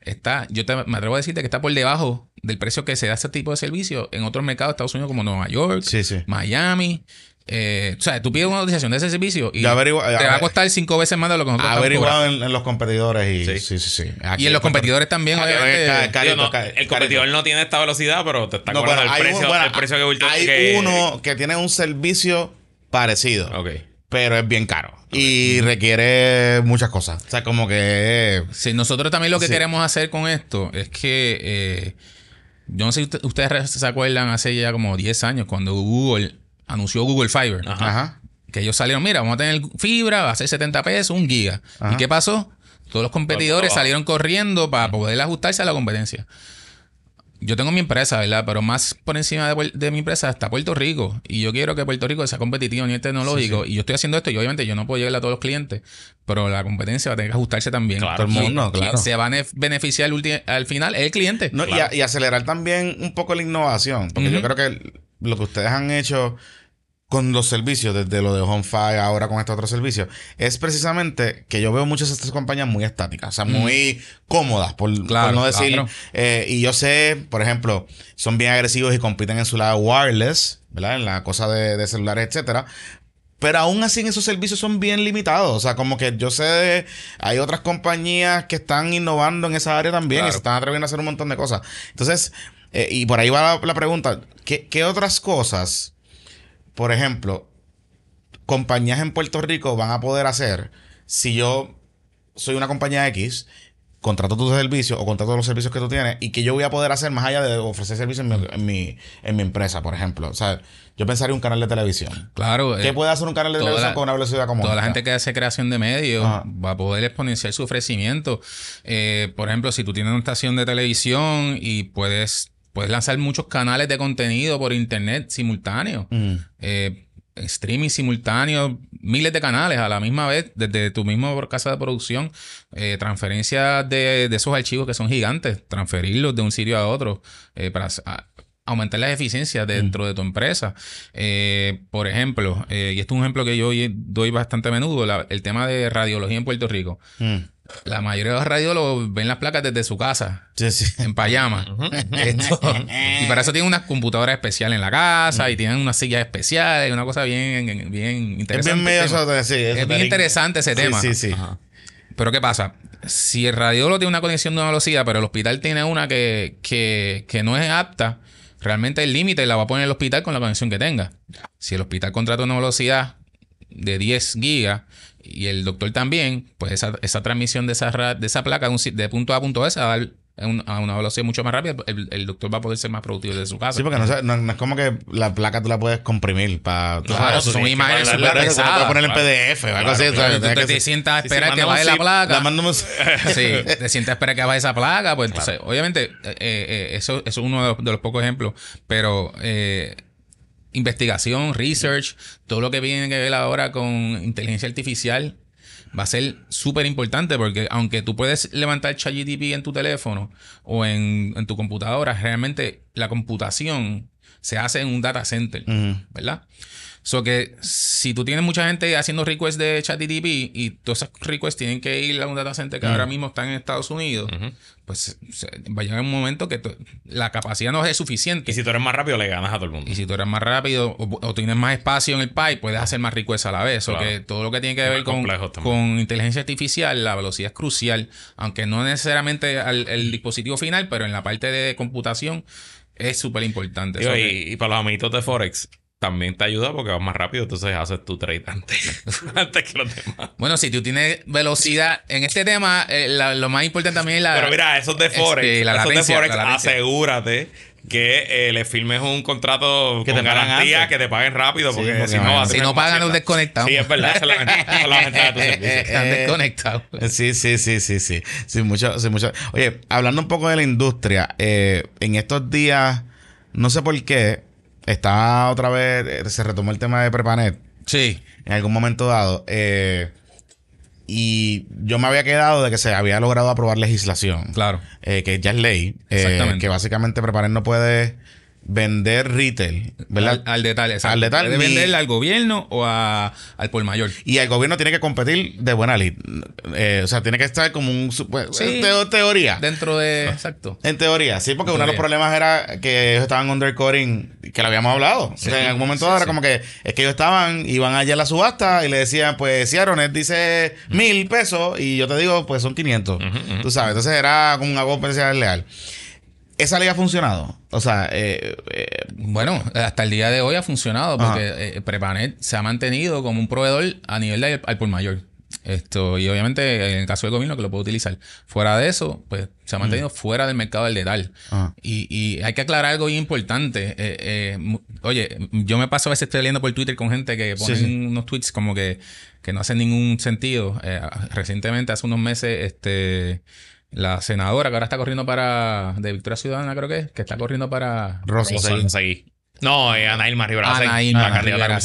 está, yo me atrevo a decirte que está por debajo del precio que se da este tipo de servicio en otros mercados de Estados Unidos como Nueva York, Miami. Eh, o sea, tú pides una notificación de ese servicio y te va a costar cinco veces más de lo que nosotros Averiguado en, en, los competidores y sí, sí, sí. y en los competidores también. el competidor no tiene esta velocidad, pero te está no, el, precio, el precio que Hay uno que tiene un servicio parecido. Okay. Pero es bien caro y requiere muchas cosas. O sea, como que. si nosotros también lo que queremos hacer con esto es que. Eh, yo no sé si ustedes se acuerdan hace ya como 10 años cuando Google anunció Google Fiber. Ajá. Que ellos salieron, mira, vamos a tener fibra, va a ser 70 pesos, un giga. ¿Y qué pasó? Todos los competidores ah, salieron corriendo para poder ajustarse a la competencia. Yo tengo mi empresa, ¿verdad? Pero más por encima de, mi empresa está Puerto Rico. Y yo quiero que Puerto Rico sea competitivo a nivel tecnológico. Y yo estoy haciendo esto y obviamente yo no puedo llegar a todos los clientes. Pero la competencia va a tener que ajustarse también. Claro, todo el mundo, claro. se va a beneficiar al, final el cliente. y, acelerar también un poco la innovación. Porque yo creo que lo que ustedes han hecho con los servicios, desde lo de HomeFi, ahora con este otro servicio, es precisamente que yo veo muchas de estas compañías muy estáticas, o sea, mm. muy cómodas, por, no decir. Eh, y yo sé, por ejemplo, son bien agresivos y compiten en su lado wireless, ¿verdad? En la cosa de, celulares, etcétera. Pero aún así en esos servicios son bien limitados. O sea, como que yo sé, hay otras compañías que están innovando en esa área también y se están atreviendo a hacer un montón de cosas. Entonces, eh, y por ahí va la, pregunta, ¿qué otras cosas por ejemplo, compañías en Puerto Rico van a poder hacer, si yo soy una compañía X, contrato tus servicios o contrato los servicios que tú tienes y que yo voy a poder hacer más allá de ofrecer servicios en mi, empresa, por ejemplo. O sea, yo pensaría un canal de televisión. Claro. ¿Qué eh, puede hacer un canal de televisión con una velocidad como Toda la gente que hace creación de medios va a poder exponenciar su ofrecimiento. Eh, por ejemplo, si tú tienes una estación de televisión y puedes puedes lanzar muchos canales de contenido por internet simultáneo. Mm. Eh, streaming simultáneo, miles de canales a la misma vez, desde tu misma casa de producción, eh, transferencia transferencias de, esos archivos que son gigantes, transferirlos de un sitio a otro eh, para aumentar las eficiencias dentro mm. de tu empresa. por ejemplo, y esto es un ejemplo que yo doy bastante a menudo, el tema de radiología en Puerto Rico. Mm. La mayoría de los radiólogos ven las placas desde su casa, en payama. y para eso tienen unas computadoras especiales en la casa y mm. tienen unas sillas especiales, una cosa bien, bien interesante. Es bien, medio eso, sí, es interesante ese tema. Sí, sí, Pero ¿qué pasa? Si el radiólogo tiene una conexión de una velocidad, pero el hospital tiene una que, que no es apta, realmente el límite la va a poner el hospital con la conexión que tenga. Si el hospital contrata una velocidad de 10 gigas, y el doctor también, pues esa, esa transmisión de esa, de esa placa de punto A punto B va a dar a una velocidad mucho más rápida, el, el, doctor va a poder ser más productivo De su casa. Sí, porque no, no, es como que la placa tú la puedes comprimir para. Claro, son imágenes súper pesadas. poner en PDF O algo así. te, sientas a esperar que baje la placa. sí, te sientas a esperar que baje esa placa. Pues entonces, obviamente, eh, eh, eh, eso, es uno de los, de los pocos ejemplos, pero. Eh, investigación, research, todo lo que viene que ver ahora con inteligencia artificial va a ser súper importante porque aunque tú puedes levantar ChatGPT en tu teléfono o en, tu computadora, realmente la computación se hace en un data center, ¿verdad? So que si tú tienes mucha gente haciendo requests de ChatGPT y todos esos requests tienen que ir a un data que ahora mismo está en Estados Unidos, pues va a un momento que la capacidad no es suficiente. Y si tú eres más rápido, le ganas a todo el mundo. Y si tú eres más rápido o, tienes más espacio en el pipe, puedes hacer más requests a la vez. So que todo lo que tiene que ver con, con, inteligencia artificial, la velocidad es crucial, aunque no necesariamente al, el dispositivo final, pero en la parte de computación es súper importante. Y, y, para los amiguitos de Forex, también te ayuda porque vas más rápido, entonces haces tu trade antes, que los demás. Bueno, si tú tienes velocidad en este tema, eh, lo más importante también es la. Pero mira, esos de Forex, eh, de Forex asegúrate que eh, le firmes un contrato que con te garantía que te paguen rápido porque, si no si no pagan los desconectados sí es verdad esa es la ventaja de tu están desconectados sí sí sí sí sí mucho, oye hablando un poco de la industria en estos días no sé por qué está otra vez, eh, se retomó el tema de Prepanet. Sí. En algún momento dado. Eh, y yo me había quedado de que se había logrado aprobar legislación. Claro. Eh, que ya es ley. Exactamente. Que básicamente Prepanet no puede vender retail, ¿verdad? Al, detalle, Al detalle. al gobierno o al por mayor. Y el gobierno tiene que competir de buena ley eh, o sea, tiene que estar como un... Pues, sí, en teoría. Dentro de... Exacto. En teoría, sí, porque uno de los problemas era que ellos estaban undercutting, que lo habíamos hablado. en algún momento era como que es que ellos estaban, iban allá a la subasta y le decían, pues, si Aronet dice mil pesos y yo te digo, pues son 500. Tú sabes, entonces era como una competencia leal. ¿Esa ley ha funcionado? O sea, eh, eh, bueno, hasta el día de hoy ha funcionado porque eh, Prepanet se ha mantenido como un proveedor a nivel de, al por mayor. Esto, y obviamente en el caso del gobierno que lo puede utilizar. Fuera de eso, pues se ha mm. mantenido fuera del mercado del letal. Y, hay que aclarar algo importante. oye, yo me paso a veces estoy leyendo por Twitter con gente que ponen unos tweets como que, no hacen ningún sentido. recientemente, hace unos meses, este la senadora que ahora está corriendo para. de Victoria Ciudadana, creo que es, que está corriendo para. Rosa Seguí. No, eh, Anailma Rivera Anaílma Rivera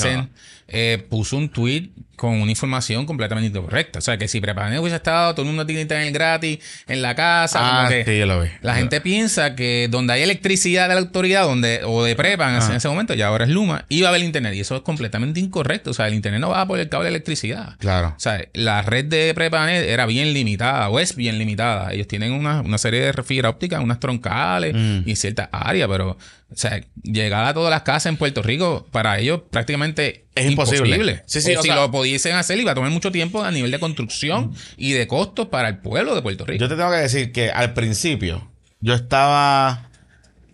eh, puso un tweet con una información completamente incorrecta. O sea, que si Prepanet hubiese estado, todo el mundo tiene internet gratis en la casa. Ah, sí, yo lo vi. La gente piensa que donde hay electricidad de la autoridad donde, o de Prepan ah. en ese momento, ya ahora es Luma, iba a haber internet. Y eso es completamente incorrecto. O sea, el internet no va por el cable de electricidad. Claro. O sea, la red de Prepanet era bien limitada o es bien limitada. Ellos tienen una, serie de fibra óptica, unas troncales mm. y ciertas áreas, pero, o sea, llegar a todas las casas en Puerto Rico, para ellos prácticamente es imposible. Sí, sí, eh, si lo pudiesen hacer, iba a tomar mucho tiempo a nivel de construcción y de costos para el pueblo de Puerto Rico. Yo te tengo que decir que al principio yo estaba.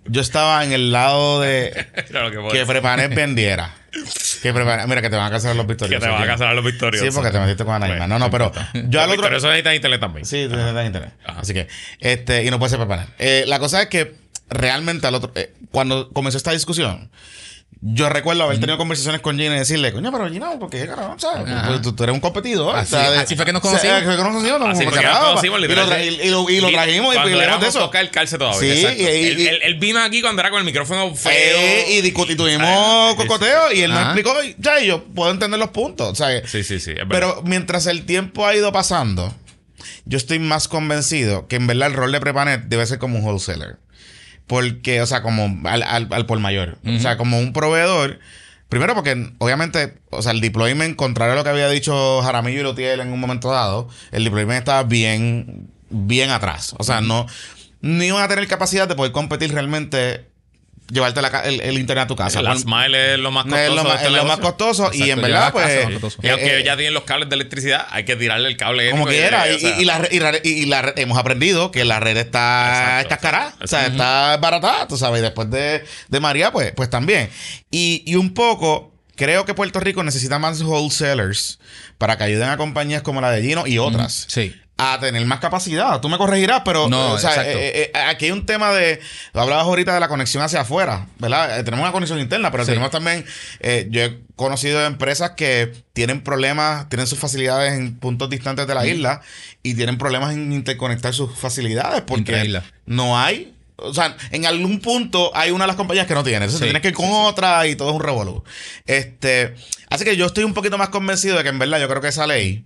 Yo estaba en el lado de que, preparé vendiera. Que mira, que te van a casar los victorios. Que te van a casar los victoriosos. Sí, porque te metiste con Anaima. No, no, pues, pero pues, yo pues, al otro. Pero eso necesitas internet también. Sí, necesitas internet. Así que, este, y no puede ser preparar. Eh, la cosa es que realmente al otro. Eh, cuando comenzó esta discusión, yo recuerdo haber mm. tenido conversaciones con Gina y decirle, coño, pero Gina, ¿por qué pues, Tú, eres un competidor. Así, o sea, así fue que nos conocimos. Así fue que nos conocimos. Así fue que nos conocimos, y, lo tra y, lo, y lo trajimos y peleamos de eso. el todavía. Sí, y, él, vino aquí cuando era con el micrófono feo. y discutimos ah, cocoteo y él Ajá. me explicó, ya, y yo puedo entender los puntos. Sí, sí, sí. Pero mientras el tiempo ha ido pasando, yo estoy más convencido que en verdad el rol de Prepanet debe ser como un wholesaler porque, o sea, como al, por mayor. O sea, como un proveedor. Primero porque, obviamente, o sea, el deployment, contrario a lo que había dicho Jaramillo y Lotiel en un momento dado, el deployment estaba bien, bien atrás. O sea, no, ni van a tener capacidad de poder competir realmente llevarte el, internet a tu casa. El, es lo más costoso. Es este pues, lo, más, costoso y eh, en verdad, pues. y aunque eh, ya tienen los cables de electricidad, hay que tirarle el cable. Como quiera. Y, la, hemos aprendido que la red está, cara, o sea, está barata, tú sabes. Y después de, María, pues, pues también. Y, un poco. Creo que Puerto Rico necesita más wholesalers para que ayuden a compañías como la de Gino y otras. Mm, sí a tener más capacidad. Tú me corregirás, pero no, o sea, eh, eh, eh, aquí hay un tema de. Hablabas ahorita de la conexión hacia afuera, ¿verdad? tenemos una conexión interna, pero tenemos también. yo he conocido empresas que tienen problemas, tienen sus facilidades en puntos distantes de la isla y tienen problemas en interconectar sus facilidades porque no hay o sea, en algún punto hay una de las compañías que no tiene. Entonces tienes que ir con otra y todo es un revolú. Este, así que yo estoy un poquito más convencido de que en verdad yo creo que esa ley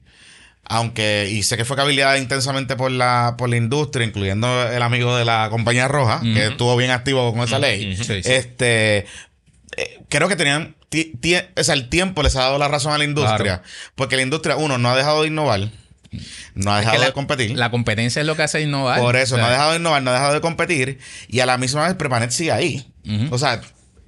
aunque y sé que fue cabildeada intensamente por la por la industria incluyendo el amigo de la compañía roja que estuvo bien activo con esa ley este eh, creo que tenían o sea, el tiempo les ha dado la razón a la industria porque la industria uno no ha dejado de innovar no ha dejado de competir. La competencia es lo que hace innovar. Por eso, no ha dejado de innovar, no ha dejado de competir. Y a la misma vez sigue ahí. O sea,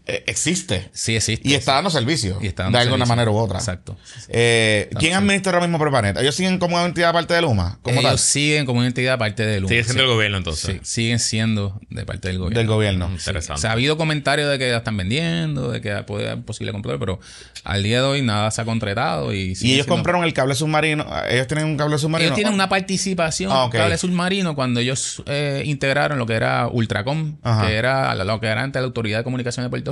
eh, existe. Sí, existe. Y está dando servicio. de alguna manera u otra. Exacto. Eh, ¿Quién administra ahora mismo Prepanet? ¿Ellos siguen como una entidad parte de Luma? Ellos siguen como una entidad parte de Luma. Siguen siendo gobierno entonces. Sí, siguen siendo de parte del gobierno. Del gobierno. Mm, Interesante. ha habido comentarios de que ya están vendiendo, de que puede posible comprar, pero al día de hoy nada se ha contratado. Y, ellos compraron el cable submarino. Ellos tienen un cable submarino. Ellos tienen una participación ah, En el cable submarino cuando ellos eh, integraron lo que era Ultracom, que era lo que era ante la Autoridad de Comunicación de Puerto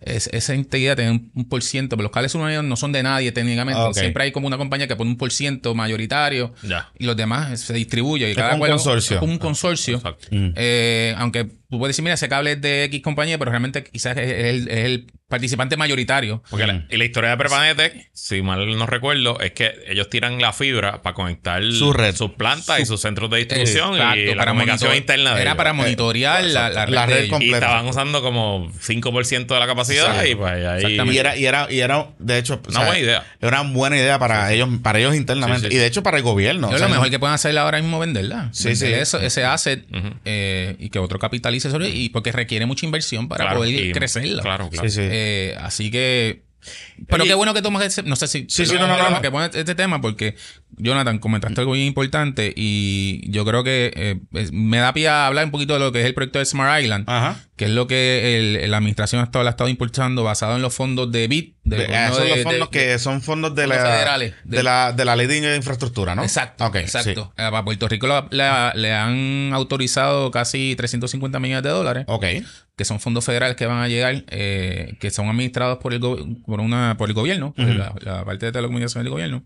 esa entidad tiene un, por ciento, pero los cables no son de nadie técnicamente. Ah, Siempre hay como una compañía que pone un por ciento mayoritario y los demás se distribuye. Y cada consorcio. Es un ah, consorcio. Eh, aunque tú puedes decir, mira, ese cable es de X compañía, pero realmente quizás es el, participante mayoritario. Porque la, y la historia de Prepanetec, si mal no recuerdo, es que ellos tiran la fibra para conectar sus plantas y sus centros de distribución la para comunicación interna Era para monitorear la, red, completa. Y estaban usando como 5% de la capacidad y pues ahí... Y era, y era, de hecho... Una buena idea. Era una buena idea para, ellos, para ellos internamente. Y de hecho para el gobierno. Es lo mejor que pueden hacer ahora mismo venderla. Sí, sí. ese asset eh, y que otro capitalista y porque requiere mucha inversión para poder crecerla. Claro, claro. Eh, así que pero qué bueno que tomas ese, no sé si, pones este tema porque Jonathan comentaste algo bien importante y yo creo que eh, me da pie a hablar un poquito de lo que es el proyecto de Smart Island, que es lo que la administración ha estado, impulsando basado en los fondos de BIT. son fondos de, que son fondos de, la, de, la, de la ley de infraestructura, ¿no? Exacto. exacto. Eh, Puerto Rico le han autorizado casi 350 millones de dólares. Ok que son fondos federales que van a llegar, eh, que son administrados por el, por una, por el gobierno, la, parte de telecomunicación del gobierno.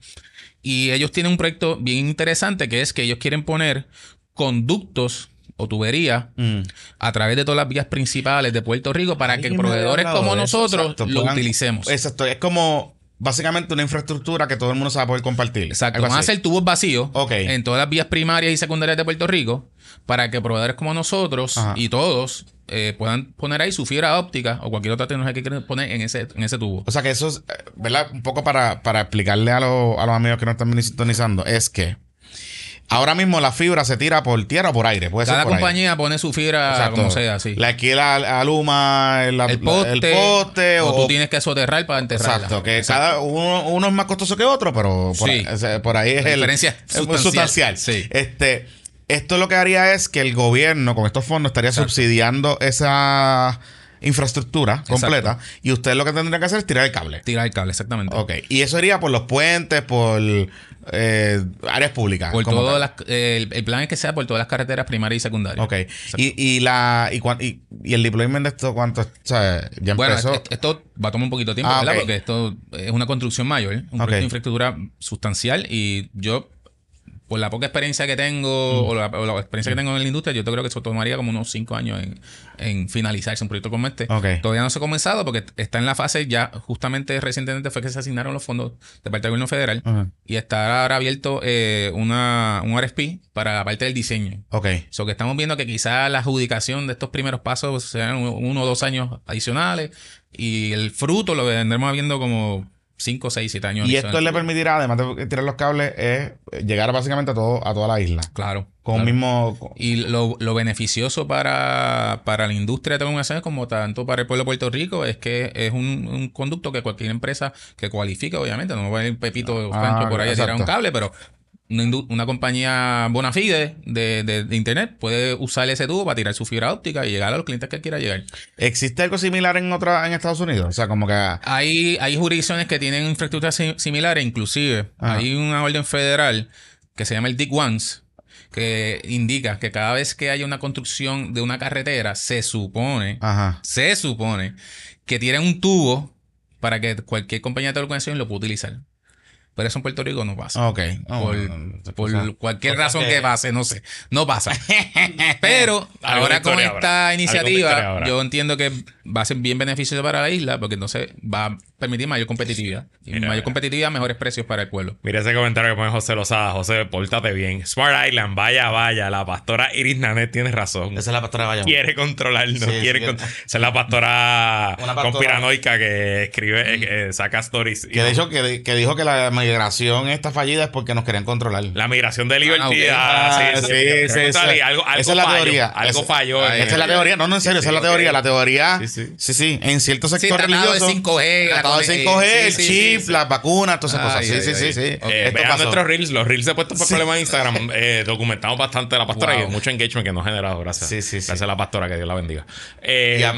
Y ellos tienen un proyecto bien interesante que es que ellos quieren poner conductos o tuberías mm. a través de todas las vías principales de Puerto Rico para que proveedores como nosotros lo utilicemos. Exacto, es como básicamente una infraestructura que todo el mundo se va a poder compartir. Exacto, van a hacer tubos vacíos en todas las vías primarias y secundarias de Puerto Rico para que proveedores como nosotros y todos eh, puedan poner ahí su fibra óptica o cualquier otra tecnología que quieran poner en ese, en ese tubo. O sea que eso es, eh, ¿verdad? Un poco para, explicarle a, a los amigos que no están sintonizando, es que ahora mismo la fibra se tira por tierra o por aire. Cada compañía pone su fibra como sea, así. La alquila aluma, Luma, el, poste, o, tú tienes que soterrar para enterrarla. Exacto, que cada uno, es más costoso que otro, pero por, ahí, es la diferencia el, sustancial. Es sustancial. Este, esto lo que haría es que el gobierno con estos fondos estaría subsidiando esa infraestructura completa y usted lo que tendría que hacer es tirar el cable. Tirar el cable, exactamente. Ok, y eso iría por los puentes, por eh, áreas públicas. Por todas eh, el, plan es que sea por todas las carreteras primarias y secundarias. Ok, y, y, la, y, y, el deployment de esto, ¿cuánto? bueno, esto va a tomar un poquito de tiempo, ah, Porque esto es una construcción mayor, un proyecto de infraestructura sustancial y yo por la poca experiencia que tengo mm. o, la, experiencia que mm. tengo en la industria, yo te creo que eso tomaría como unos cinco años en, finalizarse un proyecto como este. Todavía no se ha comenzado porque está en la fase ya, justamente recientemente fue que se asignaron los fondos de parte del gobierno federal y está ahora abierto eh, una, un RSP para la parte del diseño. Ok. eso que estamos viendo que quizá la adjudicación de estos primeros pasos sean uno o dos años adicionales y el fruto lo vendremos viendo como 5, 6, 7 años. Y esto le permitirá, además de tirar los cables, es llegar básicamente a, todo, a toda la isla. Claro. Con mismo... Y lo, beneficioso para, para la industria de telecomunicaciones como tanto para el pueblo de Puerto Rico es que es un, conducto que cualquier empresa que cualifica, obviamente, no va a ir Pepito ah, por ahí a tirar un cable, pero una, compañía bona fide de, internet puede usar ese tubo para tirar su fibra óptica y llegar a los clientes que quiera llegar. ¿Existe algo similar en otra en Estados Unidos? O sea, como que hay hay jurisdicciones que tienen infraestructuras similares, inclusive hay una orden federal que se llama el Dick Ones que indica que cada vez que haya una construcción de una carretera se supone se supone que tiene un tubo para que cualquier compañía de telecomunicaciones lo pueda utilizar. Pero eso en Puerto Rico no pasa. Ok. por, cualquier razón que pase, no sé. No pasa. Pero ahora con esta iniciativa, yo entiendo que va a ser bien beneficioso para la isla, porque entonces va permitir mayor competitividad. Y mayor competitividad, mejores precios para el pueblo. Mira ese comentario que pone José Lozada. José, pórtate bien. Smart Island, vaya, vaya. La pastora Iris Nanet tiene razón. Esa es la pastora Vaya. Quiere controlarnos. quiere Esa es la pastora, conspiranoica que escribe, que mm. eh, eh, saca stories. Que, de hecho, que, dijo que la migración está fallida es porque nos querían controlar. La migración de libertad. Ah, ah, ah, sí, sí, sí, esa, es la teoría. Algo falló. Esa es la teoría. No, no, en serio, esa es la teoría. La teoría, sí, sí, en cierto sector religioso. 5G, a veces coger el chip, las vacunas, todas esas cosas. Sí, sí, sí, sí. Eh, nuestros reels. Los reels han puesto por problemas en Instagram. Eh, documentamos bastante la pastora y mucho engagement que nos ha generado. Gracias. Sí, sí, Gracias a la pastora, que Dios la bendiga. y, a,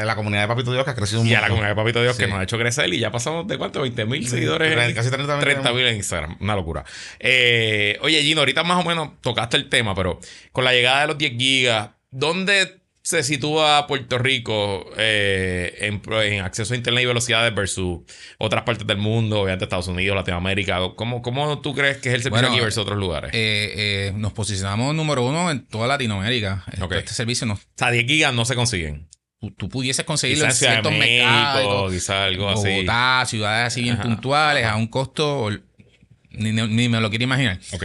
eh, la comunidad de Papito Dios que ha crecido mucho. Y a la comunidad de Papito Dios que nos ha hecho crecer y ya pasamos de cuánto? 20 mil seguidores. casi 30 mil. en Instagram. Una locura. Eh, oye, Gino, ahorita más o menos tocaste el tema, pero con la llegada de los 10 gigas, ¿dónde se sitúa Puerto Rico eh, en, acceso a Internet y velocidades versus otras partes del mundo, obviamente Estados Unidos, Latinoamérica? ¿Cómo, cómo tú crees que es el servicio aquí versus otros lugares? Eh, eh, nos posicionamos número uno en toda Latinoamérica. Este, este servicio no. O sea, 10 gigas no se consiguen tú pudieses conseguirlo en ciertos México, mercados. algo Bogotá, ciudades así bien puntuales, a un costo. Ni, ni, me lo quiero imaginar. Ok.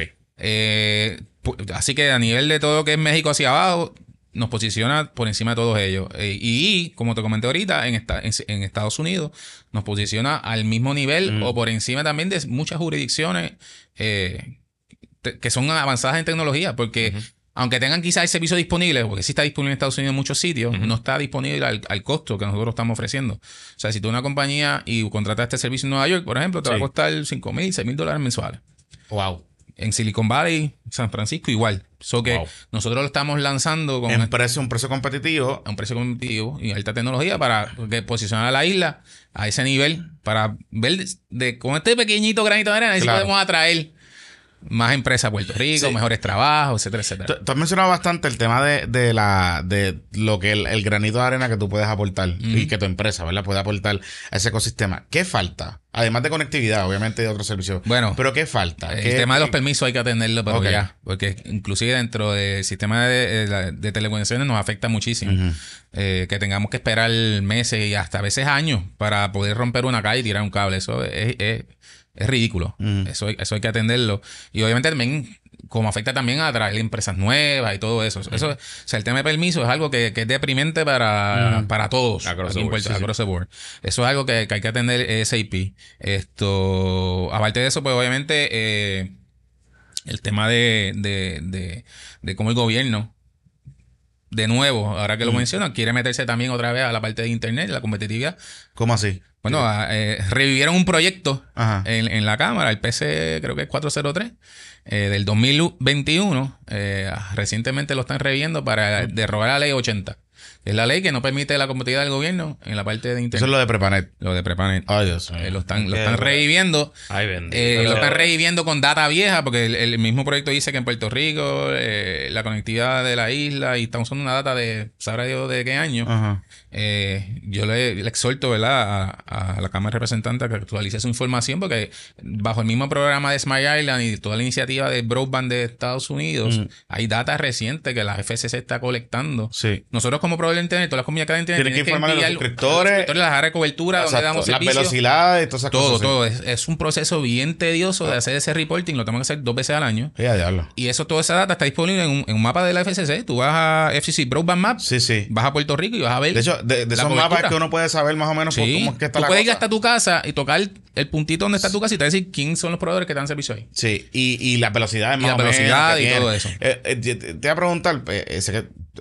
así que a nivel de todo lo que es México hacia abajo, nos posiciona por encima de todos ellos. Eh, y, como te comenté ahorita, en, Estados Unidos nos posiciona al mismo nivel o por encima también de muchas jurisdicciones eh, que son avanzadas en tecnología, porque aunque tengan quizás el servicio disponible, porque sí está disponible en Estados Unidos en muchos sitios, no está disponible al, costo que nosotros estamos ofreciendo. O sea, si tú una compañía y contratas este servicio en Nueva York, por ejemplo, te va a costar 5 mil, 6 mil dólares mensuales. Wow en Silicon Valley, San Francisco, igual. So que nosotros lo estamos lanzando con precio, un precio competitivo. un precio competitivo y alta tecnología para posicionar a la isla a ese nivel para ver de, con este pequeñito granito de arena si podemos atraer más empresas a Puerto Rico, mejores trabajos, etcétera, etcétera. Tú, has mencionado bastante el tema de, de la, de lo que el, granito de arena que tú puedes aportar y que tu empresa, ¿verdad? Puede aportar a ese ecosistema. ¿Qué falta? Además de conectividad, obviamente, de otros servicios. Bueno. Pero ¿qué falta? El tema de los permisos hay que atenderlo, pero Porque inclusive dentro del sistema de, de, telecomunicaciones nos afecta muchísimo. Eh, que tengamos que esperar meses y hasta a veces años para poder romper una calle y tirar un cable. Eso es es ridículo. Eso, hay, eso hay que atenderlo. Y obviamente también, como afecta también a traer empresas nuevas y todo eso. Eso, o sea, el tema de permiso es algo que, es deprimente para, para todos. Eso es algo que, hay que atender SAP. Esto, aparte de eso, pues obviamente, eh, el tema de cómo el gobierno de nuevo, ahora que lo mm. mencionan, quiere meterse también otra vez a la parte de Internet, la competitividad. ¿Cómo así? Bueno, ah, eh, revivieron un proyecto en, la Cámara, el PC creo que es 403, eh, del 2021. Eh, recientemente lo están reviviendo para derrogar la ley 80. Es la ley que no permite la competitividad del gobierno en la parte de internet. Eso es lo de Prepanet. Lo de Prepanet. Eh, lo están, lo reviviendo. Eh, lo están reviviendo con data vieja, porque el, mismo proyecto dice que en Puerto Rico eh, la conectividad de la isla y estamos usando una data de, sabrá Dios de qué año. yo le, exhorto, ¿verdad?, a, la Cámara de Representantes que actualice su información, porque bajo el mismo programa de Smile Island y toda la iniciativa de Broadband de Estados Unidos, mm. hay data reciente que la FCC está colectando. Nosotros como proveedores en internet, todas las comunidades en internet. que informar a los suscriptores. las áreas de cobertura, donde servicio. Las velocidades, todas esas todo, cosas. Todo, todo. Es, un proceso bien tedioso de ah. hacer ese reporting. Lo tenemos que hacer dos veces al año. y eso, toda esa data está disponible en un, mapa de la FCC. Tú vas a FCC Broadband Map. Sí, sí. Vas a Puerto Rico y vas a ver. De hecho, de, esos mapas que uno puede saber más o menos cómo es que está tú la puedes ir hasta tu casa y tocar el puntito donde está tu casa y te decir quién son los proveedores que te dan servicio ahí. Sí, y, y velocidad velocidad más y la velocidad y todo eso. Eh, eh, te voy a preguntar, eh,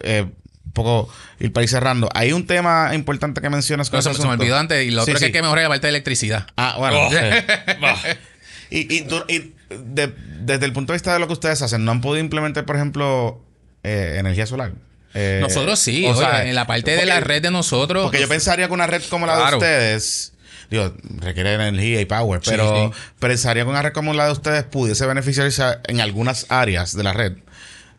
eh poco ir para ir cerrando. Hay un tema importante que mencionas. Con no, se, me olvidó antes. Y lo otro es que hay que es la parte de electricidad. Ah, bueno. Oh, eh, y, y, de, desde el punto de vista de lo que ustedes hacen, ¿no han podido implementar, por ejemplo, eh, energía solar? Eh, nosotros sí, o sea, en la parte de la red de nosotros. Porque yo pues, pensaría que una red como la de ustedes. Digo, requiere energía y power, pero pensaría que una red como la de ustedes pudiese beneficiarse en algunas áreas de la red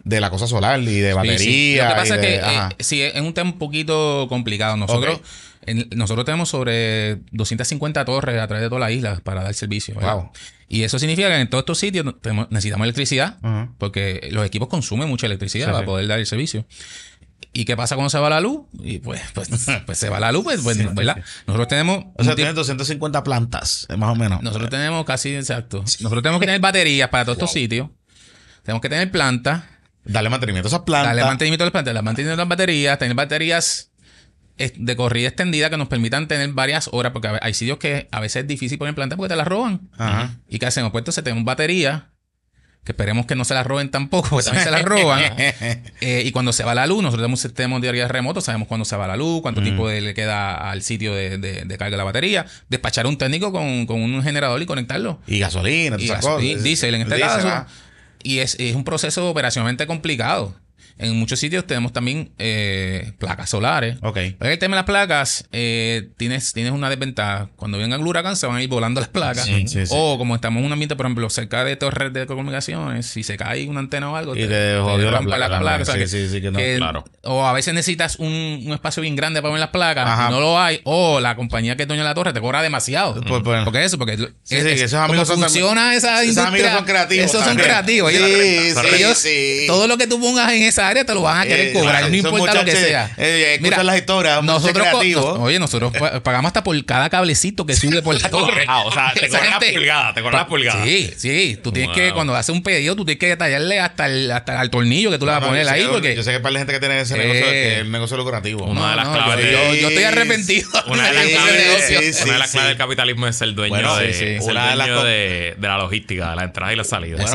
de la cosa solar y de batería. Sí, Lo que pasa es que eh, es un tema un poquito complicado. Nosotros, nosotros tenemos sobre 250 torres a través de toda la isla para dar servicio. Wow. Y eso significa que en todos estos sitios necesitamos electricidad, porque los equipos consumen mucha electricidad para poder dar el servicio. ¿Y qué pasa cuando se va la luz? Y pues, pues, pues se va la luz, pues, pues Nosotros tenemos. O sea, tienes 250 plantas, más o menos. Nosotros tenemos casi, exacto. Nosotros tenemos que tener baterías para todos estos sitios. Tenemos que tener plantas. Dale mantenimiento a esas plantas. Dale mantenimiento a las plantas, Darle mantenimiento a las baterías, tener baterías eh, de corrida extendida que nos permitan tener varias horas, porque hay sitios que a veces es difícil poner plantas porque te las roban. Ajá. ¿Y qué hacemos? Pues entonces tenemos batería, que esperemos que no se las roben tampoco, porque también se las roban. Eh, y cuando se va la luz, nosotros tenemos un sistema de remoto, sabemos cuándo se va la luz, cuánto mm. tiempo le queda al sitio de, carga de la batería, despachar un técnico con, un generador y conectarlo. Y gasolina, y, y diésel en este caso y es, es un proceso operacionalmente complicado. En muchos sitios tenemos también eh, placas solares. Ok. el tema de las placas, eh, tienes, tienes una desventaja. Cuando venga el huracán, se van a ir volando las placas. o como estamos en un ambiente, por ejemplo, cerca de torres de comunicaciones, si se cae una antena o algo, te, te jodió la placa. o, a veces necesitas un, espacio bien grande para poner las placas, no lo hay. O la compañía que es dueña la torre te cobra demasiado. Pues, pues. porque eso, porque esos amigos funciona esa industria, esos amigos son creativos. Esos son creativos. todo lo que tú pongas en esa área te lo van a querer eh, cobrar, no importa lo que sea. Eh, eh las historias, nosotros oye, nosotros pagamos hasta por cada cablecito que sube por la torre. o sea, te cobran las pulgadas, te cobran las Sí, sí, tú tienes que cuando haces un pedido, tú tienes que detallarle hasta el, hasta el tornillo que tú le vas a poner ahí. porque, yo sé que para la gente que tiene ese negocio, es el negocio lucrativo. Una de las claves. Yo, estoy arrepentido. Una de las claves, una de las claves del capitalismo es el dueño de la logística, de la entrada y la salida.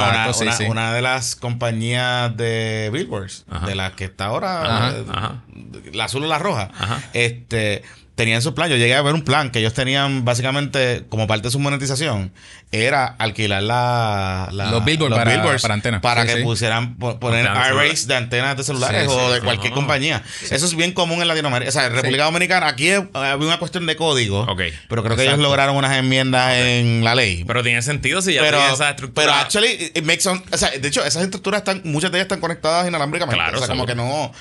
una, de las compañías de billboards de la que está ahora, eh, la azul o la roja, este, tenían su plan. Yo llegué a ver un plan que ellos tenían básicamente como parte de su monetización. Era alquilar la, los billboards, para, antenas. Para que pusieran, poner arrays de antenas de celulares o de cualquier ah. compañía. Eso es bien común en Latinoamérica. O sea, en República Dominicana, aquí había una cuestión de código. Pero creo que ellos lograron unas enmiendas en la ley. Pero tiene sentido si ya pero, esa estructura. Pero actually, de hecho, esas estructuras están, muchas de ellas están conectadas inalámbricamente. Claro, o sea, como que no.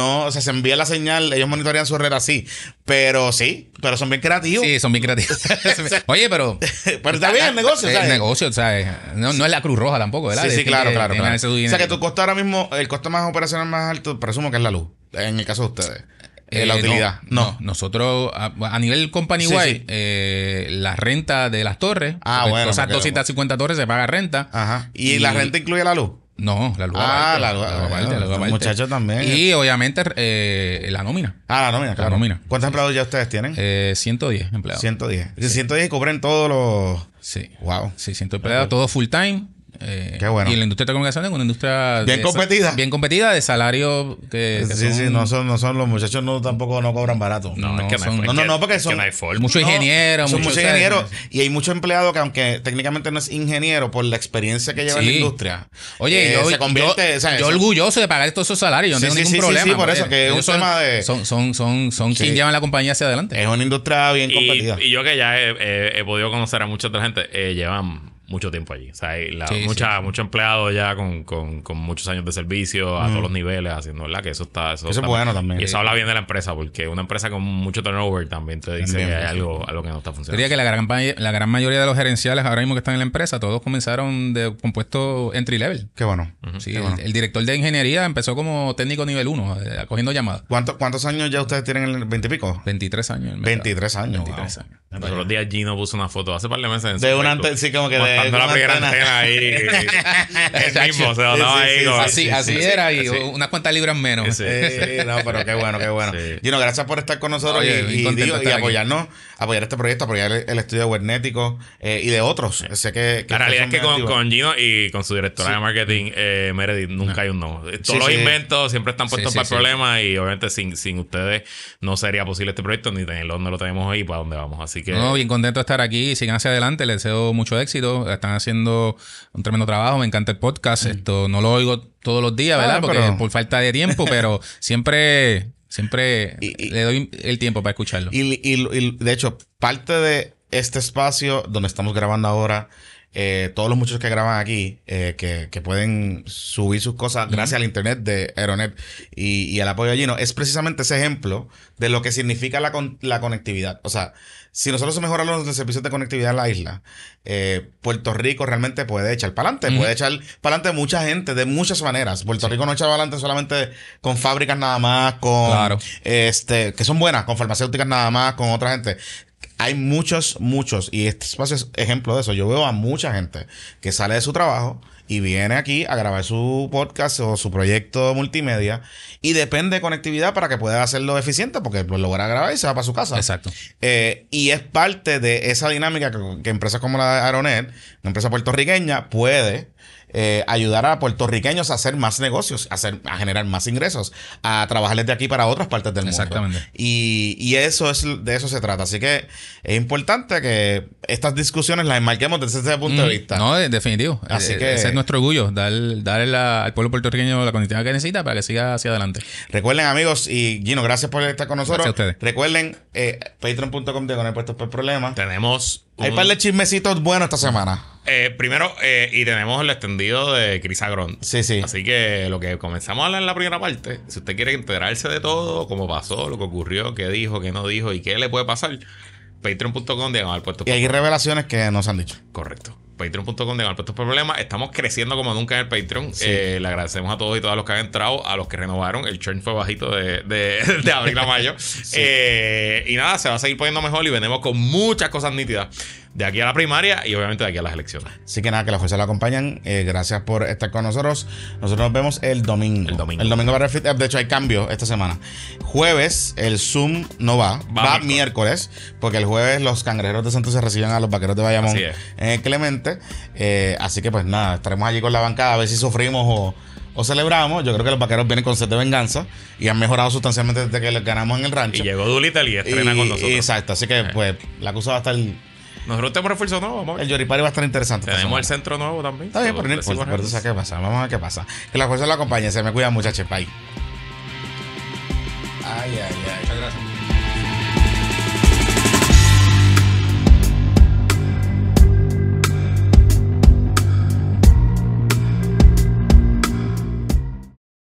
No, o sea, se envía la señal, ellos monitorean su red así. Pero sí, pero son bien creativos. Sí, son bien creativos. Oye, pero. pero está bien el negocio, eh, ¿sabes? El negocio, ¿sabes? Eh, no, no es la Cruz Roja tampoco, ¿verdad? Sí, sí, claro, claro. O sea, que tu costo ahora mismo, el costo más operacional más alto, presumo que es la luz, en el caso de ustedes. Eh, la utilidad. No, Nosotros, a, nivel company wide, eh, la renta de las torres. Ah, bueno. O sea, 250 torres se paga renta. Ajá. ¿Y, la renta incluye la luz? No, la Luga Ah, la Luga, la Muchachos también. Y obviamente eh, la nómina. Ah, la nómina, claro. La nómina. ¿Cuántos empleados ya ustedes tienen? Eh, 110 empleados. 110. Sí. 110 y cubren todos los. Sí. Wow. Sí, 100 empleados, todo full time. Eh, y la industria de comunicación es una industria. Bien competida. Bien competida, de salario que. sí, sí, no son, no son los muchachos, no tampoco no cobran barato. No, no, no, porque son. Muchos ingenieros, muchos ingenieros. Y hay muchos empleados que, aunque técnicamente no es ingeniero, por la experiencia que lleva en la industria. Oye, eh, yo, se convierte, orgulloso de pagar todos esos salarios. Yo no tengo ningún problema. por eso, que es un tema de. Son, son, son, son quien llevan la compañía hacia adelante. Es una industria bien competida. Y, yo que ya he, podido conocer a mucha otra gente, eh, llevan mucho tiempo allí. O mucha, mucho empleado ya con, con, muchos años de servicio a todos mm. los niveles haciendo, la Que eso está... Eso, es bueno también. Y eso habla bien de la empresa porque una empresa con mucho turnover también te dice hay algo, algo que no está funcionando. diría que la gran, la gran mayoría de los gerenciales ahora mismo que están en la empresa, todos comenzaron de compuesto entry level. Qué bueno. Sí, El, director de ingeniería empezó como técnico nivel 1, eh, cogiendo llamadas. ¿Cuántos años ya ustedes tienen? El ¿20 y pico? 23 años. 23 años. 23 años. los días Gino puso una foto hace par de meses. de un antes, sí, como que de la primera antena, ahí. el así era, y unas cuantas libras menos. Sí, pero qué bueno, qué bueno. Gino, gracias por estar con nosotros y, apoyarnos, apoyar este proyecto, apoyar el, estudio webnético eh, y de otros. la realidad es que con, Gino y con su directora de marketing, eh, Meredith, nunca hay un no. Todos los inventos siempre están puestos para el problema y obviamente sin, sin ustedes no sería posible este proyecto ni tenerlo, no lo tenemos ahí para dónde vamos. Así que. No, bien contento de estar aquí. y Sigan hacia adelante. Les deseo mucho éxito están haciendo un tremendo trabajo. Me encanta el podcast. Esto no lo oigo todos los días, ah, ¿verdad? Porque por falta de tiempo, pero siempre, siempre le doy el tiempo para escucharlo. Y, de hecho, parte de este espacio donde estamos grabando ahora. Eh, todos los muchos que graban aquí, eh, que, pueden subir sus cosas gracias al internet de Aeronet y, al apoyo de Gino, es precisamente ese ejemplo de lo que significa la conectividad. O sea, si nosotros mejoramos los servicios de conectividad en la isla, eh, Puerto Rico realmente puede echar para adelante, puede echar para adelante mucha gente de muchas maneras. Puerto Rico no echa para adelante solamente con fábricas nada más, con claro. este, que son buenas, con farmacéuticas nada más, con otra gente. Hay muchos, muchos, y este espacio es ejemplo de eso. Yo veo a mucha gente que sale de su trabajo y viene aquí a grabar su podcast o su proyecto multimedia y depende de conectividad para que pueda hacerlo eficiente porque lo grabar y se va para su casa. Exacto. Eh, y es parte de esa dinámica que, empresas como la de Aeronet, una empresa puertorriqueña, puede eh, ayudar a puertorriqueños a hacer más negocios, a, generar más ingresos, a trabajar desde aquí para otras partes del mundo. Exactamente. Y, eso es, de eso se trata. Así que es importante que estas discusiones las enmarquemos desde ese punto de vista. No, definitivo. Así eh, que ese es nuestro orgullo, dar, darle al pueblo puertorriqueño la condición que necesita para que siga hacia adelante. Recuerden, amigos, y Gino, gracias por estar con nosotros. ustedes. Recuerden, eh, patreon.com de Con el Puesto por Problemas. Tenemos hay un par de chismecitos buenos esta semana. Eh, primero, eh, y tenemos el extendido de Chris Agron. Sí, sí. Así que lo que comenzamos a hablar en la primera parte, si usted quiere enterarse de todo, cómo pasó, lo que ocurrió, qué dijo, qué no dijo y qué le puede pasar, Patreon.com de al puesto. Y hay revelaciones que nos han dicho. Correcto. Patreon.com de al puesto problemas. Estamos creciendo como nunca en el Patreon. Eh, le agradecemos a todos y todas los que han entrado, a los que renovaron. El churn fue bajito de, abril a mayo. Eh, y nada, se va a seguir poniendo mejor y venimos con muchas cosas nítidas de aquí a la primaria y obviamente de aquí a las elecciones. Así que nada, que la jueza la acompañan. Eh, gracias por estar con nosotros. Nosotros nos vemos el domingo. El domingo. El domingo para De hecho, hay cambio esta semana. Jueves, el Zoom no va. Va, miércoles. porque el jueves los cangrejeros de Santos se reciben a los vaqueros de Bayamón en eh, Clemente. Eh, así que pues nada, estaremos allí con la bancada a ver si sufrimos o celebramos. Yo creo que los vaqueros vienen con sed de venganza y han mejorado sustancialmente desde que les ganamos en el rancho. Y llegó Dulita y estrena con nosotros. Exacto, así que pues la cosa va a estar nosotros tenemos refuerzo nuevo, vamos. El Yoripari va a estar interesante. Tenemos el centro nuevo también. Está bien, pero no importa. Pero tú sabes qué Vamos a ver qué pasa. Que la fuerza la acompañe. Se me cuida, muchachos. Bye. Ay, ay, ay. Muchas gracias.